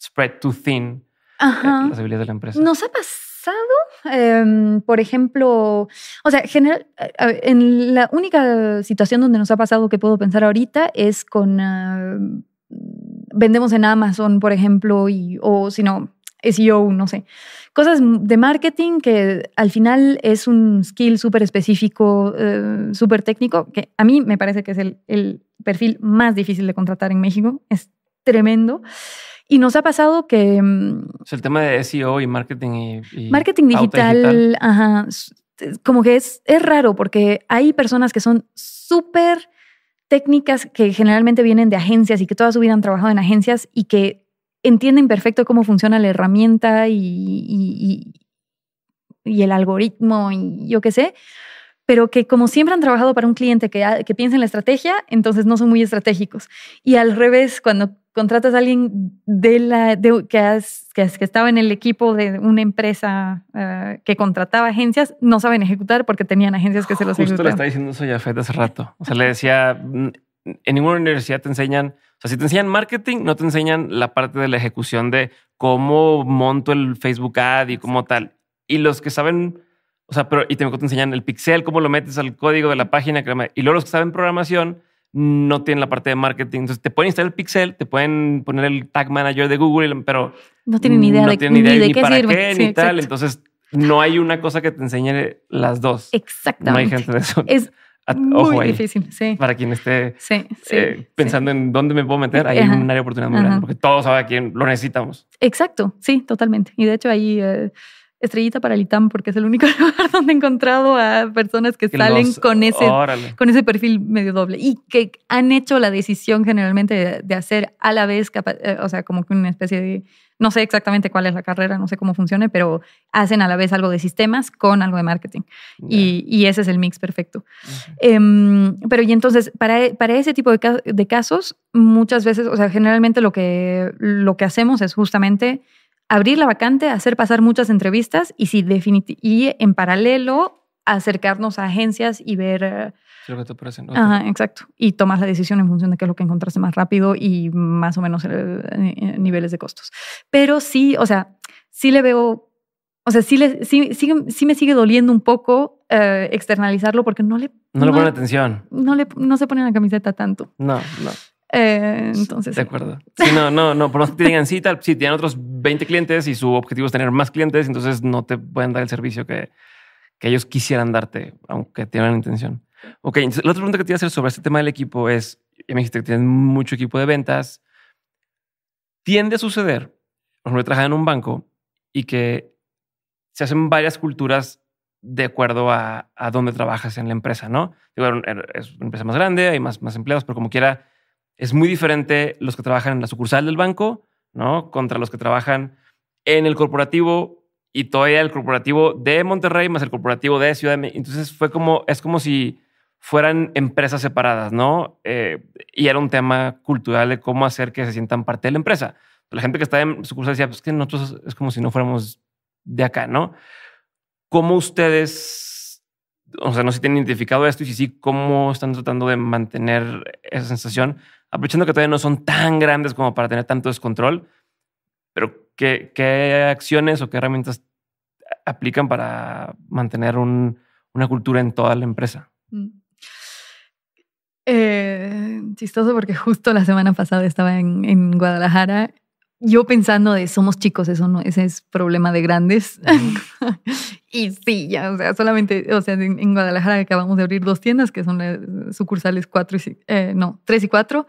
spread too thin eh, las habilidades de la empresa? Nos ha pasado, em, por ejemplo, o sea, general, eh, en la única situación donde nos ha pasado que puedo pensar ahorita es con... Ah, vendemos en Amazon, por ejemplo, y, o si no, SEO, no sé. Cosas de marketing que al final es un skill súper específico, eh, súper técnico, que a mí me parece que es el, perfil más difícil de contratar en México. Es tremendo. Y nos ha pasado que... Mm, el tema de SEO y marketing y... marketing digital, ajá. Como que es, es raro porque hay personas que son súper técnicas que generalmente vienen de agencias y que toda su vida han trabajado en agencias y que entienden perfecto cómo funciona la herramienta y, y, el algoritmo y yo qué sé pero que como siempre han trabajado para un cliente que, que, piensa en la estrategia, entonces no son muy estratégicos. Y al revés, cuando contratas a alguien de la, que, has, que, estaba en el equipo de una empresa eh, que contrataba agencias, no saben ejecutar porque tenían agencias que se los ejecutaban. Justo le estaba diciendo eso ya hace rato. O sea, le decía, en ninguna universidad te enseñan, o sea, si te enseñan marketing, no te enseñan la parte de la ejecución de cómo monto el Facebook ad y cómo tal. Y los que saben, o sea, pero y te enseñan el pixel, cómo lo metes al código de la página. Y luego los que saben programación no tienen la parte de marketing. Entonces te pueden instalar el Pixel, te pueden poner el Tag Manager de Google, pero no tienen ni idea de, ni qué para sirve. Qué, ni tal. Entonces no hay una cosa que te enseñe las dos. Exactamente. No hay gente de eso. Es muy difícil, sí. Para quien esté eh, pensando en dónde me puedo meter, hay un área de oportunidad muy grande, porque todos saben a quién lo necesitamos. Exacto, sí, totalmente. Y de hecho ahí... Eh, estrellita para el ITAM porque es el único *laughs* lugar donde he encontrado a personas que, salen con, ese, con ese perfil medio doble y que han hecho la decisión generalmente de, hacer a la vez, eh, o sea, como que una especie de, no sé exactamente cuál es la carrera, no sé cómo funcione, pero hacen a la vez algo de sistemas con algo de marketing y, ese es el mix perfecto. Em, pero y entonces, para, e, para ese tipo de, de casos, muchas veces, o sea, generalmente lo que, lo que hacemos es justamente abrir la vacante, hacer pasar muchas entrevistas y, si y en paralelo acercarnos a agencias y ver... Eh, exacto. Y tomas la decisión en función de qué es lo que encontraste más rápido y más o menos eh, eh, niveles de costos. Pero sí, o sea, sí le veo, o sea, sí, le, me sigue doliendo un poco externalizarlo porque no le... No, le ponen atención. No, le, no se pone la camiseta tanto. No, no. Eh, entonces. De acuerdo. Sí, no, no, no. Por más que te cita, si tienen otros 20 clientes y su objetivo es tener más clientes, entonces no te pueden dar el servicio que, que ellos quisieran darte, aunque tengan intención. Ok, la otra pregunta que te iba a hacer sobre este tema del equipo es: ya me dijiste que tienen mucho equipo de ventas. Tiende a suceder, por ejemplo, trabajar en un banco y que se hacen varias culturas de acuerdo a, a dónde trabajas en la empresa, ¿no? es una empresa más grande, hay más, más empleados, pero como quiera, es muy diferente los que trabajan en la sucursal del banco, ¿no? Contra los que trabajan en el corporativo y todavía el corporativo de Monterrey más el corporativo de Ciudad de México. Entonces fue como, es como si fueran empresas separadas, ¿no? Eh, y era un tema cultural de cómo hacer que se sientan parte de la empresa. La gente que está en sucursal decía, pues que nosotros es como si no fuéramos de acá, ¿no? ¿Cómo ustedes, o sea, no sé si tienen identificado esto y si sí, cómo están tratando de mantener esa sensación aprovechando que todavía no son tan grandes como para tener tanto descontrol, pero ¿qué, qué acciones o qué herramientas aplican para mantener una cultura en toda la empresa? Mm. Eh, chistoso porque justo la semana pasada estaba en, Guadalajara. Yo pensando de somos chicos, eso no, ese es problema de grandes. *laughs* Y sí, ya, o sea, solamente, o sea, en, Guadalajara acabamos de abrir dos tiendas que son sucursales cuatro y, eh, no, 3 y 4.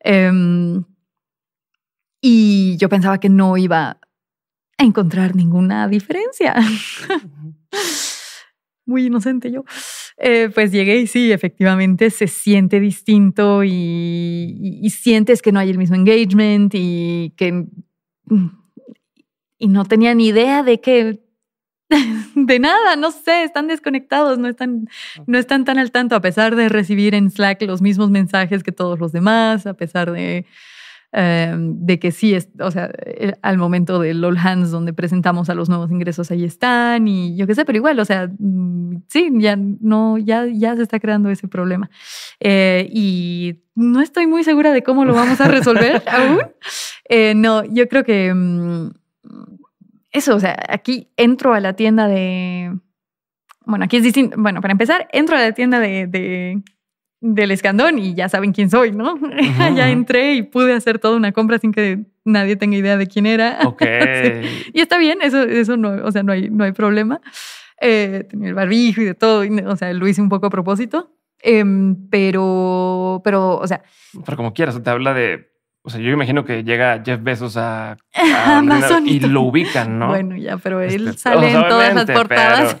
Em, y yo pensaba que no iba a encontrar ninguna diferencia. Muy inocente yo. Eh, pues llegué y sí, efectivamente se siente distinto y, sientes que no hay el mismo engagement y que... Y no tenía ni idea de que *laughs* de nada, no sé, están desconectados, no están, no están tan al tanto, a pesar de recibir en Slack los mismos mensajes que todos los demás, a pesar de, em, que sí, es, o sea, eh, al momento del LOL Hands donde presentamos a los nuevos ingresos, ahí están y yo qué sé, pero igual, o sea, mm, sí, ya, no, ya, ya se está creando ese problema. Eh, y no estoy muy segura de cómo lo vamos a resolver *laughs* aún. Eh, no, yo creo que... Mm, eso, o sea, aquí entro a la tienda de... Bueno, aquí es distinto. Bueno, para empezar, entro a la tienda de, del escandón y ya saben quién soy, ¿no? *laughs* ya entré y pude hacer toda una compra sin que nadie tenga idea de quién era. *laughs* Y está bien, eso, eso no, o sea, no hay, no hay problema. Eh, tenía el barbijo y de todo, o sea, lo hice un poco a propósito. Em, pero, pero, o sea. Pero como quieras, te habla de o sea, yo imagino que llega Jeff Bezos a, Amazon *laughs* y lo ubican, ¿no? Bueno, ya, pero él este, sale en todas las portadas.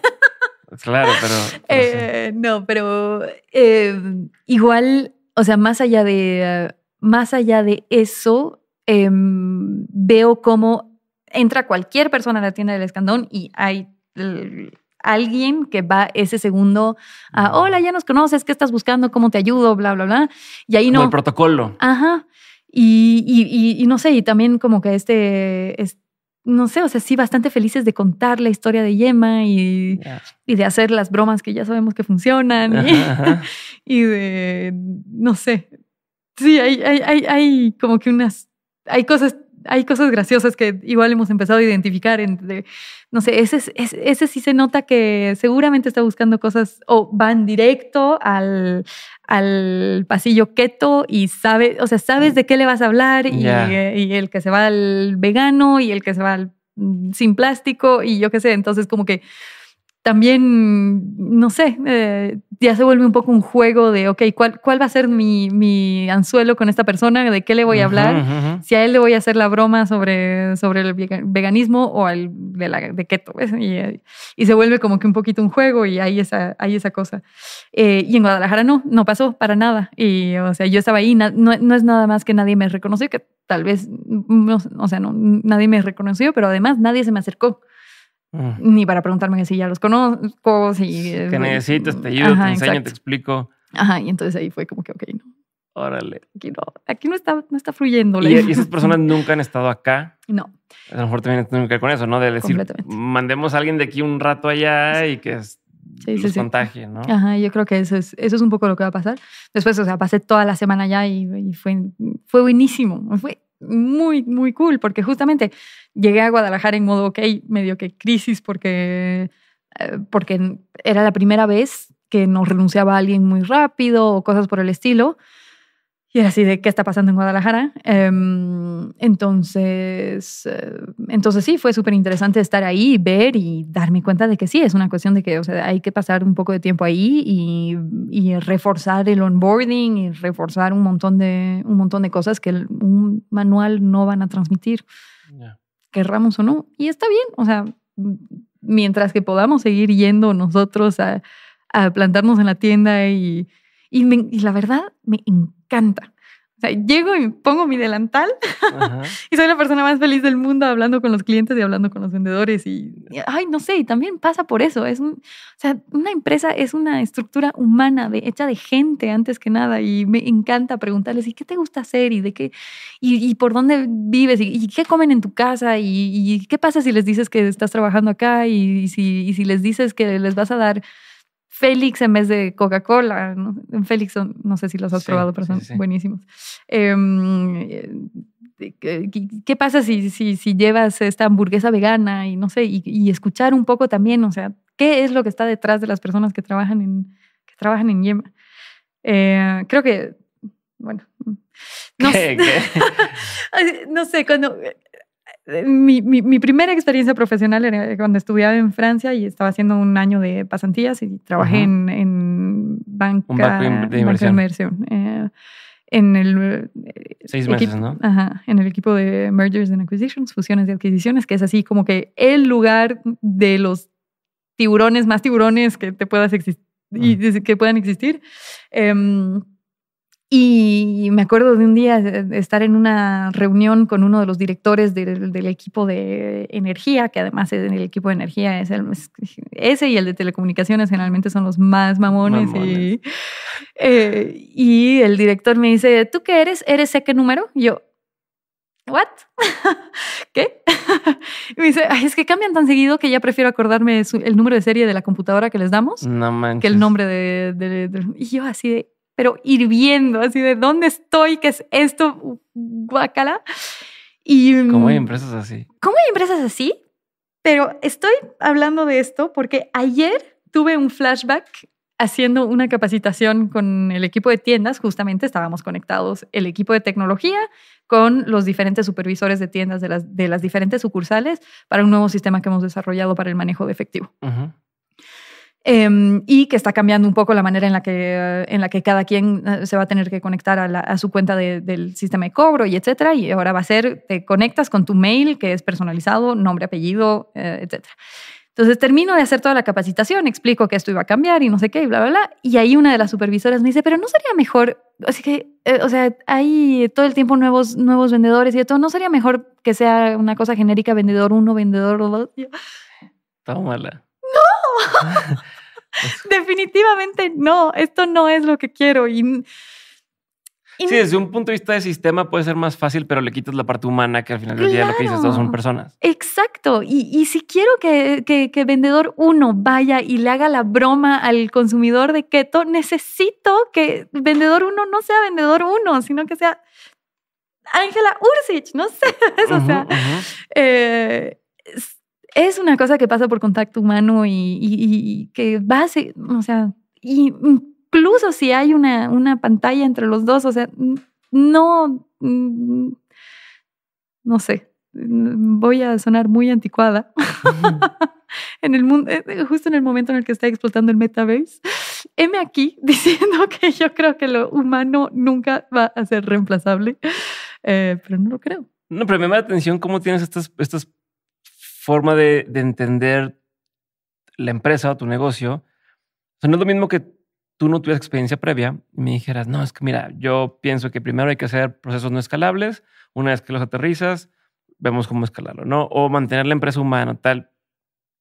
Pues, claro, pero. *laughs* eh, No, pero eh, igual, o sea, más allá de, más allá de eso, em, veo cómo entra cualquier persona a la tienda del escandón y hay alguien que va ese segundo a, mm. hola, ya nos conoces, ¿qué estás buscando? ¿Cómo te ayudo? Bla, bla, bla. Y ahí no. el protocolo. Ajá. Y, y, no sé, y también como que este, no sé, o sea, sí, bastante felices de contar la historia de Yema y, y de hacer las bromas que ya sabemos que funcionan *laughs* y, de, no sé, sí, hay, hay, hay, hay, como que unas, hay cosas, hay cosas graciosas que igual hemos empezado a identificar, en, no sé, ese, ese, ese sí se nota que seguramente está buscando cosas o van directo al, al pasillo keto y sabe, o sea, sabes mm. de qué le vas a hablar y, eh, y el que se va al vegano y el que se va al mm, sin plástico y yo qué sé, entonces como que también, no sé, eh, ya se vuelve un poco un juego de, ok, ¿cuál, cuál va a ser mi, anzuelo con esta persona? ¿De qué le voy a hablar? Si a él le voy a hacer la broma sobre, sobre el veganismo o al de, la, keto, pues, eh, Y, se vuelve como que un poquito un juego y hay esa, hay esa cosa. Eh, y en Guadalajara no, no pasó para nada. Y, o sea, yo estaba ahí, no, es nada más que nadie me reconoció, que tal vez, mm, o sea, nadie me reconoció, pero además nadie se me acercó. Ni para preguntarme si ya los conozco, si... Que necesitas, te ayudo, te enseño, te explico. Ajá, y entonces ahí fue como que, ok, no. Órale. Aquí no, aquí no está, no está fluyendo. ¿Y, esas personas *laughs* nunca han estado acá? No. A lo mejor también tienen que ver con eso, ¿no? De decir, mandemos a alguien de aquí un rato allá y que es, los contagie, ¿no? Ajá, yo creo que eso es, eso es un poco lo que va a pasar. Después, o sea, pasé toda la semana allá y, y fue, fue buenísimo. Fue muy, muy cool, porque justamente llegué a Guadalajara en modo, ok, medio que crisis, porque, eh, porque era la primera vez que nos renunciaba alguien muy rápido o cosas por el estilo. Y era así de, ¿qué está pasando en Guadalajara? Em, entonces, eh, entonces sí, fue súper interesante estar ahí, ver y darme cuenta de que sí, es una cuestión de que o sea, hay que pasar un poco de tiempo ahí y, reforzar el onboarding y reforzar un montón de, un montón de cosas que un manual no van a transmitir, querramos o no. Y está bien, o sea, mientras que podamos seguir yendo nosotros a, a plantarnos en la tienda y, y, y la verdad me encanta encanta. llego y pongo mi delantal *laughs* y soy la persona más feliz del mundo hablando con los clientes y hablando con los vendedores. Y, ay, no sé, también pasa por eso. Es sea, una empresa es una estructura humana hecha de gente antes que nada. Y me encanta preguntarles, ¿y qué te gusta hacer? ¿Y de qué? ¿Y, por dónde vives? ¿Y, qué comen en tu casa? ¿Y, qué pasa si les dices que estás trabajando acá? ¿Y, si, y si les dices que les vas a dar Félix en vez de Coca-Cola. ¿no? Félix, no sé si los has probado, pero son buenísimos. Em, eh, ¿Qué pasa si, si, si, llevas esta hamburguesa vegana y no sé, y, escuchar un poco también, o sea, qué es lo que está detrás de las personas que trabajan en, que trabajan en Yema? Eh, creo que, bueno, no sé, *laughs* no sé, cuando eh, mi, primera experiencia profesional era cuando estudiaba en Francia y estaba haciendo un año de pasantías y trabajé en, banco de, inversión. Eh, en el... Eh, Seis meses, equipo, ¿no? Ajá, en el equipo de Mergers and Acquisitions, fusiones y adquisiciones, que es así como que el lugar de los tiburones más tiburones que te puedas existir y mm. que puedan existir. Em, y me acuerdo de un día eh, estar en una reunión con uno de los directores del, equipo de energía, que además es en el equipo de energía, es el, ese y el de telecomunicaciones generalmente son los más mamones. Y, *laughs* eh, el director me dice, ¿tú qué eres? ¿Eres qué número? Y yo, ¿what? *laughs* ¿Qué? *laughs* y me dice, es que cambian tan seguido que ya prefiero acordarme el número de serie de la computadora que les damos que el nombre de... Y yo así de pero hirviendo, así de dónde estoy, qué es esto, Guácala. Y, ¿Cómo hay mm, empresas así? ¿Cómo hay empresas así? Pero estoy hablando de esto porque ayer tuve un flashback haciendo una capacitación con el equipo de tiendas, justamente estábamos conectados el equipo de tecnología con los diferentes supervisores de tiendas de las, diferentes sucursales para un nuevo sistema que hemos desarrollado para el manejo de efectivo. Em, y que está cambiando un poco la manera en la que, en la que cada quien eh, se va a tener que conectar a, su cuenta del sistema de cobro y etcétera. Y ahora va a ser, te conectas con tu mail que es personalizado, nombre, apellido, eh, etcétera. Entonces termino de hacer toda la capacitación, explico que esto iba a cambiar y no sé qué, y bla, bla, bla. Y ahí una de las supervisoras me dice, pero no sería mejor, así que, eh, o sea, hay todo el tiempo nuevos, nuevos vendedores y todo, no sería mejor que sea una cosa genérica, vendedor uno, vendedor dos. Tómala. *laughs* definitivamente no, esto no es lo que quiero. Y, sí, desde un punto de vista de sistema puede ser más fácil, pero le quitas la parte humana que al final del día lo que dices, son personas. Exacto. Y, si quiero que, vendedor uno vaya y le haga la broma al consumidor de keto, necesito que vendedor uno no sea vendedor uno, sino que sea Ángela Ursich, no sé. *laughs* o sea, eh, es una cosa que pasa por contacto humano y, que va o sea, incluso si hay una, pantalla entre los dos, o sea, no, mm, no sé, voy a sonar muy anticuada. Mm. *laughs* en el mundo, eh, justo en el momento en el que está explotando el metaverse, M aquí *laughs* diciendo que yo creo que lo humano nunca va a ser reemplazable, eh, pero no lo creo. No, pero me llama la atención cómo tienes estas, estas forma de, de entender la empresa o tu negocio. O sea, no es lo mismo que tú no tuvieras experiencia previa y me dijeras, no, es que mira, yo pienso que primero hay que hacer procesos no escalables, una vez que los aterrizas, vemos cómo escalarlo, ¿no? O mantener la empresa humana, tal.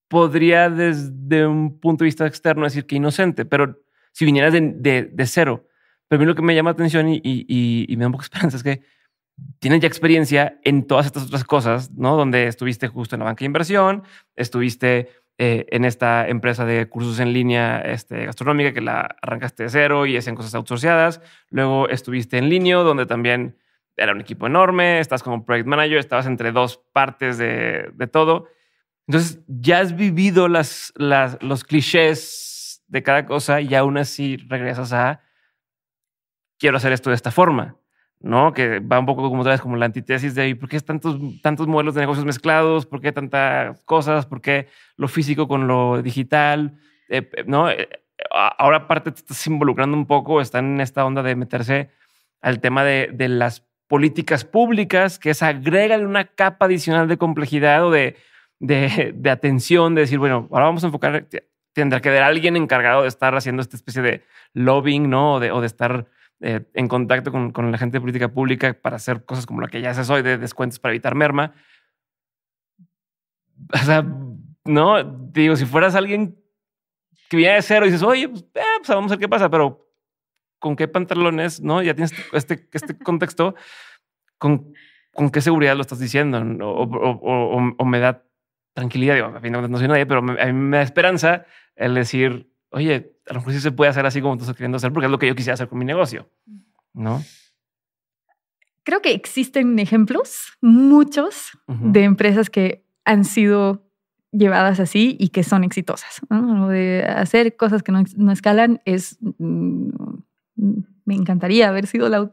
Podría desde un punto de vista externo decir que inocente, pero si vinieras de, de, cero. Pero a mí lo que me llama atención y me da un poco de *laughs* esperanza es que tienes ya experiencia en todas estas otras cosas, ¿no? Donde estuviste justo en la banca de inversión, estuviste eh, en esta empresa de cursos en línea este, gastronómica que la arrancaste de cero y es en cosas outsourciadas. Luego estuviste en línea, donde también era un equipo enorme, estás como project manager, estabas entre dos partes de, todo. Entonces, ya has vivido las, los clichés de cada cosa y aún así regresas a quiero hacer esto de esta forma. ¿no? Que va un poco como como la antítesis de por qué tantos, tantos modelos de negocios mezclados, por qué tantas cosas, por qué lo físico con lo digital, eh, eh, ¿no? Eh, ahora aparte te estás involucrando un poco, están en esta onda de meterse al tema de, de las políticas públicas, que es agregarle una capa adicional de complejidad o de, de, de atención, de decir, bueno, ahora vamos a enfocar, tendrá que haber alguien encargado de estar haciendo esta especie de lobbying, ¿no? de, o de estar eh, en contacto con, con, la gente de política pública para hacer cosas como la que ya haces hoy de descuentos para evitar merma. *laughs* O sea, no, digo, si fueras alguien que viene de cero y dices, oye, pues, eh, pues, vamos a ver qué pasa, pero con qué pantalones, ¿no? Ya tienes este, este, este *laughs* contexto, ¿con, con qué seguridad lo estás diciendo? O, me da tranquilidad, digo, no soy nadie, pero a mí me da esperanza el decir, oye, a lo mejor sí se puede hacer así como tú estás queriendo hacer, porque es lo que yo quisiera hacer con mi negocio, ¿no? Creo que existen ejemplos, muchos, de empresas que han sido llevadas así y que son exitosas. De hacer cosas que no escalan es mm, me encantaría haber sido *laughs* la,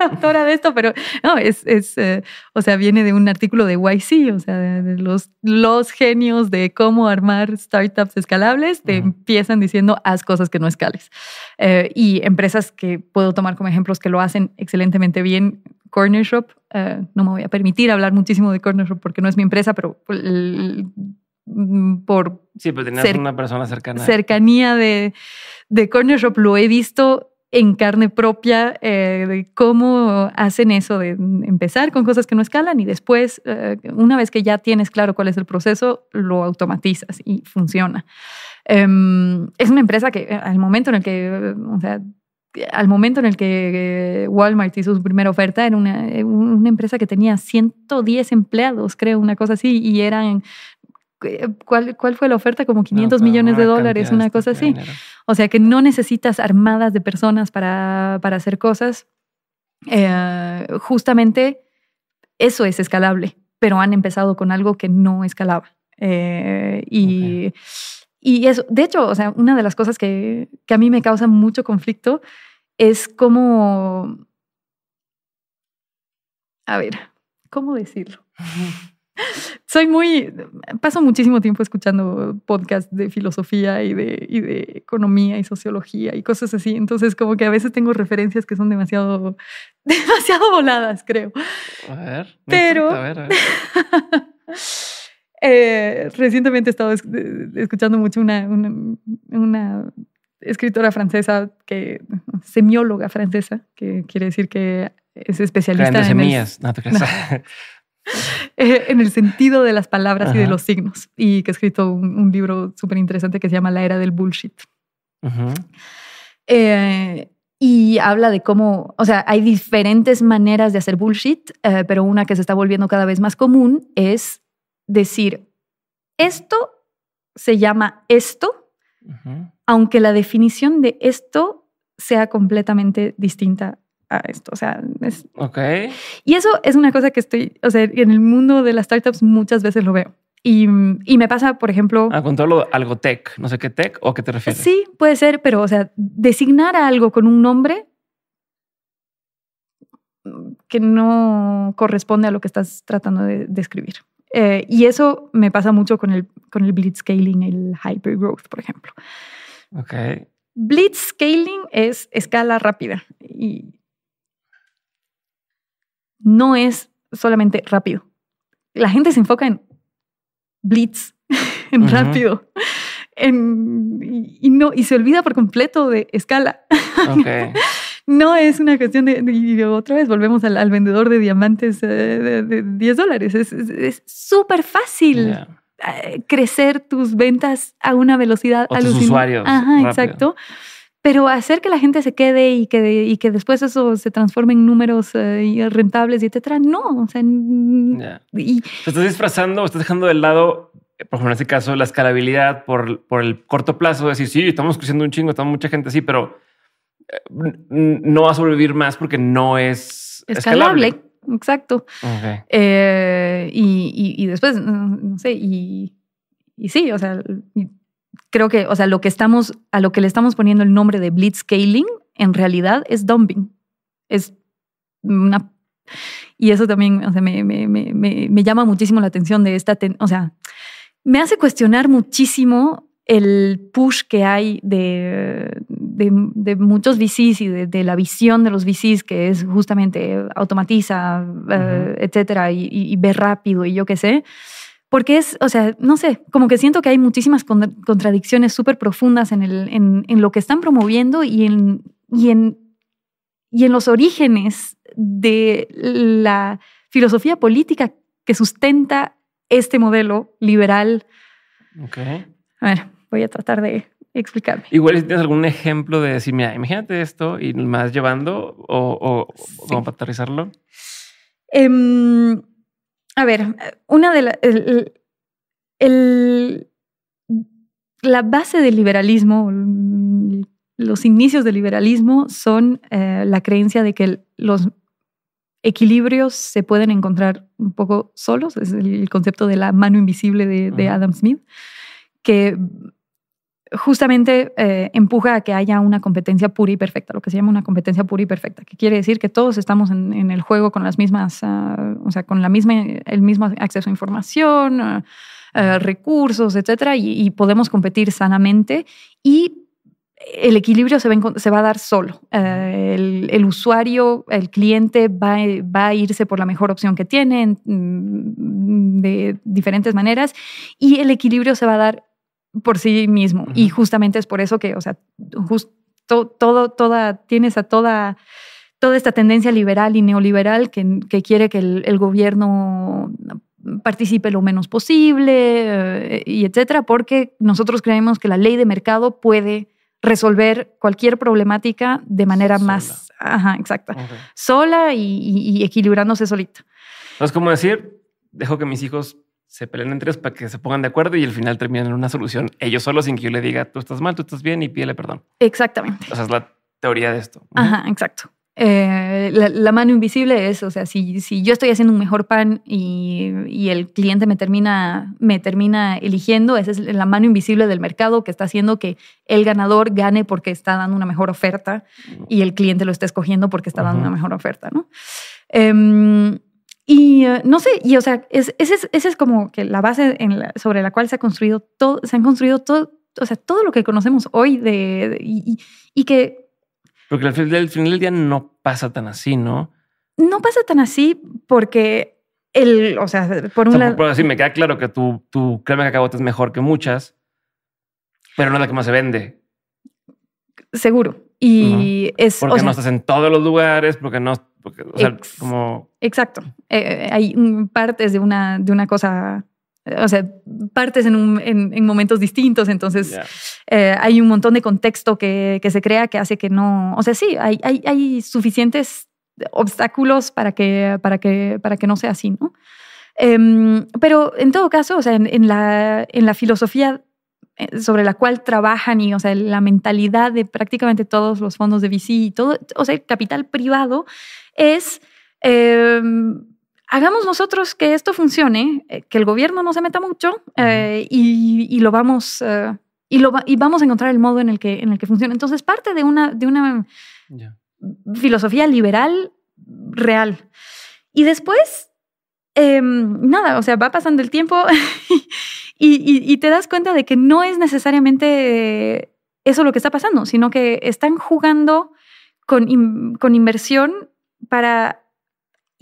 autora de esto, pero no, es, es eh, o sea, viene de un artículo de YC, o sea, de, los, los genios de cómo armar startups escalables, te empiezan diciendo haz cosas que no escales. Eh, y empresas que puedo tomar como ejemplos que lo hacen excelentemente bien, Corner Shop, eh, no me voy a permitir hablar muchísimo de Corner Shop porque no es mi empresa, pero mm, por... Sí, pero tenías una persona cercana. Cercanía de, de Corner Shop, lo he visto en carne propia eh, de cómo hacen eso de empezar con cosas que no escalan y después, eh, una vez que ya tienes claro cuál es el proceso, lo automatizas y funciona. Em, es una empresa que eh, al momento en el que, o sea, al momento en el que Walmart hizo su primera oferta, era una, una, empresa que tenía 110 empleados, creo, una cosa así, y eran ¿cuál, fue la oferta? Como 500 millones de dólares, una cosa así. O sea que no necesitas armadas de personas para, para hacer cosas. Eh, justamente eso es escalable, pero han empezado con algo que no escalaba. Eh, y, y, eso, de hecho, o sea, una de las cosas que, a mí me causa mucho conflicto es cómo... A ver, ¿cómo decirlo? *laughs* soy muy, paso muchísimo tiempo escuchando podcasts de filosofía y de, economía y sociología y cosas así. Entonces, como que a veces tengo referencias que son demasiado, *laughs* demasiado voladas, creo. A ver, pero... a ver, *laughs* eh, recientemente he estado escuchando mucho una, escritora francesa, que semióloga francesa, que quiere decir que es especialista. en semillas, *laughs* *laughs* Eh, en el sentido de las palabras y de los signos, y que he escrito un, libro súper interesante que se llama La Era del Bullshit. Eh, y habla de cómo, o sea, hay diferentes maneras de hacer bullshit, eh, pero una que se está volviendo cada vez más común es decir, esto se llama esto, aunque la definición de esto sea completamente distinta esto. O sea, Y eso es una cosa que estoy, o sea, en el mundo de las startups muchas veces lo veo. Y, me pasa, por ejemplo... A ah, algo tech, no sé qué tech o qué te refieres. Sí, puede ser, pero, o sea, designar algo con un nombre que no corresponde a lo que estás tratando de describir. Eh, y eso me pasa mucho con el, con el blitzscaling, el hypergrowth, por ejemplo. Ok. scaling es escala rápida y no es solamente rápido. La gente se enfoca en blitz, *laughs* en rápido, en, y, no, y se olvida por completo de escala. *laughs* no es una cuestión de, otra vez volvemos al, vendedor de diamantes eh, de, 10 dólares. Es súper fácil eh, crecer tus ventas a una velocidad Ajá, exacto. Pero hacer que la gente se quede y que, y que después eso se transforme en números eh, rentables y etcétera, no. O sea, y, te estás disfrazando, estás dejando de lado, eh, por ejemplo, en este caso, la escalabilidad por, el corto plazo. decir, sí, estamos creciendo un chingo, estamos mucha gente así, pero eh, no va a sobrevivir más porque no es escalable. Exacto. y, y, y, después, no sé, y, y sí, o sea, creo que, o sea, lo que estamos, a lo que le estamos poniendo el nombre de blitzscaling, en realidad es dumping. Es una... Y eso también o sea, me, me, me, me, llama muchísimo la atención de esta... o sea, me hace cuestionar muchísimo el push que hay de, de, muchos VCs y de, la visión de los VCs que es justamente automatiza, eh, etcétera, y, ve rápido y yo qué sé porque es, o sea, no sé, como que siento que hay muchísimas contradicciones súper profundas en, lo que están promoviendo y en, los orígenes de la filosofía política que sustenta este modelo liberal. Ok. A ver, voy a tratar de explicarme. Igual si tienes algún ejemplo de decir, mira, imagínate esto y más llevando o, o sí a ver, una de las... El, la base del liberalismo, los inicios del liberalismo son eh, la creencia de que los equilibrios se pueden encontrar un poco solos, es el concepto de la mano invisible de, de Adam Smith, que justamente eh, empuja a que haya una competencia pura y perfecta, lo que se llama una competencia pura y perfecta, que quiere decir que todos estamos en, el juego con las mismas, ah, o sea, con la misma, el mismo acceso a información, ah, ah, recursos, etcétera, y, podemos competir sanamente y el equilibrio se va, a dar solo. Eh, el, usuario, el cliente va, va a irse por la mejor opción que tiene mm, de diferentes maneras y el equilibrio se va a dar por sí mismo. Y justamente es por eso que, o sea, justo todo, toda, tienes a toda, toda esta tendencia liberal y neoliberal que, quiere que el, gobierno participe lo menos posible eh, y etcétera, porque nosotros creemos que la ley de mercado puede resolver cualquier problemática de manera más ajá, exacta. Sola y, y, equilibrándose solita. Es como decir, dejo que mis hijos se pelean entre ellos para que se pongan de acuerdo y al final terminan en una solución ellos solos sin que yo le diga tú estás mal, tú estás bien y pídele perdón. Exactamente. Esa es la teoría de esto. Ajá, exacto. Eh, la, mano invisible es, o sea, si, si yo estoy haciendo un mejor pan y, el cliente me termina, me termina eligiendo, esa es la mano invisible del mercado que está haciendo que el ganador gane porque está dando una mejor oferta y el cliente lo está escogiendo porque está dando una mejor oferta, ¿no? Em, y eh, no sé, y o sea, esa es, es, como que la base en sobre la cual se ha construido todo, se han construido todo, o sea, todo lo que conocemos hoy de, y, que... Porque al final, del día no pasa tan así, ¿no? No pasa tan así porque el, o sea, por un o lado... me queda claro que tu, tu crema de cacao es mejor que muchas, pero no es la que más se vende. Seguro. Y es... Porque no estás en todos los lugares, porque no sea, como... Exacto. Eh, eh, hay partes de una, de una cosa o sea, partes en, un, en, momentos distintos, entonces eh, hay un montón de contexto que, que, se crea que hace que no, o sea, sí, hay, hay, hay suficientes obstáculos para que, para, que, para que no sea así, ¿no? Em, pero en todo caso, o sea, en, la, en la filosofía sobre la cual trabajan y, o sea, la mentalidad de prácticamente todos los fondos de VC y todo, o sea, capital privado es, em, hagamos nosotros que esto funcione, eh, que el gobierno no se meta mucho eh, y, lo vamos... Eh, y, vamos a encontrar el modo en el que, en el que funciona. Entonces, parte de una, filosofía liberal real. Y después, em, nada, o sea, va pasando el tiempo *laughs* y, te das cuenta de que no es necesariamente eso lo que está pasando, sino que están jugando con inversión para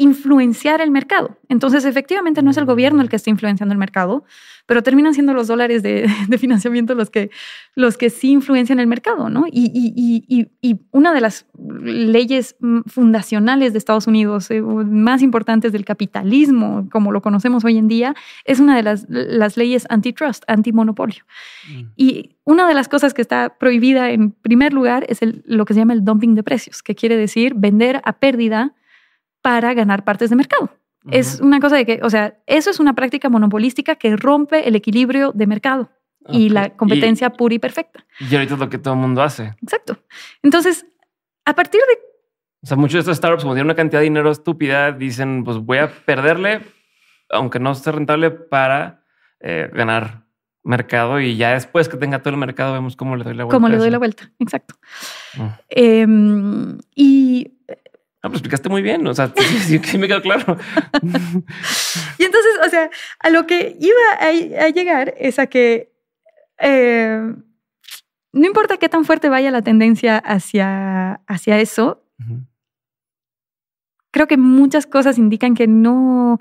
influenciar el mercado. Entonces, efectivamente, no es el mm. gobierno el que está influenciando el mercado, pero terminan siendo los dólares de, *laughs* financiamiento los que, los que sí influencian el mercado, ¿no? Y, una de las leyes mm, fundacionales de Estados Unidos, eh, más importantes del capitalismo, como lo conocemos hoy en día, es una de las, leyes antitrust, antimonopolio. Mm. Y una de las cosas que está prohibida en primer lugar es lo que se llama el dumping de precios, que quiere decir vender a pérdida para ganar partes de mercado. Es una cosa de que, o sea, eso es una práctica monopolística que rompe el equilibrio de mercado y la competencia pura y perfecta. Y ahorita es lo que todo el mundo hace. Exacto. Entonces, a partir de... O sea, muchos de estos startups, como tienen una cantidad de dinero estúpida, dicen, pues voy a perderle, aunque no sea rentable, para eh, ganar mercado y ya después que tenga todo el mercado vemos cómo le doy la vuelta. Cómo le doy la vuelta, exacto. Mm. Em, y lo ah, pues, explicaste muy bien. O sea, sí, me quedó claro. y entonces, o sea, a lo que iba a, llegar es a que eh, no importa qué tan fuerte vaya la tendencia hacia, hacia eso, creo que muchas cosas indican que no,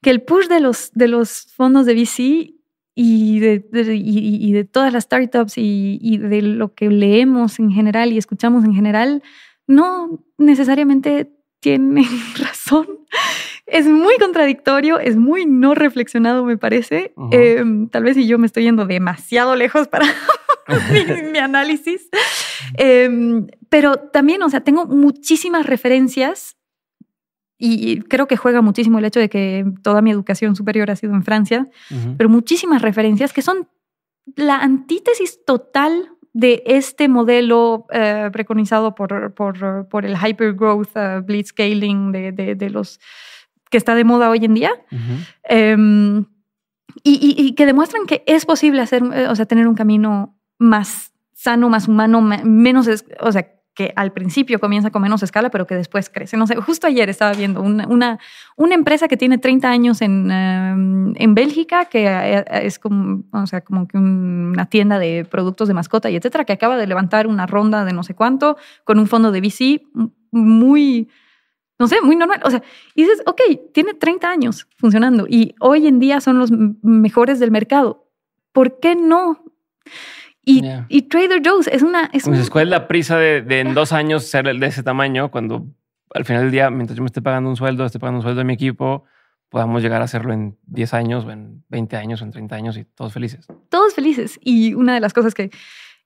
que el push de los, de los fondos de VC y de, de todas las startups y, de lo que leemos en general y escuchamos en general no necesariamente tienen *laughs* razón. Es muy contradictorio, es muy no reflexionado, me parece. Em, tal vez si yo me estoy yendo demasiado lejos para *laughs* mi, análisis. Em, pero también, o sea, tengo muchísimas referencias y creo que juega muchísimo el hecho de que toda mi educación superior ha sido en Francia, pero muchísimas referencias que son la antítesis total de este modelo eh, preconizado por, el hypergrowth, eh, bleed scaling, de, los que está de moda hoy en día. Em, y, que demuestran que es posible hacer, eh, o sea, tener un camino más sano, más humano, menos, o sea, que al principio comienza con menos escala, pero que después crece. No sé, justo ayer estaba viendo una, una, una empresa que tiene 30 años en, eh, en Bélgica, que eh, es como, o sea, como que una tienda de productos de mascota y etcétera, que acaba de levantar una ronda de no sé cuánto con un fondo de VC muy, no sé, muy normal. O sea, dices, ok, tiene 30 años funcionando y hoy en día son los mejores del mercado. ¿Por qué no? Y, Trader Joe's es una. Es pues, ¿Cuál es la prisa de, en dos años ser de ese tamaño cuando al final del día, mientras yo me esté pagando un sueldo, esté pagando un sueldo a mi equipo, podamos llegar a hacerlo en 10 años o en 20 años o en 30 años y todos felices? Todos felices. Y una de las cosas que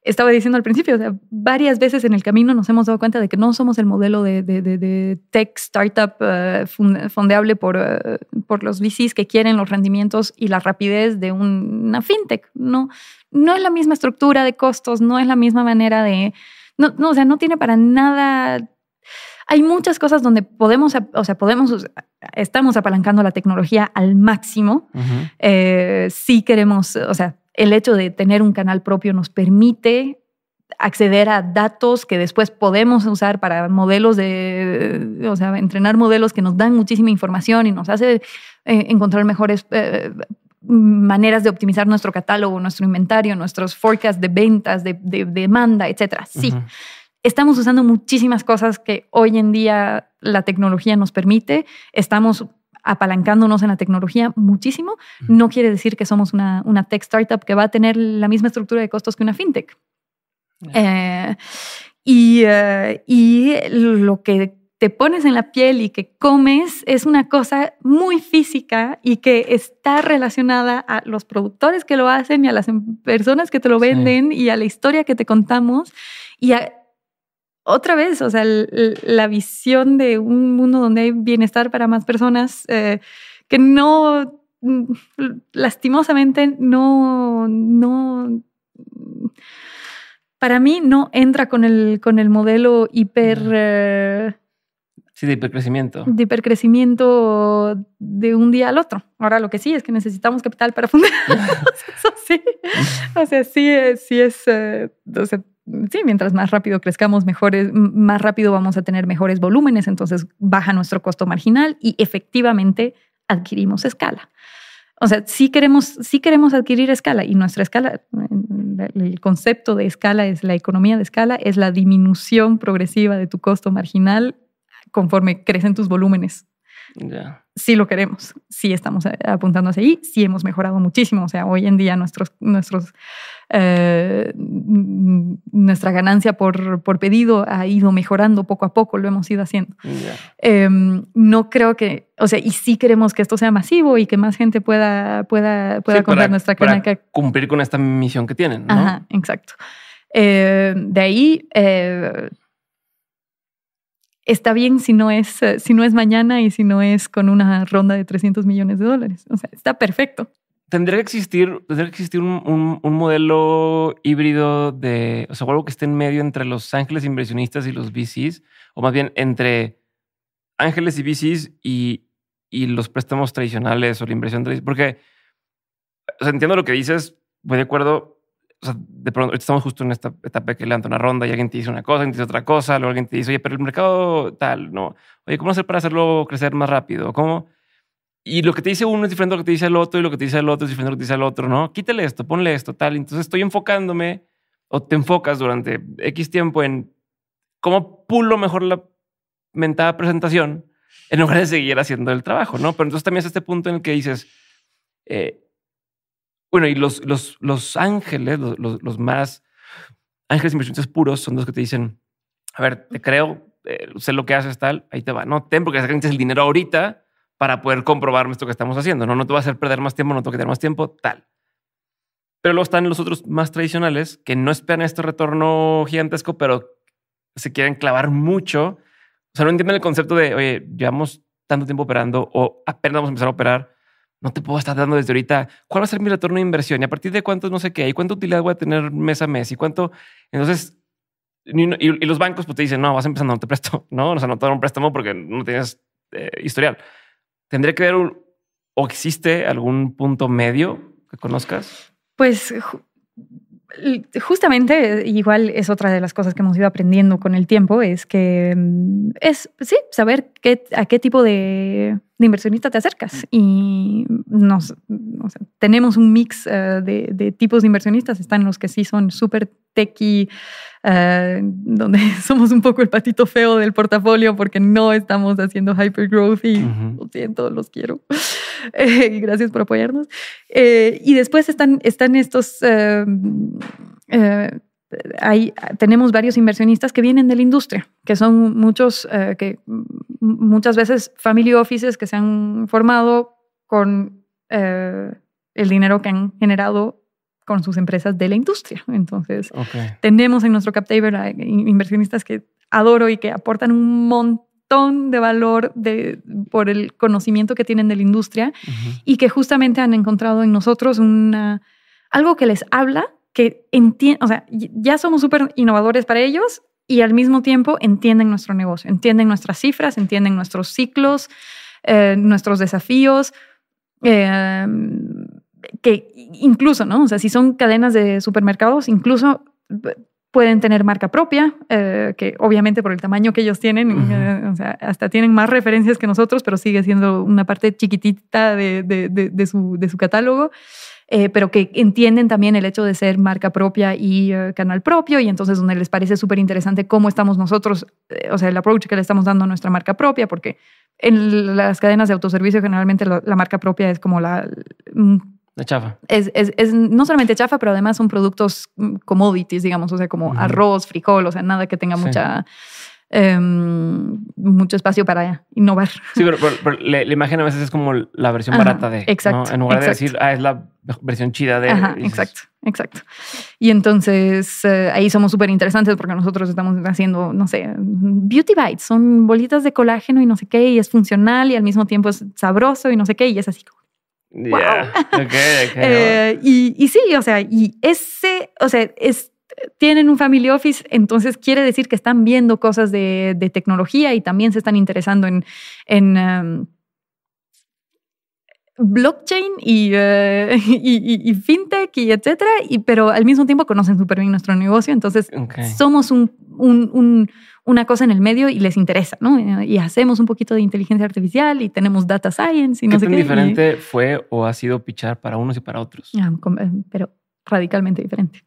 estaba diciendo al principio, o varias veces en el camino nos hemos dado cuenta de que no somos el modelo de, de, tech startup eh, fondeable por, eh, los VCs que quieren los rendimientos y la rapidez de una fintech. No, no es la misma estructura de costos, no es la misma manera de... No, o sea, no tiene para nada... Hay muchas cosas donde podemos, o sea, podemos, estamos apalancando la tecnología al máximo. si eh, sí queremos, o sea, el hecho de tener un canal propio nos permite acceder a datos que después podemos usar para modelos de, o sea, entrenar modelos que nos dan muchísima información y nos hace eh, encontrar mejores eh, maneras de optimizar nuestro catálogo, nuestro inventario, nuestros forecasts de ventas, de, demanda, etcétera. Sí, estamos usando muchísimas cosas que hoy en día la tecnología nos permite. Estamos apalancándonos en la tecnología muchísimo, no quiere decir que somos una, tech startup que va a tener la misma estructura de costos que una fintech. Eh, eh, y, lo que te pones en la piel y que comes es una cosa muy física y que está relacionada a los productores que lo hacen y a las em-, personas que te lo venden y a la historia que te contamos y a otra vez, o sea, la visión de un mundo donde hay bienestar para más personas eh, que no, mm, lastimosamente, no, no, para mí no entra con el, con el modelo hiper... Eh, sí, de hipercrecimiento. De hipercrecimiento de un día al otro. Ahora lo que sí es que necesitamos capital para *laughs* fundar. *laughs* O sea, sí, sí es, eh, sí, mientras más rápido crezcamos, mejores, más rápido vamos a tener mejores volúmenes, entonces baja nuestro costo marginal y efectivamente adquirimos escala. O sea, si queremos, sí queremos adquirir escala y nuestra escala, el concepto de escala es la economía de escala, es la disminución progresiva de tu costo marginal conforme crecen tus volúmenes Sí lo queremos, sí estamos eh, apuntando hacia ahí, sí hemos mejorado muchísimo. O sea, hoy en día nuestros, nuestros, eh, nuestra ganancia por, pedido ha ido mejorando poco a poco, lo hemos ido haciendo. Em, no creo que, o sea, y sí queremos que esto sea masivo y que más gente pueda, pueda, comprar nuestra para cumplir con esta misión que tienen. Ajá, exacto. Eh, de ahí está bien si no es, eh, si no es mañana y si no es con una ronda de 300 millones de dólares. O sea, está perfecto. Tendría que existir, existir un, modelo híbrido de, o sea, algo que esté en medio entre los ángeles inversionistas y los VCs, o más bien entre ángeles y VCs y, y los préstamos tradicionales o la inversión tradicional. Porque, o sea, entiendo lo que dices, voy de acuerdo, o sea, de pronto, estamos justo en esta etapa que levanta una ronda y alguien te dice una cosa, alguien te dice otra cosa, luego alguien te dice, oye, pero el mercado tal, no. Oye, ¿cómo hacer para hacerlo crecer más rápido? ¿Cómo? Y lo que te dice uno es diferente a lo que te dice el otro, y lo que te dice el otro es diferente a lo que te dice el otro, ¿no? Quítale esto, ponle esto, tal. Entonces estoy enfocándome o te enfocas durante X tiempo en cómo pulo mejor la mentada presentación en lugar de seguir haciendo el trabajo, ¿no? Pero entonces también es este punto en el que dices, eh, bueno, y los, ángeles, los, más ángeles inversionistas puros son los que te dicen, a ver, te creo, eh, sé lo que haces tal, ahí te va. No, ten porque necesitas el dinero ahorita para poder comprobarme esto que estamos haciendo. No, no te va a hacer perder más tiempo, no te va a más tiempo, tal. Pero luego están los otros más tradicionales que no esperan este retorno gigantesco, pero se quieren clavar mucho. O sea, no entienden el concepto de, oye, llevamos tanto tiempo operando o apenas vamos a empezar a operar no te puedo estar dando desde ahorita cuál va a ser mi retorno de inversión y a partir de cuántos no sé qué y cuánta utilidad voy a tener mes a mes y cuánto. Entonces, y, los bancos pues, te dicen, no, vas empezando, no te presto, *laughs* no, o sea, no te un préstamo porque no tienes eh, historial. Tendría que ver o existe algún punto medio que conozcas. Pues justamente, eh, igual es otra de las cosas que hemos ido aprendiendo con el tiempo, es que mm, es, sí, saber qué, a qué tipo de, inversionista te acercas. Mm. Y nos, tenemos un mix eh, de, de, tipos de inversionistas. Están los que sí son súper tequi eh, donde *laughs* somos un poco el patito feo del portafolio porque no estamos haciendo hypergrowth y los quiero. *laughs* Eh, gracias por apoyarnos. Eh, y después están, están estos... tenemos varios inversionistas que vienen de la industria, que son muchos, que muchas veces family offices que se han formado con el dinero que han generado con sus empresas de la industria. Entonces, tenemos en nuestro cap a inversionistas que adoro y que aportan un montón de valor de, por el conocimiento que tienen de la industria y que justamente han encontrado en nosotros algo que les habla, que entienden, o sea, ya somos súper innovadores para ellos y al mismo tiempo entienden nuestro negocio, entienden nuestras cifras, entienden nuestros ciclos, eh, nuestros desafíos. Eh, que incluso, ¿no? O sea, si son cadenas de supermercados, incluso pueden tener marca propia, eh, que obviamente por el tamaño que ellos tienen, eh, o sea, hasta tienen más referencias que nosotros, pero sigue siendo una parte chiquitita de, de, su, catálogo, eh, pero que entienden también el hecho de ser marca propia y canal propio, y entonces donde les parece súper interesante cómo estamos nosotros, o sea, el approach que le estamos dando a nuestra marca propia, porque en las cadenas de autoservicio generalmente la marca propia es como la mm, de chafa. Es, no solamente chafa, pero además son productos mm, commodities, digamos, o sea, como arroz, frijol, o sea, nada que tenga mucha... Em, mucho espacio para innovar. Sí, pero, la, imagen a veces es como la versión barata de. Exacto. En lugar de decir, ah, es la versión chida de. exacto, exacto. Y entonces eh, ahí somos súper interesantes porque nosotros estamos haciendo, no sé, beauty bites, son bolitas de colágeno y no sé qué, y es funcional y al mismo tiempo es sabroso y no sé qué, y es así *laughs* Eh, y, sí, o sea, y ese, o sea, es, tienen un family office, entonces quiere decir que están viendo cosas de, de tecnología y también se están interesando en, em, blockchain eh, *laughs* y, fintech y etcétera, y, pero al mismo tiempo conocen súper bien nuestro negocio, entonces somos una cosa en el medio y les interesa, ¿no? Eh, y hacemos un poquito de inteligencia artificial y tenemos data science y no ¿Qué sé tan diferente fue o ha sido pichar para unos y para otros? Ah, eh, pero radicalmente diferente.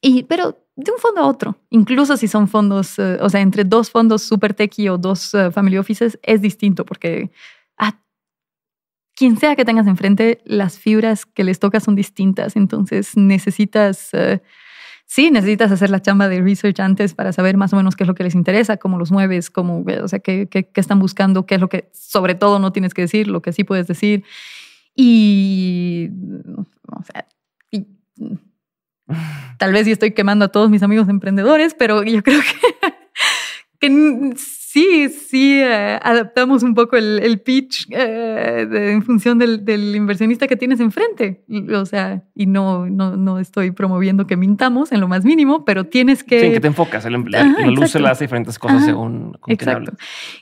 Y, pero de un fondo a otro, incluso si son fondos, o sea, entre dos fondos super tech o dos family offices es distinto porque ah, quien sea que tengas enfrente, las fibras que les toca son distintas, entonces necesitas... Eh, sí, necesitas hacer la chamba de research antes para saber más o menos qué es lo que les interesa, cómo los mueves, cómo, eh, o sea, qué, qué, están buscando, qué es lo que sobre todo no tienes que decir, lo que sí puedes decir. Y, o sea, y, tal vez yo estoy quemando a todos mis amigos emprendedores, pero yo creo que *laughs* sí, sí, eh, adaptamos un poco el, pitch eh, en función del, inversionista que tienes enfrente. o sea, y no, no, estoy promoviendo que mintamos en lo más mínimo, pero tienes que... Sí, que te enfocas, el, em, la luz se la hace diferentes cosas según con exacto.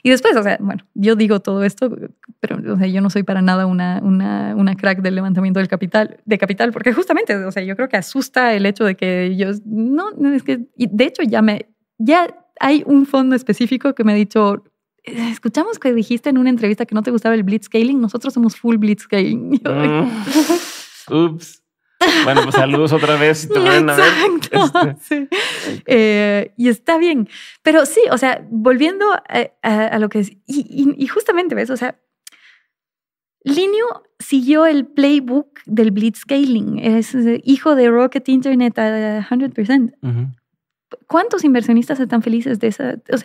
Y después, o sea, bueno, yo digo todo esto, pero o yo no soy para nada una, una, crack del levantamiento del capital, de capital, porque justamente, o sea, yo creo que asusta el hecho de que yo, no, es que, de hecho ya me, ya hay un fondo específico que me ha dicho, eh, escuchamos que dijiste en una entrevista que no te gustaba el scaling nosotros somos full blitz scaling. *laughs* Mm. Ups. Bueno, pues saludos otra vez. Te *laughs* Exacto. A ver. Este. *laughs* Eh, y está bien. Pero sí, o sea, volviendo a, lo que es. Y, justamente ves, o sea, Linio siguió el playbook del scaling. Es eh, hijo de Rocket Internet a 100%. ¿Cuántos inversionistas están felices de esa? O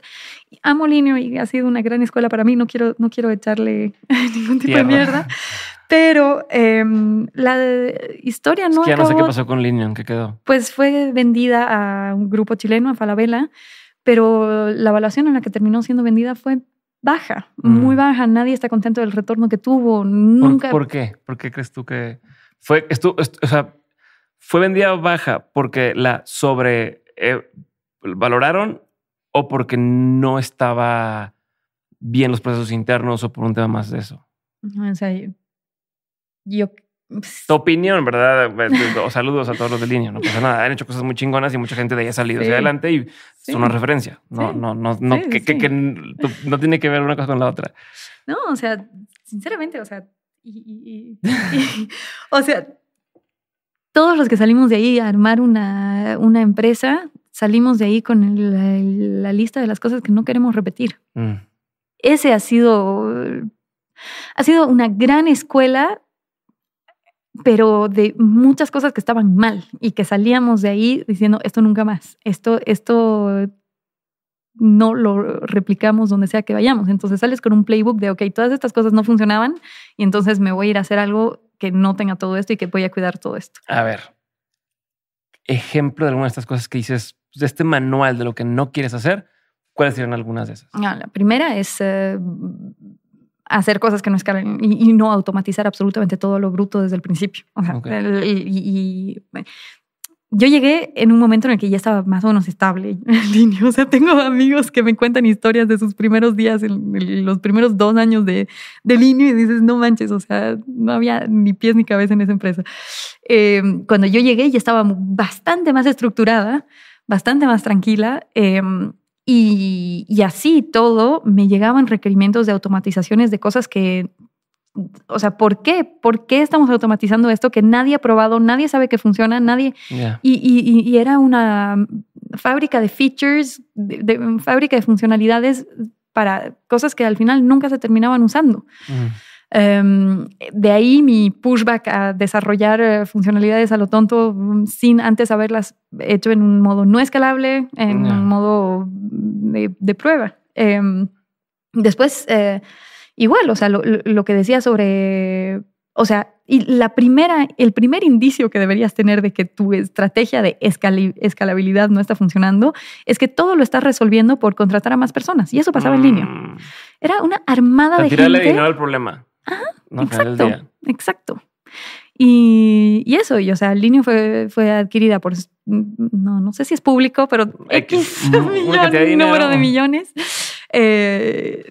amo Linio y ha sido una gran escuela para mí, no quiero, no quiero echarle *laughs* ningún tipo de mierda, pero em, la historia no... Es que ya no sé qué pasó con Linio, ¿en qué quedó? Pues fue vendida a un grupo chileno, a Falabella, pero la evaluación en la que terminó siendo vendida fue baja, muy mm. baja, nadie está contento del retorno que tuvo, nunca... ¿Por, qué? ¿Por qué crees tú que fue, esto? o sea, fue vendida baja porque la sobre eh, valoraron o porque no estaba bien los procesos internos o por un tema más de eso. O sea, yo, pues, tu opinión, ¿verdad? Pues, saludos a todos los de línea, no pasa nada. Han hecho cosas muy chingonas y mucha gente de ahí ha salido hacia adelante y es una referencia. No, no, no, no, no tiene que ver una cosa con la otra. No, o sea, sinceramente, o sea, y, *laughs* o sea, todos los que salimos de ahí a armar una, una empresa, salimos de ahí con la lista de las cosas que no queremos repetir. Mm. Ese ha sido, ha sido una gran escuela, pero de muchas cosas que estaban mal y que salíamos de ahí diciendo, esto nunca más, esto, esto no lo replicamos donde sea que vayamos. Entonces sales con un playbook de, ok, todas estas cosas no funcionaban y entonces me voy a ir a hacer algo que no tenga todo esto y que voy a cuidar todo esto. A ver, ejemplo de alguna de estas cosas que dices, de este manual de lo que no quieres hacer, ¿cuáles serían algunas de esas? Ah, la primera es eh, hacer cosas que no escalen y, no automatizar absolutamente todo lo bruto desde el principio. y, yo llegué en un momento en el que ya estaba más o menos estable *laughs* O sea, tengo amigos que me cuentan historias de sus primeros días, en, los primeros dos años de, de línea, y dices, no manches, o sea, no había ni pies ni cabeza en esa empresa. Em, cuando yo llegué ya estaba bastante más estructurada, bastante más tranquila. Em, y, y, así todo, me llegaban requerimientos de automatizaciones de cosas que o sea, ¿por qué? ¿Por qué estamos automatizando esto que nadie ha probado, nadie sabe que funciona, nadie? Y, y, y, era una fábrica de features, de, fábrica de funcionalidades para cosas que al final nunca se terminaban usando. Mm. Em, de ahí mi pushback a desarrollar eh, funcionalidades a lo tonto mm, sin antes haberlas hecho en un modo no escalable, en un modo de, prueba. Em, después... Eh, igual, o sea, lo, que decía sobre, o sea, y la primera, el primer indicio que deberías tener de que tu estrategia de escalabilidad no está funcionando es que todo lo estás resolviendo por contratar a más personas. Y eso pasaba en línea. Mm. Era una armada de gente. dinero al problema. exacto, exacto. Y, eso, y o sea, Linio fue, fue adquirida por, no, no sé si es público, pero X, *laughs* número de millones. Eh,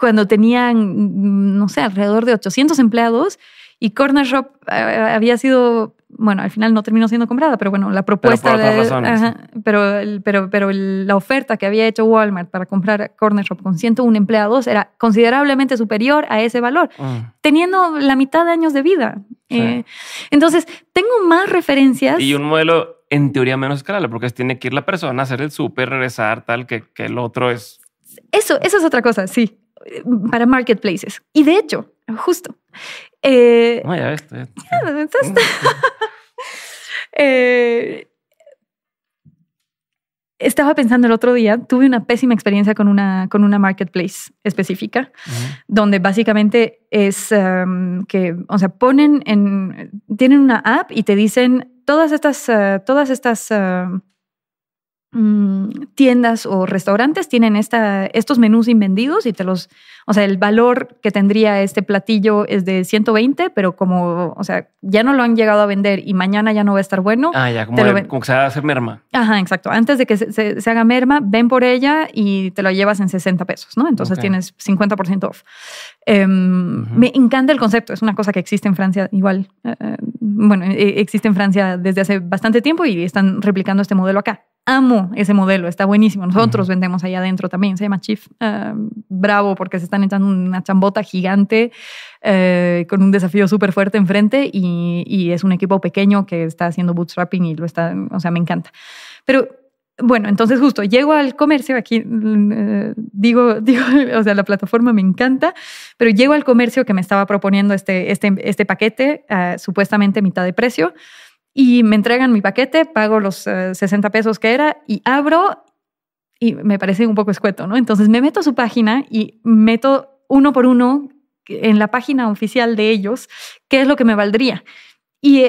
cuando tenían, mm, no sé, alrededor de 800 empleados y Corner Shop eh, había sido, bueno, al final no terminó siendo comprada, pero bueno, la propuesta... Pero por otras razones. pero, pero, la oferta que había hecho Walmart para comprar Corner Shop con 101 empleados era considerablemente superior a ese valor, ah. teniendo la mitad de años de vida. Eh, entonces, tengo más referencias. Y un modelo en teoría menos escalable, porque tiene que ir la persona, hacer el súper, regresar, tal, que, que el otro es... Eso, eso es otra cosa, sí para marketplaces. Y de hecho, justo. Eh, *laughs* ah, *laughs* eh, estaba pensando el otro día, tuve una pésima experiencia con una, con una marketplace específica, donde básicamente es em, que, o sea, ponen en, tienen una app y te dicen todas estas, eh, todas estas em, Mm, tiendas o restaurantes tienen esta, estos menús invendidos y te los, o sea, el valor que tendría este platillo es de 120, pero como, o sea, ya no lo han llegado a vender y mañana ya no va a estar bueno. Ah, ya, como, que se va a hacer merma. Ajá, exacto. Antes de que se, haga merma, ven por ella y te lo llevas en 60 pesos, ¿no? Entonces tienes 50% off. Em, me encanta el concepto, es una cosa que existe en Francia igual, eh, eh, bueno, e, existe en Francia desde hace bastante tiempo y están replicando este modelo acá. Amo ese modelo, está buenísimo. Nosotros vendemos allá adentro también, se llama Chief. Eh, bravo, porque se están echando una chambota gigante con un desafío súper fuerte enfrente y, y es un equipo pequeño que está haciendo bootstrapping y lo está, o sea, me encanta. Pero bueno, entonces justo llego al comercio, aquí mm, eh, digo, *laughs* digo, o sea, la plataforma me encanta, pero llego al comercio que me estaba proponiendo este, este, este paquete, eh, supuestamente mitad de precio, y me entregan mi paquete, pago los 60 eh, pesos que era y abro y me parece un poco escueto, ¿no? Entonces me meto a su página y meto uno por uno en la página oficial de ellos qué es lo que me valdría. Y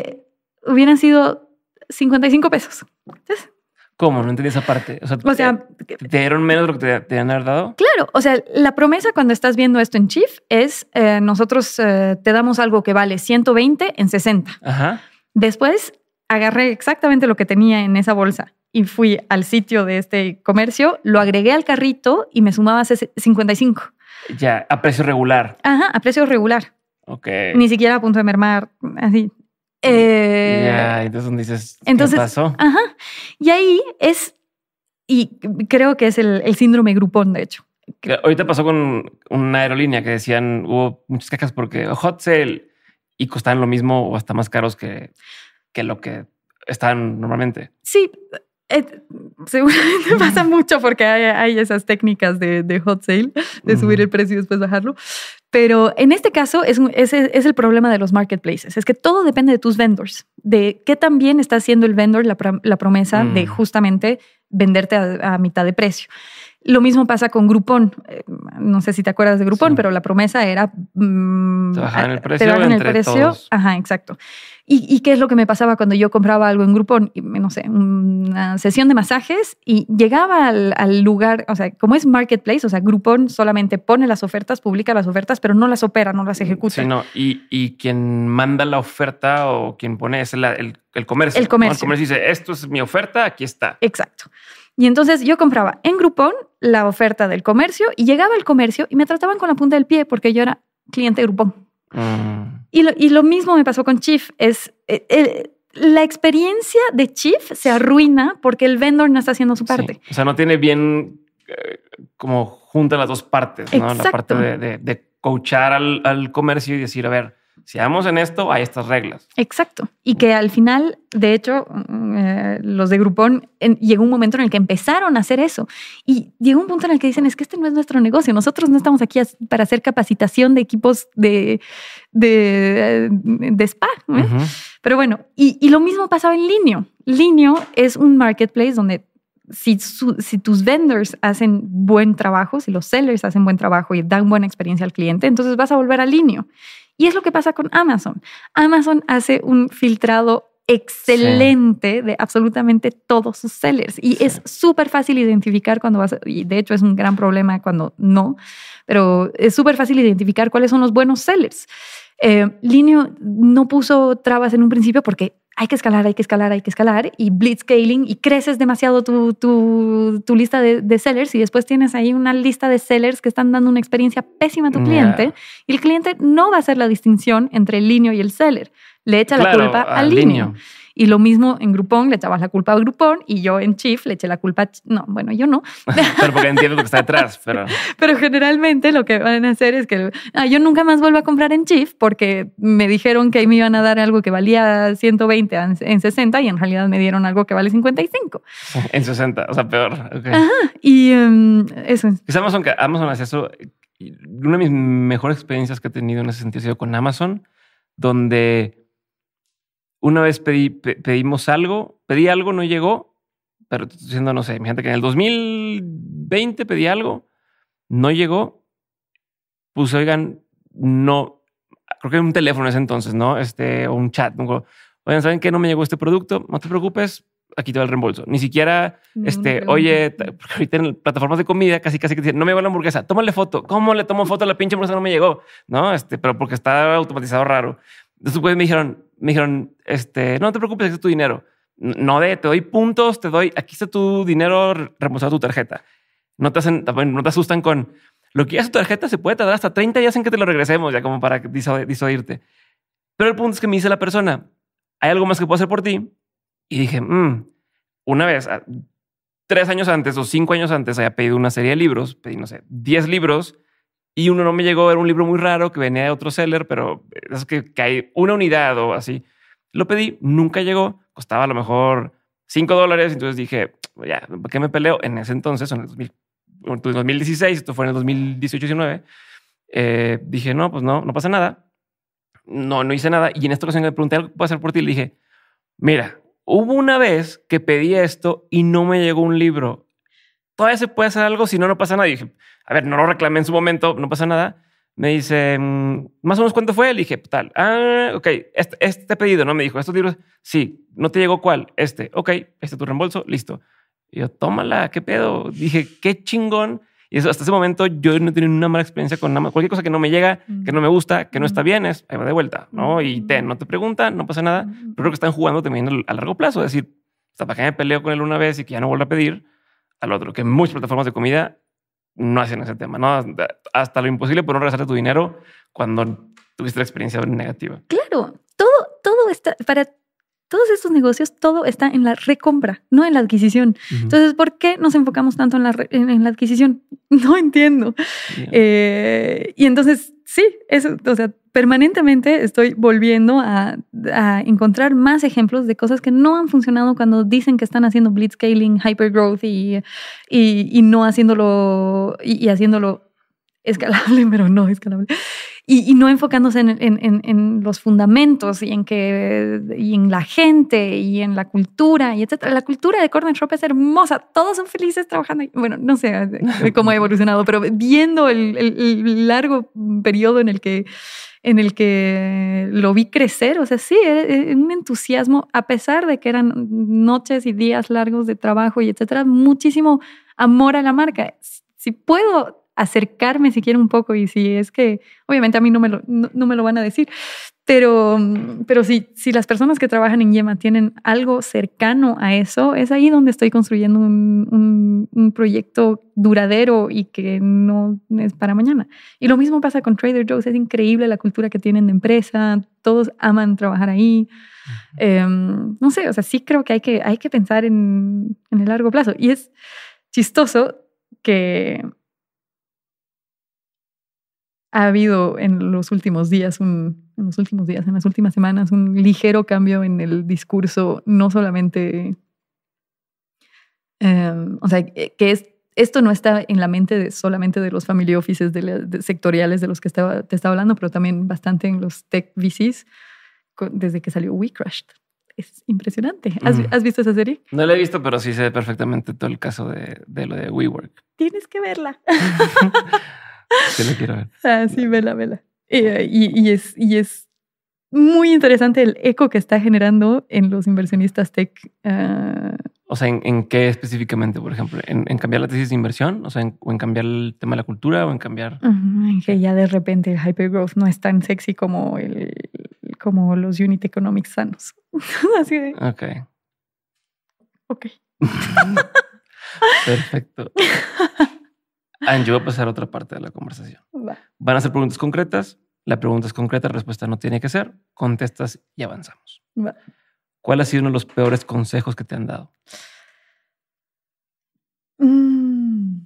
hubieran sido 55 pesos. ¿Cómo? No entendí esa parte. O sea, te, dieron menos de lo que te, han dado. Claro, o sea, la promesa cuando estás viendo esto en Chief es eh, nosotros eh, te damos algo que vale 120 en 60. Ajá. Después agarré exactamente lo que tenía en esa bolsa y fui al sitio de este comercio, lo agregué al carrito y me sumaba 55. Ya, a precio regular. Ajá, a precio regular. Ok. Ni siquiera a punto de mermar, así, eh, entonces dices, ¿qué pasó? Ajá. Y ahí es, y creo que es el, el síndrome grupón, de hecho. Ahorita pasó con una aerolínea que decían hubo muchas quejas porque hot sale y costaban lo mismo o hasta más caros que, que lo que están normalmente. Sí, eh, seguramente *laughs* pasa mucho porque hay, esas técnicas de, hot sale, de subir el precio y después bajarlo. Pero en este caso es, es, el problema de los marketplaces, es que todo depende de tus vendors, de qué también está haciendo el vendor la, promesa de mm. justamente venderte a mitad de precio. Lo mismo pasa con Groupon. Eh, no sé si te acuerdas de Groupon, pero la promesa era... Mm, te el eh, precio. el precio. Ajá, exacto. ¿Y, qué es lo que me pasaba cuando yo compraba algo en Groupon? No sé, una sesión de masajes y llegaba al, lugar, o sea, como es Marketplace, o sea, Groupon solamente pone las ofertas, publica las ofertas, pero no las opera, no las ejecuta. Sí, no. Y, quien manda la oferta o quien pone es el, comercio. El comercio. El comercio dice, esto es mi oferta, aquí está. Exacto. Y entonces yo compraba en Groupon la oferta del comercio y llegaba al comercio y me trataban con la punta del pie porque yo era cliente de Groupon. Mm. Y, lo, mismo me pasó con Chief. Es, eh, la experiencia de Chief se arruina porque el vendor no está haciendo su parte. O sea, no tiene bien eh, como junta las dos partes, La parte de, coachar al comercio y decir, a ver, si vamos en esto, hay estas reglas. Exacto. Y que al final, de hecho, mm, eh, los de Groupon llegó un momento en el que empezaron a hacer eso. Y llegó un punto en el que dicen, es que este no es nuestro negocio. Nosotros no estamos aquí para hacer capacitación de equipos de, de, eh, spa. Pero bueno, y, lo mismo pasado en Linio. Linio es un marketplace donde si, si, tus vendors hacen buen trabajo, si los sellers hacen buen trabajo y dan buena experiencia al cliente, entonces vas a volver a Linio y es lo que pasa con Amazon. Amazon hace un filtrado excelente de absolutamente todos sus sellers y es súper fácil identificar cuando vas, y de hecho es un gran problema cuando no, pero es súper fácil identificar cuáles son los buenos sellers. Eh, linio no puso trabas en un principio porque hay que escalar, hay que escalar, hay que escalar y scaling y creces demasiado tu, lista de, sellers y después tienes ahí una lista de sellers que están dando una experiencia pésima a tu cliente y el cliente no va a hacer la distinción entre el linio y el seller. Le echa la culpa al linio. Y lo mismo en Groupon, le echabas la culpa a Groupon y yo en Chief le eché la culpa a... No, bueno, yo no. *laughs* pero porque entiendo lo que está detrás. Pero... *laughs* pero generalmente lo que van a hacer es que ah, yo nunca más vuelvo a comprar en Chief porque me dijeron que ahí me iban a dar algo que valía 120 en 60 y en realidad me dieron algo que vale 55. *laughs* en 60, o sea, peor. y em, eso es. Amazon, Amazon hace eso. Una de mis mejores experiencias que he tenido en ese sentido ha sido con Amazon, donde una vez pedí, pedimos algo, pedí algo, no llegó, pero estoy diciendo, no sé, mi gente que en el 2020 pedí algo, no llegó. Pues oigan, no, creo que un teléfono es ese entonces, ¿no? Este, o un chat. ¿no? Oigan, ¿saben qué? No me llegó este producto, no te preocupes, aquí te va el reembolso. Ni siquiera, mm, este, oye, porque ahorita en plataformas de comida casi casi que dicen, no me llegó la hamburguesa, tómale foto. ¿Cómo le tomo foto a la pinche hamburguesa? No me llegó, ¿no? Este, pero porque está automatizado raro. Después me dijeron, me dijeron, este, no te preocupes, aquí es tu dinero. No de, te doy puntos, te doy, aquí está tu dinero reembolsado tu tarjeta. No te, hacen, no te asustan con lo que ya es tu tarjeta, se puede tardar hasta 30 días en que te lo regresemos, ya como para disuadirte. Pero el punto es que me dice la persona, ¿hay algo más que puedo hacer por ti? Y dije, mm, una vez, tres años antes o cinco años antes, había pedido una serie de libros, pedí, no sé, 10 libros y uno no me llegó, era un libro muy raro que venía de otro seller, pero es que, hay una unidad o así. Lo pedí, nunca llegó, costaba a lo mejor 5 dólares. Entonces dije, ya, ¿por qué me peleo? En ese entonces, en el 2016, esto fue en el 2018-19, eh, dije, no, pues no, no pasa nada. No, no hice nada. Y en esta ocasión le pregunté algo puedo hacer por ti. Le dije, mira, hubo una vez que pedí esto y no me llegó un libro a se puede hacer algo, si no, no pasa nada. dije, a ver, no lo reclamé en su momento, no pasa nada. Me dice, mm, más o menos cuánto fue. Le dije, tal, ah, ok, este, este pedido, ¿no? Me dijo, estos tiros sí, no te llegó cuál, este, ok, este tu reembolso, listo. Y yo, tómala, qué pedo. Dije, qué chingón. Y eso, hasta ese momento yo no he tenido una mala experiencia con nada. Cualquier cosa que no me llega, que no me gusta, que no está bien, es ahí va de vuelta, ¿no? Y te, no te preguntan, no pasa nada. Pero creo que están jugando también a largo plazo. Es decir, hasta para que me peleo con él una vez y que ya no vuelva a pedir, al otro, que muchas plataformas de comida no hacen ese tema, ¿no? Hasta lo imposible por no regresarte tu dinero cuando tuviste la experiencia negativa. Claro, todo, todo está, para todos estos negocios, todo está en la recompra, no en la adquisición. Entonces, ¿por qué nos enfocamos tanto en la, en, la adquisición? *laughs* No entiendo. Eh, y entonces, sí, eso, o sea, permanentemente estoy volviendo a, encontrar más ejemplos de cosas que no han funcionado cuando dicen que están haciendo blitzscaling, hypergrowth y, y, no haciéndolo y haciéndolo escalable, *laughs* pero no escalable y, no enfocándose en, los fundamentos y en, que, en la gente y en la cultura, y etc. La cultura de Corner Shop es hermosa, todos son felices trabajando. Bueno, no sé eh, cómo ha evolucionado, pero viendo el, largo periodo en el que en el que lo vi crecer, o sea, sí, un entusiasmo, a pesar de que eran noches y días largos de trabajo y etcétera, muchísimo amor a la marca. Si puedo acercarme si siquiera un poco y si es que, obviamente a mí no me lo, no, me lo van a decir, pero, pero si, si las personas que trabajan en Yema tienen algo cercano a eso, es ahí donde estoy construyendo un, proyecto duradero y que no es para mañana. Y lo mismo pasa con Trader Joe's, es increíble la cultura que tienen de empresa, todos aman trabajar ahí. Em, no sé, o sea, sí creo que hay que, hay que pensar en el largo plazo. Y es chistoso que ha habido en los últimos días, en los últimos días, en las últimas semanas, un ligero cambio en el discurso, no solamente, em, o sea, eh, que es, esto no está en la mente solamente de los family offices de sectoriales de los que estaba, te estaba hablando, pero también bastante en los tech VCs desde que salió We Es impresionante. ¿Has, visto esa serie? No la he visto, pero sí sé perfectamente todo el caso de, de lo de WeWork. Tienes que verla. *laughs* *laughs* Ah, sí, vela, vela. Eh, y, es, y es muy interesante el eco que está generando en los inversionistas tech. Ah. O sea, ¿en, qué específicamente, por ejemplo? ¿En, cambiar la tesis de inversión? O sea, en, en cambiar el tema de la cultura? ¿O en cambiar...? en que ya de repente el hypergrowth no es tan sexy como, el, como los unit economics sanos. *laughs* Así de... Ok. Ok. *laughs* Perfecto yo voy a pasar otra parte de la conversación. Van a hacer preguntas concretas. La pregunta es concreta, la respuesta no tiene que ser. Contestas y avanzamos. ¿Cuál ha sido uno de los peores consejos que te han dado? Mm.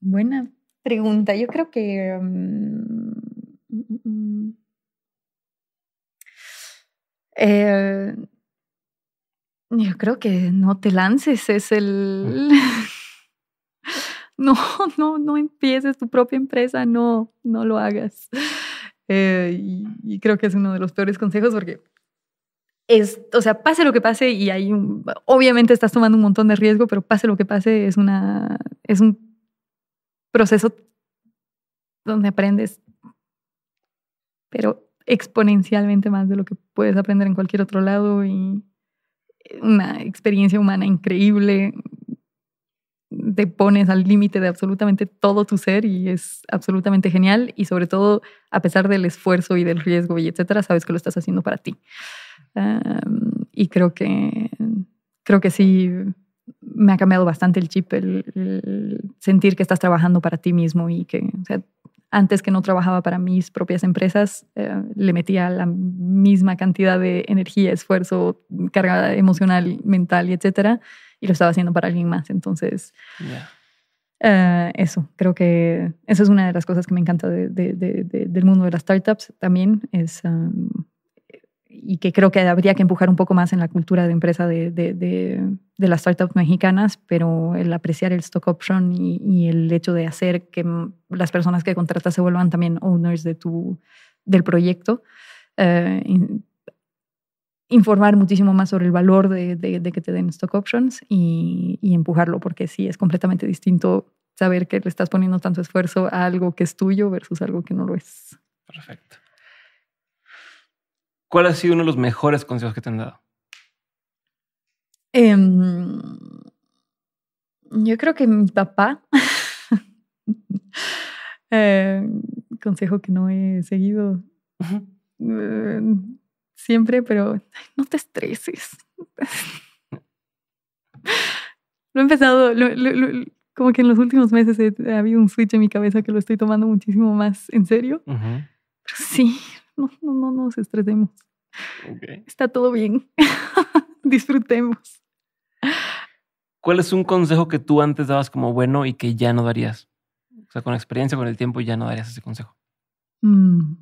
Buena pregunta. Yo creo que... Mm, mm, eh, yo creo que no te lances, es mm. el... *laughs* no, no, no empieces tu propia empresa, no, no lo hagas. Eh, y, creo que es uno de los peores consejos porque es, o sea, pase lo que pase y hay un, obviamente estás tomando un montón de riesgo, pero pase lo que pase es una, es un proceso donde aprendes, pero exponencialmente más de lo que puedes aprender en cualquier otro lado y una experiencia humana increíble. Te pones al límite de absolutamente todo tu ser y es absolutamente genial. Y sobre todo, a pesar del esfuerzo y del riesgo y etcétera, sabes que lo estás haciendo para ti. y creo que, creo que sí me ha cambiado bastante el chip, el, sentir que estás trabajando para ti mismo y que antes que no trabajaba para mis propias empresas, eh, le metía la misma cantidad de energía, esfuerzo, carga emocional, mental etcétera, y lo estaba haciendo para alguien más. Entonces, eh, eso, creo que eso es una de las cosas que me encanta del mundo de las startups también, es um, y que creo que habría que empujar un poco más en la cultura de empresa de, de, de, las startups mexicanas, pero el apreciar el stock option y, el hecho de hacer que las personas que contratas se vuelvan también owners de tu, del proyecto, eh, informar muchísimo más sobre el valor de, que te den stock options y empujarlo, porque sí, es completamente distinto saber que le estás poniendo tanto esfuerzo a algo que es tuyo versus algo que no lo es. Perfecto. ¿Cuál ha sido uno de los mejores consejos que te han dado? Em, yo creo que mi papá. *laughs* Em, consejo que no he seguido em, siempre, pero no te estreses. *laughs* lo he empezado, como que en los últimos meses ha habido un switch en mi cabeza que lo estoy tomando muchísimo más en serio. sí, *laughs* no, no, no nos estresemos. Está todo bien. *laughs* Disfrutemos. ¿Cuál es un consejo que tú antes dabas como bueno y que ya no darías? O sea, con experiencia, con el tiempo, ya no darías ese consejo. Mm.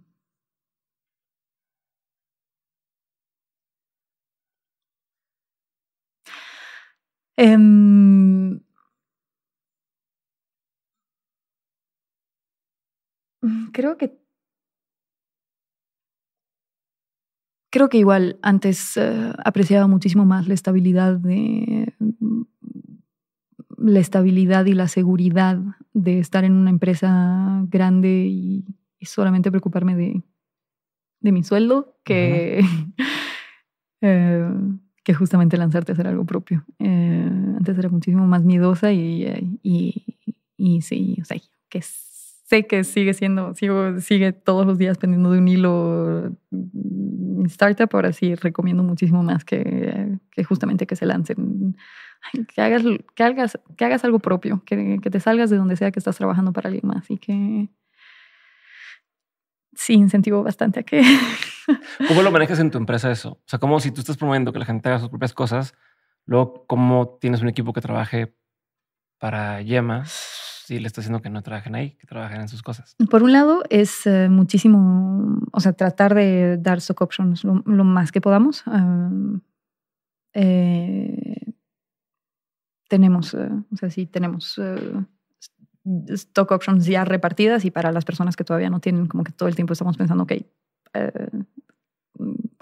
Em, creo que creo que igual antes eh, apreciaba muchísimo más la estabilidad de la estabilidad y la seguridad de estar en una empresa grande y, solamente preocuparme de, mi sueldo que, *laughs* eh, que justamente lanzarte a hacer algo propio. Eh, antes era muchísimo más miedosa y, y sí, o sea, que es sé que sigue siendo, sigo, sigue todos los días pendiendo de un hilo mm, startup, ahora sí recomiendo muchísimo más que, que justamente que se lancen, que hagas, que hagas, que hagas algo propio, que, que te salgas de donde sea que estás trabajando para alguien más y que sí incentivo bastante a que... *laughs* ¿Cómo lo manejas en tu empresa eso? O sea, como si tú estás promoviendo que la gente haga sus propias cosas, luego, ¿cómo tienes un equipo que trabaje para yemas sí le está diciendo que no trabajen ahí, que trabajen en sus cosas. Por un lado, es eh, muchísimo, o sea, tratar de dar stock options lo, más que podamos. Eh, eh, tenemos, o sea, sí, tenemos stock options ya repartidas y para las personas que todavía no tienen, como que todo el tiempo estamos pensando, ok,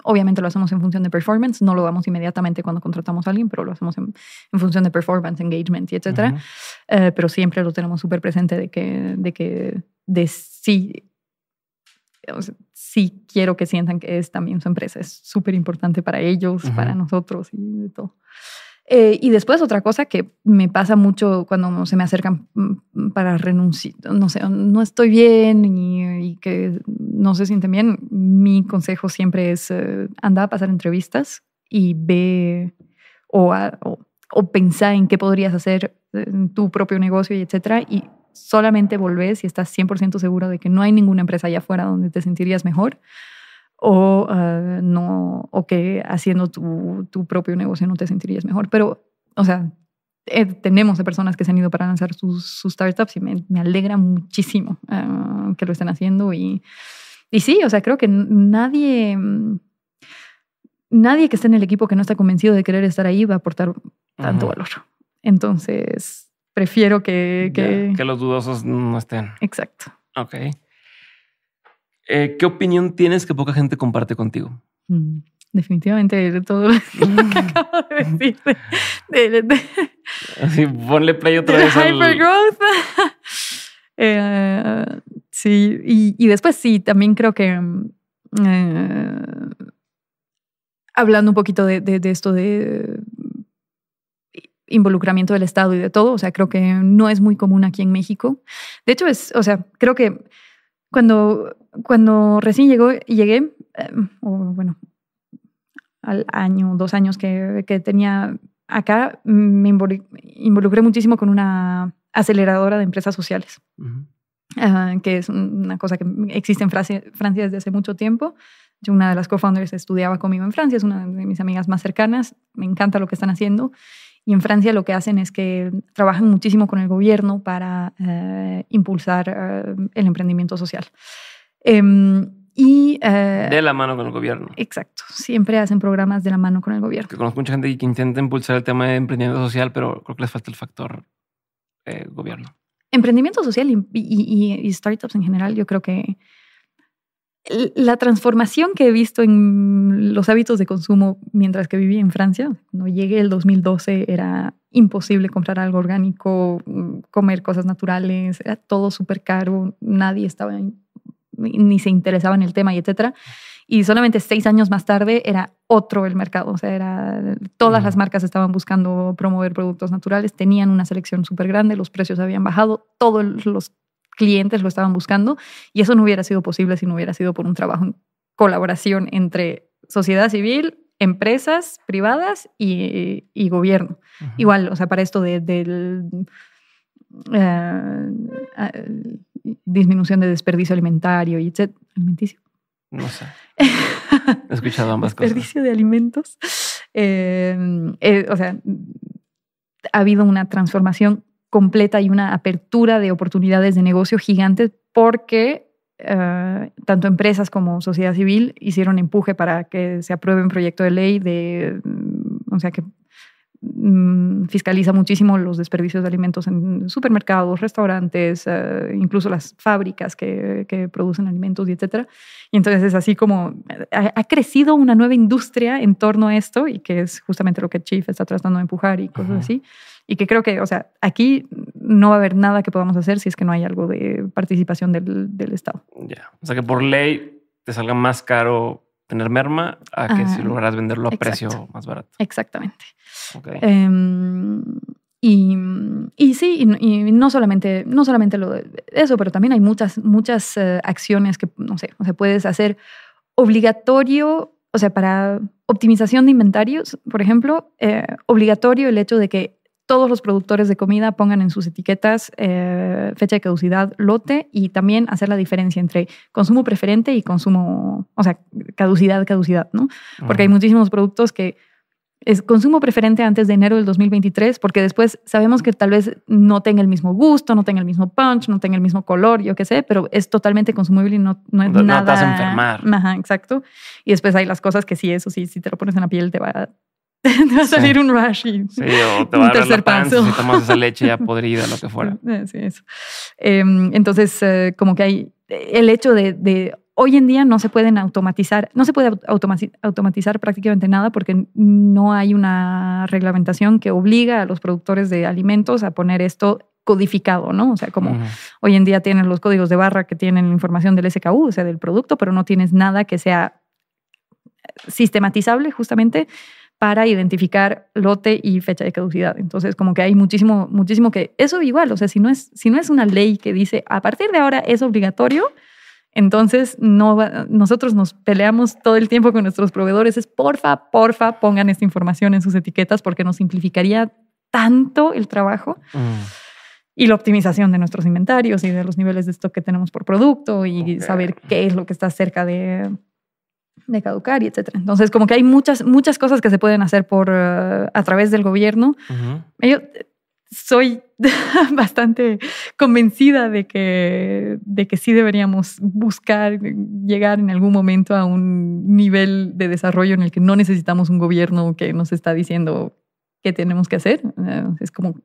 Obviamente lo hacemos en función de performance, no lo damos inmediatamente cuando contratamos a alguien, pero lo hacemos en, función de performance, engagement y etcétera. Eh, pero siempre lo tenemos súper presente de que, de que, de sí, sí quiero que sientan que es también su empresa. Es súper importante para ellos, para nosotros y de todo. Eh, y después otra cosa que me pasa mucho cuando se me acercan mm, para renunciar, no sé, no estoy bien y, que no se sienten bien, mi consejo siempre es eh, anda a pasar entrevistas y ve o, a, en qué podrías hacer eh, en tu propio negocio y etcétera y solamente volvés y estás 100% seguro de que no hay ninguna empresa allá afuera donde te sentirías mejor o, ah, no, o que haciendo tu, tu, propio negocio no te sentirías mejor. Pero, o sea, eh, tenemos de personas que se han ido para lanzar sus, startups y me, me alegra muchísimo ah, que lo estén haciendo. Y, y sí, o sea, creo que nadie, mm, nadie que esté en el equipo que no está convencido de querer estar ahí va a aportar tanto valor. Entonces, prefiero que... Que, que los dudosos no estén. Exacto. Ok. Eh, ¿Qué opinión tienes que poca gente comparte contigo? Mm, definitivamente todo lo que mm. *laughs* acabo de decir. ponle play otra vez. Hypergrowth. *laughs* Eh, sí, y, después sí, también creo que mm, eh, hablando un poquito de esto de involucramiento del Estado y de todo, o sea, creo que no es muy común aquí en México. De hecho, es, o sea, creo que cuando cuando recién llegó, llegué, em, o bueno, al año, dos años que, que tenía acá, me involucré muchísimo con una aceleradora de empresas sociales, que es una cosa que existe en Francia, desde hace mucho tiempo. Yo, una de las co-founders, estudiaba conmigo en Francia, es una de mis amigas más cercanas, me encanta lo que están haciendo. Y en Francia lo que hacen es que trabajan muchísimo con el gobierno para eh, impulsar eh, el emprendimiento social. Em, y, eh, de la mano con el gobierno. Exacto. Siempre hacen programas de la mano con el gobierno. Que conozco mucha gente que intenta impulsar el tema de emprendimiento social, pero creo que les falta el factor eh, gobierno. Emprendimiento social y, startups en general, yo creo que la transformación que he visto en los hábitos de consumo mientras que viví en Francia, cuando llegué el 2012 era imposible comprar algo orgánico, mm, comer cosas naturales, era todo súper caro, nadie estaba ni se interesaba en el tema y etcétera. Y solamente seis años más tarde era otro el mercado. O sea, todas las marcas estaban buscando promover productos naturales, tenían una selección súper grande, los precios habían bajado, todos los clientes lo estaban buscando y eso no hubiera sido posible si no hubiera sido por un trabajo en colaboración entre sociedad civil, empresas privadas y, gobierno. Igual, o sea, para esto del... Eh, disminución de desperdicio alimentario y etcétera, Alimenticio. No sé. *laughs* He escuchado ambas cosas. Desperdicio de alimentos. Eh, eh, o sea, ha habido una transformación completa y una apertura de oportunidades de negocio gigantes porque eh, tanto empresas como sociedad civil hicieron empuje para que se apruebe un proyecto de ley de, mm, o sea, que Mm, fiscaliza muchísimo los desperdicios de alimentos en supermercados, restaurantes, eh, incluso las fábricas que, producen alimentos y etcétera. Y entonces es así como ha, crecido una nueva industria en torno a esto y que es justamente lo que Chief está tratando de empujar y cosas así. Y que creo que, o sea, aquí no va a haber nada que podamos hacer si es que no hay algo de participación del, del Estado. Ya. O sea que por ley te salga más caro tener merma a que si ah, lograras venderlo a precio más barato. Exactamente. Em, y, y, sí, y, no solamente, no solamente lo eso, pero también hay muchas, muchas eh, acciones que, no sé, o sea, puedes hacer obligatorio, o sea, para optimización de inventarios, por ejemplo, eh, obligatorio el hecho de que todos los productores de comida pongan en sus etiquetas eh, fecha de caducidad, lote y también hacer la diferencia entre consumo preferente y consumo, o sea, caducidad, caducidad, ¿no? Porque hay muchísimos productos que es consumo preferente antes de enero del 2023, porque después sabemos que tal vez no tenga el mismo gusto, no tenga el mismo punch, no tenga el mismo color, yo qué sé, pero es totalmente consumible y no, no es nada. te vas a enfermar. Ajá, exacto. Y después hay las cosas que sí, eso sí, si te lo pones en la piel te va, a… *laughs* te va a salir un rush y un tercer paso. Si tomas esa leche ya *laughs* podrida, lo que fuera. *laughs* Eh, em, entonces, eh, como que hay eh, el hecho de, hoy en día no se pueden automatizar, no se puede automatizar, prácticamente nada porque no hay una reglamentación que obliga a los productores de alimentos a poner esto codificado, ¿no? O sea, como hoy en día tienen los códigos de barra que tienen información del SKU, o sea, del producto, pero no tienes nada que sea sistematizable justamente para identificar lote y fecha de caducidad. Entonces, como que hay muchísimo, muchísimo que eso igual, o sea, si no es, si no es una ley que dice a partir de ahora es obligatorio, entonces no nosotros nos peleamos todo el tiempo con nuestros proveedores. Es porfa, porfa, pongan esta información en sus etiquetas porque nos simplificaría tanto el trabajo. Mm. y la optimización de nuestros inventarios y de los niveles de stock que tenemos por producto y saber qué es lo que está cerca de, de caducar y etcétera. Entonces, como que hay muchas, muchas cosas que se pueden hacer por, eh, a través del gobierno. Yo eh, soy *laughs* bastante convencida de que, de que sí deberíamos buscar llegar en algún momento a un nivel de desarrollo en el que no necesitamos un gobierno que nos está diciendo qué tenemos que hacer. Eh, es como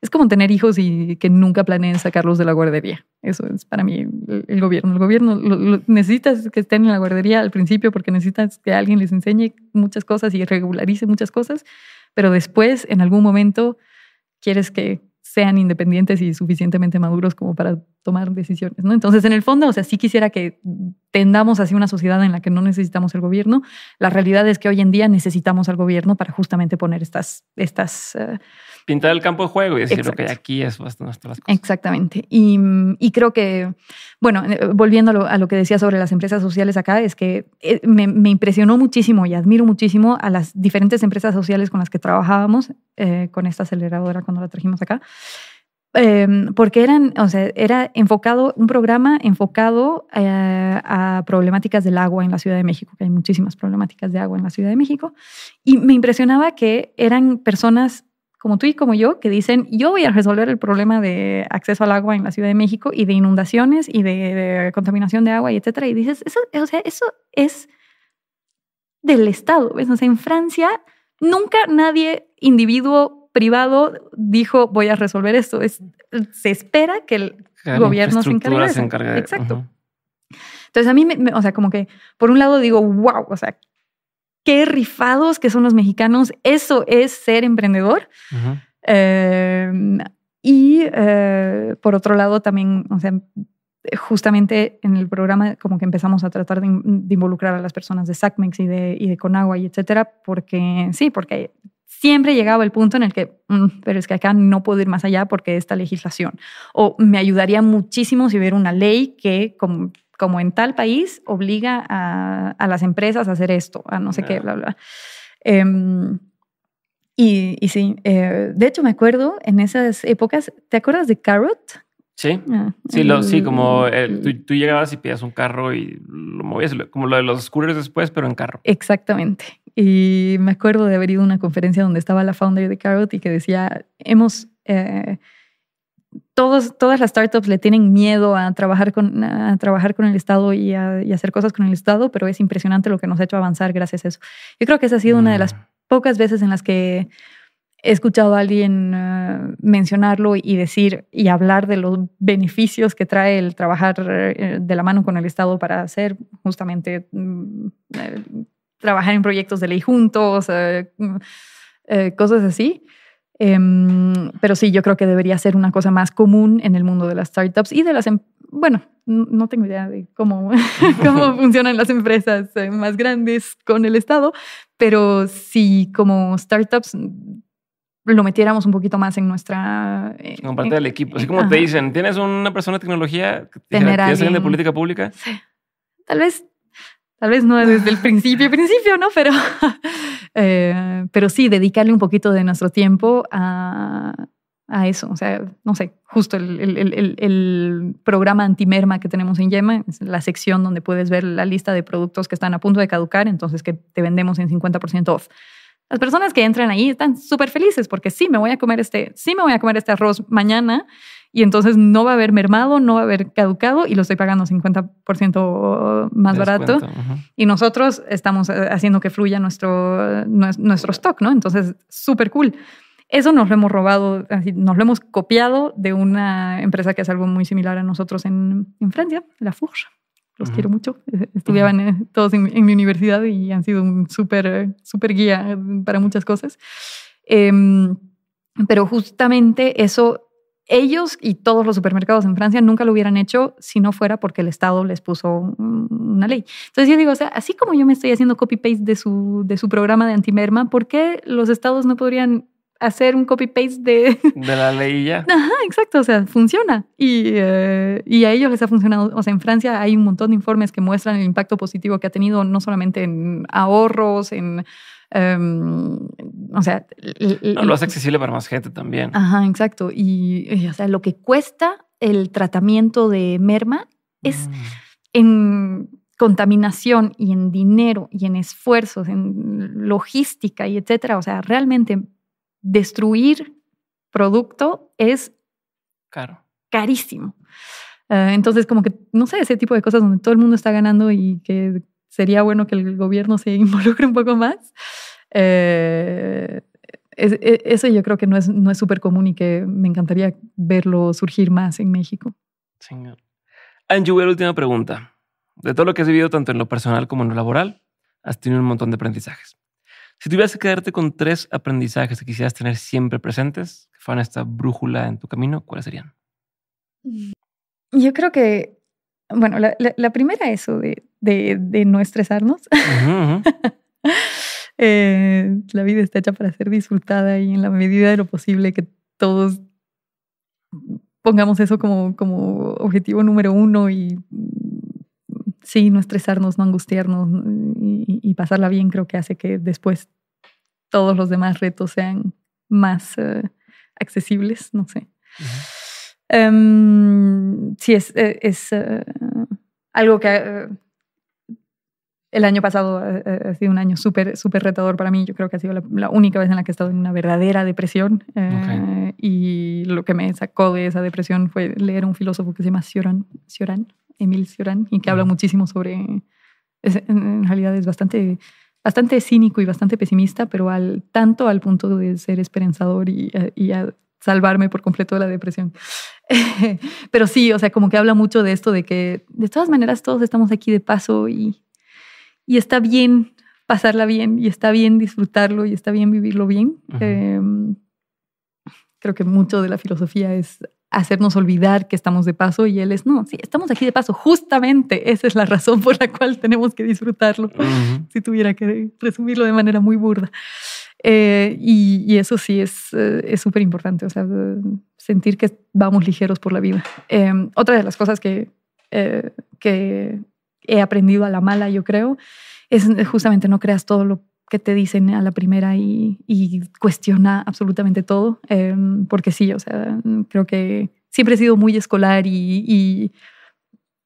es como tener hijos y que nunca planeen sacarlos de la guardería. Eso es para mí el, gobierno. El gobierno necesita que estén en la guardería al principio porque necesitas que alguien les enseñe muchas cosas y regularice muchas cosas, pero después, en algún momento, quieres que sean independientes y suficientemente maduros como para tomar decisiones, ¿no? Entonces, en el fondo, o sea, sí quisiera que tendamos hacia una sociedad en la que no necesitamos el gobierno. La realidad es que hoy en día necesitamos al gobierno para justamente poner estas, estas eh, pintar el campo de juego y decir, que ok, aquí es bastante las cosas. Exactamente. Y, mm, y, creo que, bueno, eh, volviendo a lo, que decía sobre las empresas sociales acá, es que eh, me, impresionó muchísimo y admiro muchísimo a las diferentes empresas sociales con las que trabajábamos eh, con esta aceleradora cuando la trajimos acá. Em, porque eran, o sea, era enfocado, un programa enfocado a problemáticas del agua en la Ciudad de México, que hay muchísimas problemáticas de agua en la Ciudad de México, y me impresionaba que eran personas como tú y como yo, que dicen, yo voy a resolver el problema de acceso al agua en la Ciudad de México y de inundaciones y de, contaminación de agua y etcétera. Y dices, eso, o sea, eso es del Estado. en Francia nunca nadie, individuo privado, dijo, voy a resolver esto. Es, se espera que el gobierno se encargue, Exacto. Entonces a mí, o sea, como que por un lado digo, wow, o sea, qué rifados que son los mexicanos. Eso es ser emprendedor. Eh, y eh, por otro lado, también, o sea, justamente en el programa como que empezamos a tratar de, involucrar a las personas de SACMEX y de, y de Conagua y etcétera, porque sí, porque siempre llegaba el punto en el que, mm, pero es que acá no puedo ir más allá porque esta legislación. O me ayudaría muchísimo si hubiera una ley que, como, como en tal país obliga a, a las empresas a hacer esto, a no sé qué, bla, bla. Em, y, y, sí, eh, de hecho me acuerdo en esas épocas, ¿te acuerdas de Carrot? Sí, ah, sí, sí, como tú, llegabas y pedías un carro y lo movías, como lo de los scooters después, pero en carro. Exactamente. Y me acuerdo de haber ido a una conferencia donde estaba la founder de Carrot y que decía, hemos... Eh, todas las startups le tienen miedo a trabajar con, a trabajar con el Estado y a hacer cosas con el Estado, pero es impresionante lo que nos ha hecho avanzar gracias a eso. Yo creo que esa ha sido una de las mm. pocas veces en las que he escuchado a alguien eh, mencionarlo y decir y hablar de los beneficios que trae el trabajar eh, de la mano con el Estado para hacer justamente mm, eh, trabajar en proyectos de ley juntos, mm, cosas así. Em, pero sí, yo creo que debería ser una cosa más común en el mundo de las startups y de las, em, bueno, no tengo idea de cómo, *laughs* cómo *laughs* funcionan las empresas eh, más grandes con el Estado, pero si como startups mm, lo metiéramos un poquito más en nuestra... en eh, parte del eh, equipo. Así como te dicen, tienes una persona de tecnología, ¿tienes alguien de política pública? Sí. Tal vez Tal vez no *laughs* desde el principio, principio, ¿no? Pero, *laughs* eh, pero sí, dedicarle un poquito de nuestro tiempo a, eso. O sea, no sé, justo el, el, el, el programa antimerma que tenemos en Yema, la sección donde puedes ver la lista de productos que están a punto de caducar, entonces que te vendemos en 50% off. Las personas que entran ahí están súper felices porque sí, me voy a comer este, sí me voy a comer este arroz mañana y entonces no va a haber mermado, no va a haber caducado y lo estoy pagando 50% más barato. Y nosotros estamos eh, haciendo que fluya nuestro, nuestro stock, ¿no? Entonces, súper cool. Eso nos lo hemos robado, nos lo hemos copiado de una empresa que es algo muy similar a nosotros en, en Francia, la Fourche. Los quiero mucho. Eh, estudiaban eh, todos en, mi universidad y han sido un súper super guía para muchas cosas. Em, pero justamente eso ellos y todos los supermercados en Francia nunca lo hubieran hecho si no fuera porque el Estado les puso una ley. Entonces yo digo, o sea, así como yo me estoy haciendo copy-paste de su, de su programa de antimerma, ¿por qué los estados no podrían hacer un copy-paste de... *laughs* De la ley ya. Ajá, exacto, o sea, funciona. Y, eh, y, a ellos les ha funcionado. O sea, en Francia hay un montón de informes que muestran el impacto positivo que ha tenido, no solamente en ahorros, en Em, o sea, lo hace accesible para más gente también. Ajá, exacto. Y, o sea, lo que cuesta el tratamiento de merma es mm. en contaminación y en dinero y en esfuerzos, en logística y etcétera. O sea, realmente destruir producto es caro. Carísimo. Eh, entonces, como que, no sé, ese tipo de cosas donde todo el mundo está ganando y que sería bueno que el gobierno se *laughs* involucre un poco más. Eh, e, eso yo creo que no es no súper común y que me encantaría verlo surgir más en México. Señor. Angie, la última pregunta. De todo lo que has vivido, tanto en lo personal como en lo laboral, has tenido un montón de aprendizajes. Si tuvieras que quedarte con tres aprendizajes que quisieras tener siempre presentes, que fueran esta brújula en tu camino, ¿cuáles serían? Mm, yo creo que, bueno, la, la, es primera eso de, no estresarnos. *laughs* Eh, la vida está hecha para ser disfrutada y en la medida de lo posible que todos pongamos eso como, como objetivo número uno y mm, sí, no estresarnos, no angustiarnos mm, y, pasarla bien creo que hace que después todos los demás retos sean más eh, accesibles, no sé. Em, sí, es, eh, es algo que el año pasado eh, eh, ha, sido un año súper, súper retador para mí. Yo creo que ha sido la, única vez en la que he estado en una verdadera depresión. Eh, y lo que me sacó de esa depresión fue leer un filósofo que se llama Cioran, Emil Cioran, y que habla muchísimo sobre... en realidad es bastante bastante cínico y bastante pesimista, pero al tanto al punto de ser esperanzador y, y a salvarme por completo de la depresión. *laughs* pero sí, o sea, como que habla mucho de esto, de que de todas maneras todos estamos aquí de paso y y está bien pasarla bien y está bien disfrutarlo y está bien vivirlo bien. Em, creo que mucho de la filosofía es hacernos olvidar que estamos de paso y él es, no, sí, estamos aquí de paso, justamente esa es la razón por la cual tenemos que disfrutarlo, si tuviera que resumirlo de manera muy burda. Eh, y, eso sí es eh, es súper importante, o sea, sentir que vamos ligeros por la vida. Eh, otra de las cosas que, eh, que he aprendido a la mala, yo creo, es justamente no creas todo lo que te dicen a la primera y, cuestiona absolutamente todo, em, porque sí, o sea, creo que siempre he sido muy escolar y,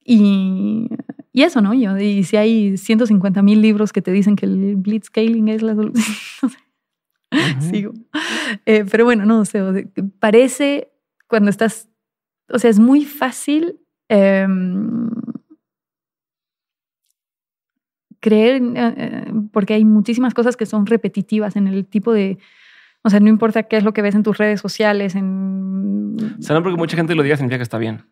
y, y, eso, ¿no? Yo, y si hay 150 mil libros que te dicen que el scaling es la solución, *laughs* no sé. Sigo. Eh, pero bueno, no sé, parece cuando estás, o sea, es muy fácil. Eh, creer, eh, eh, porque hay muchísimas cosas que son repetitivas en el tipo de, o sea, no importa qué es lo que ves en tus redes sociales, en... O porque mucha gente lo diga significa que está bien.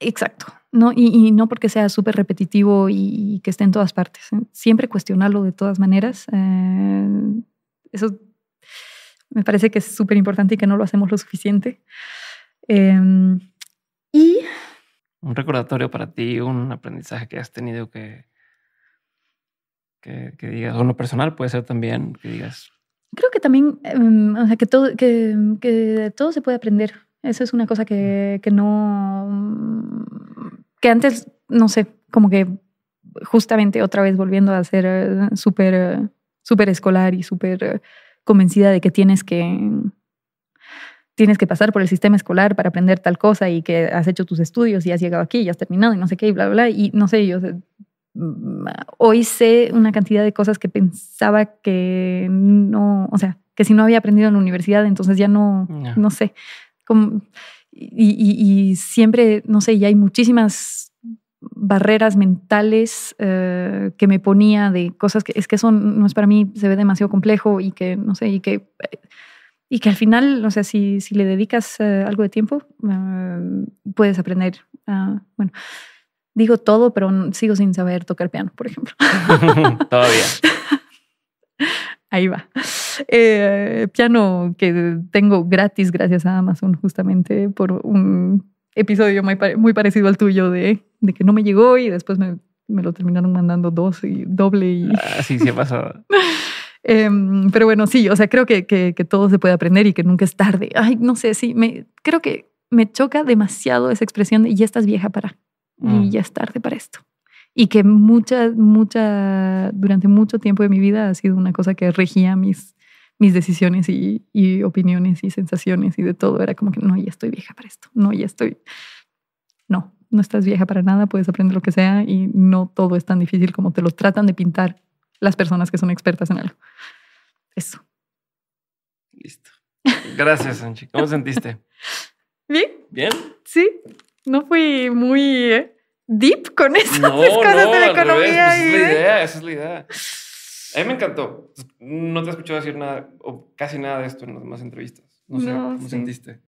Exacto, no, y, no porque sea súper repetitivo y, que esté en todas partes. Siempre cuestionarlo de todas maneras. Eh, eso me parece que es súper importante y que no lo hacemos lo suficiente. Em, y... Un recordatorio para ti, un aprendizaje que has tenido que que, digas, o lo personal puede ser también que digas. Creo que también, em, o sea, que todo, que, que todo se puede aprender. Eso es una cosa que, mm. que no, que antes, no sé, como que justamente otra vez volviendo a ser eh, súper, súper escolar y súper convencida de que tienes que, tienes que pasar por el sistema escolar para aprender tal cosa y que has hecho tus estudios y has llegado aquí y has terminado y no sé qué y bla, bla, bla. Y no sé, yo Mm, hoy sé una cantidad de cosas que pensaba que no, o sea, que si no había aprendido en la universidad, entonces ya no, no, sé. y, siempre, no sé, y hay muchísimas barreras mentales eh, que me ponía de cosas que es que eso no es para mí, se ve demasiado complejo y que, no sé, y que, y que al final, o sea, si, si le dedicas eh, algo de tiempo, eh, puedes aprender. bueno digo todo, pero sigo sin saber tocar piano, por ejemplo. *laughs* Todavía. *laughs* Ahí va. Eh, piano que tengo gratis gracias a Amazon justamente por un episodio muy, parecido al tuyo de, que no me llegó y después me, lo terminaron mandando dos y doble. Y... Ah, sí, sí ha *laughs* em, pero bueno, sí, o sea, creo que, que, todo se puede aprender y que nunca es tarde. Ay, no sé, sí, me, creo que me choca demasiado esa expresión de ya estás vieja para. Mm. y ya es tarde para esto. Y que mucha, mucha, durante mucho tiempo de mi vida ha sido una cosa que regía mis, mis decisiones y, y opiniones y sensaciones y de todo. Era como que no, ya estoy vieja para esto, no, ya estoy, no, no estás vieja para nada, puedes aprender lo que sea y no todo es tan difícil como te lo tratan de pintar las personas que son expertas en algo. Eso. Listo. Gracias, Anchi. ¿Cómo sentiste? *laughs* Bien. ¿Bien? Sí no fui muy eh, deep con *laughs* esas no, de la economía. Pues, esa es la ¿eh? idea, esa es la idea. A mí me encantó. No te he escuchado decir nada o casi nada de esto en las demás entrevistas. No sé cómo sentiste.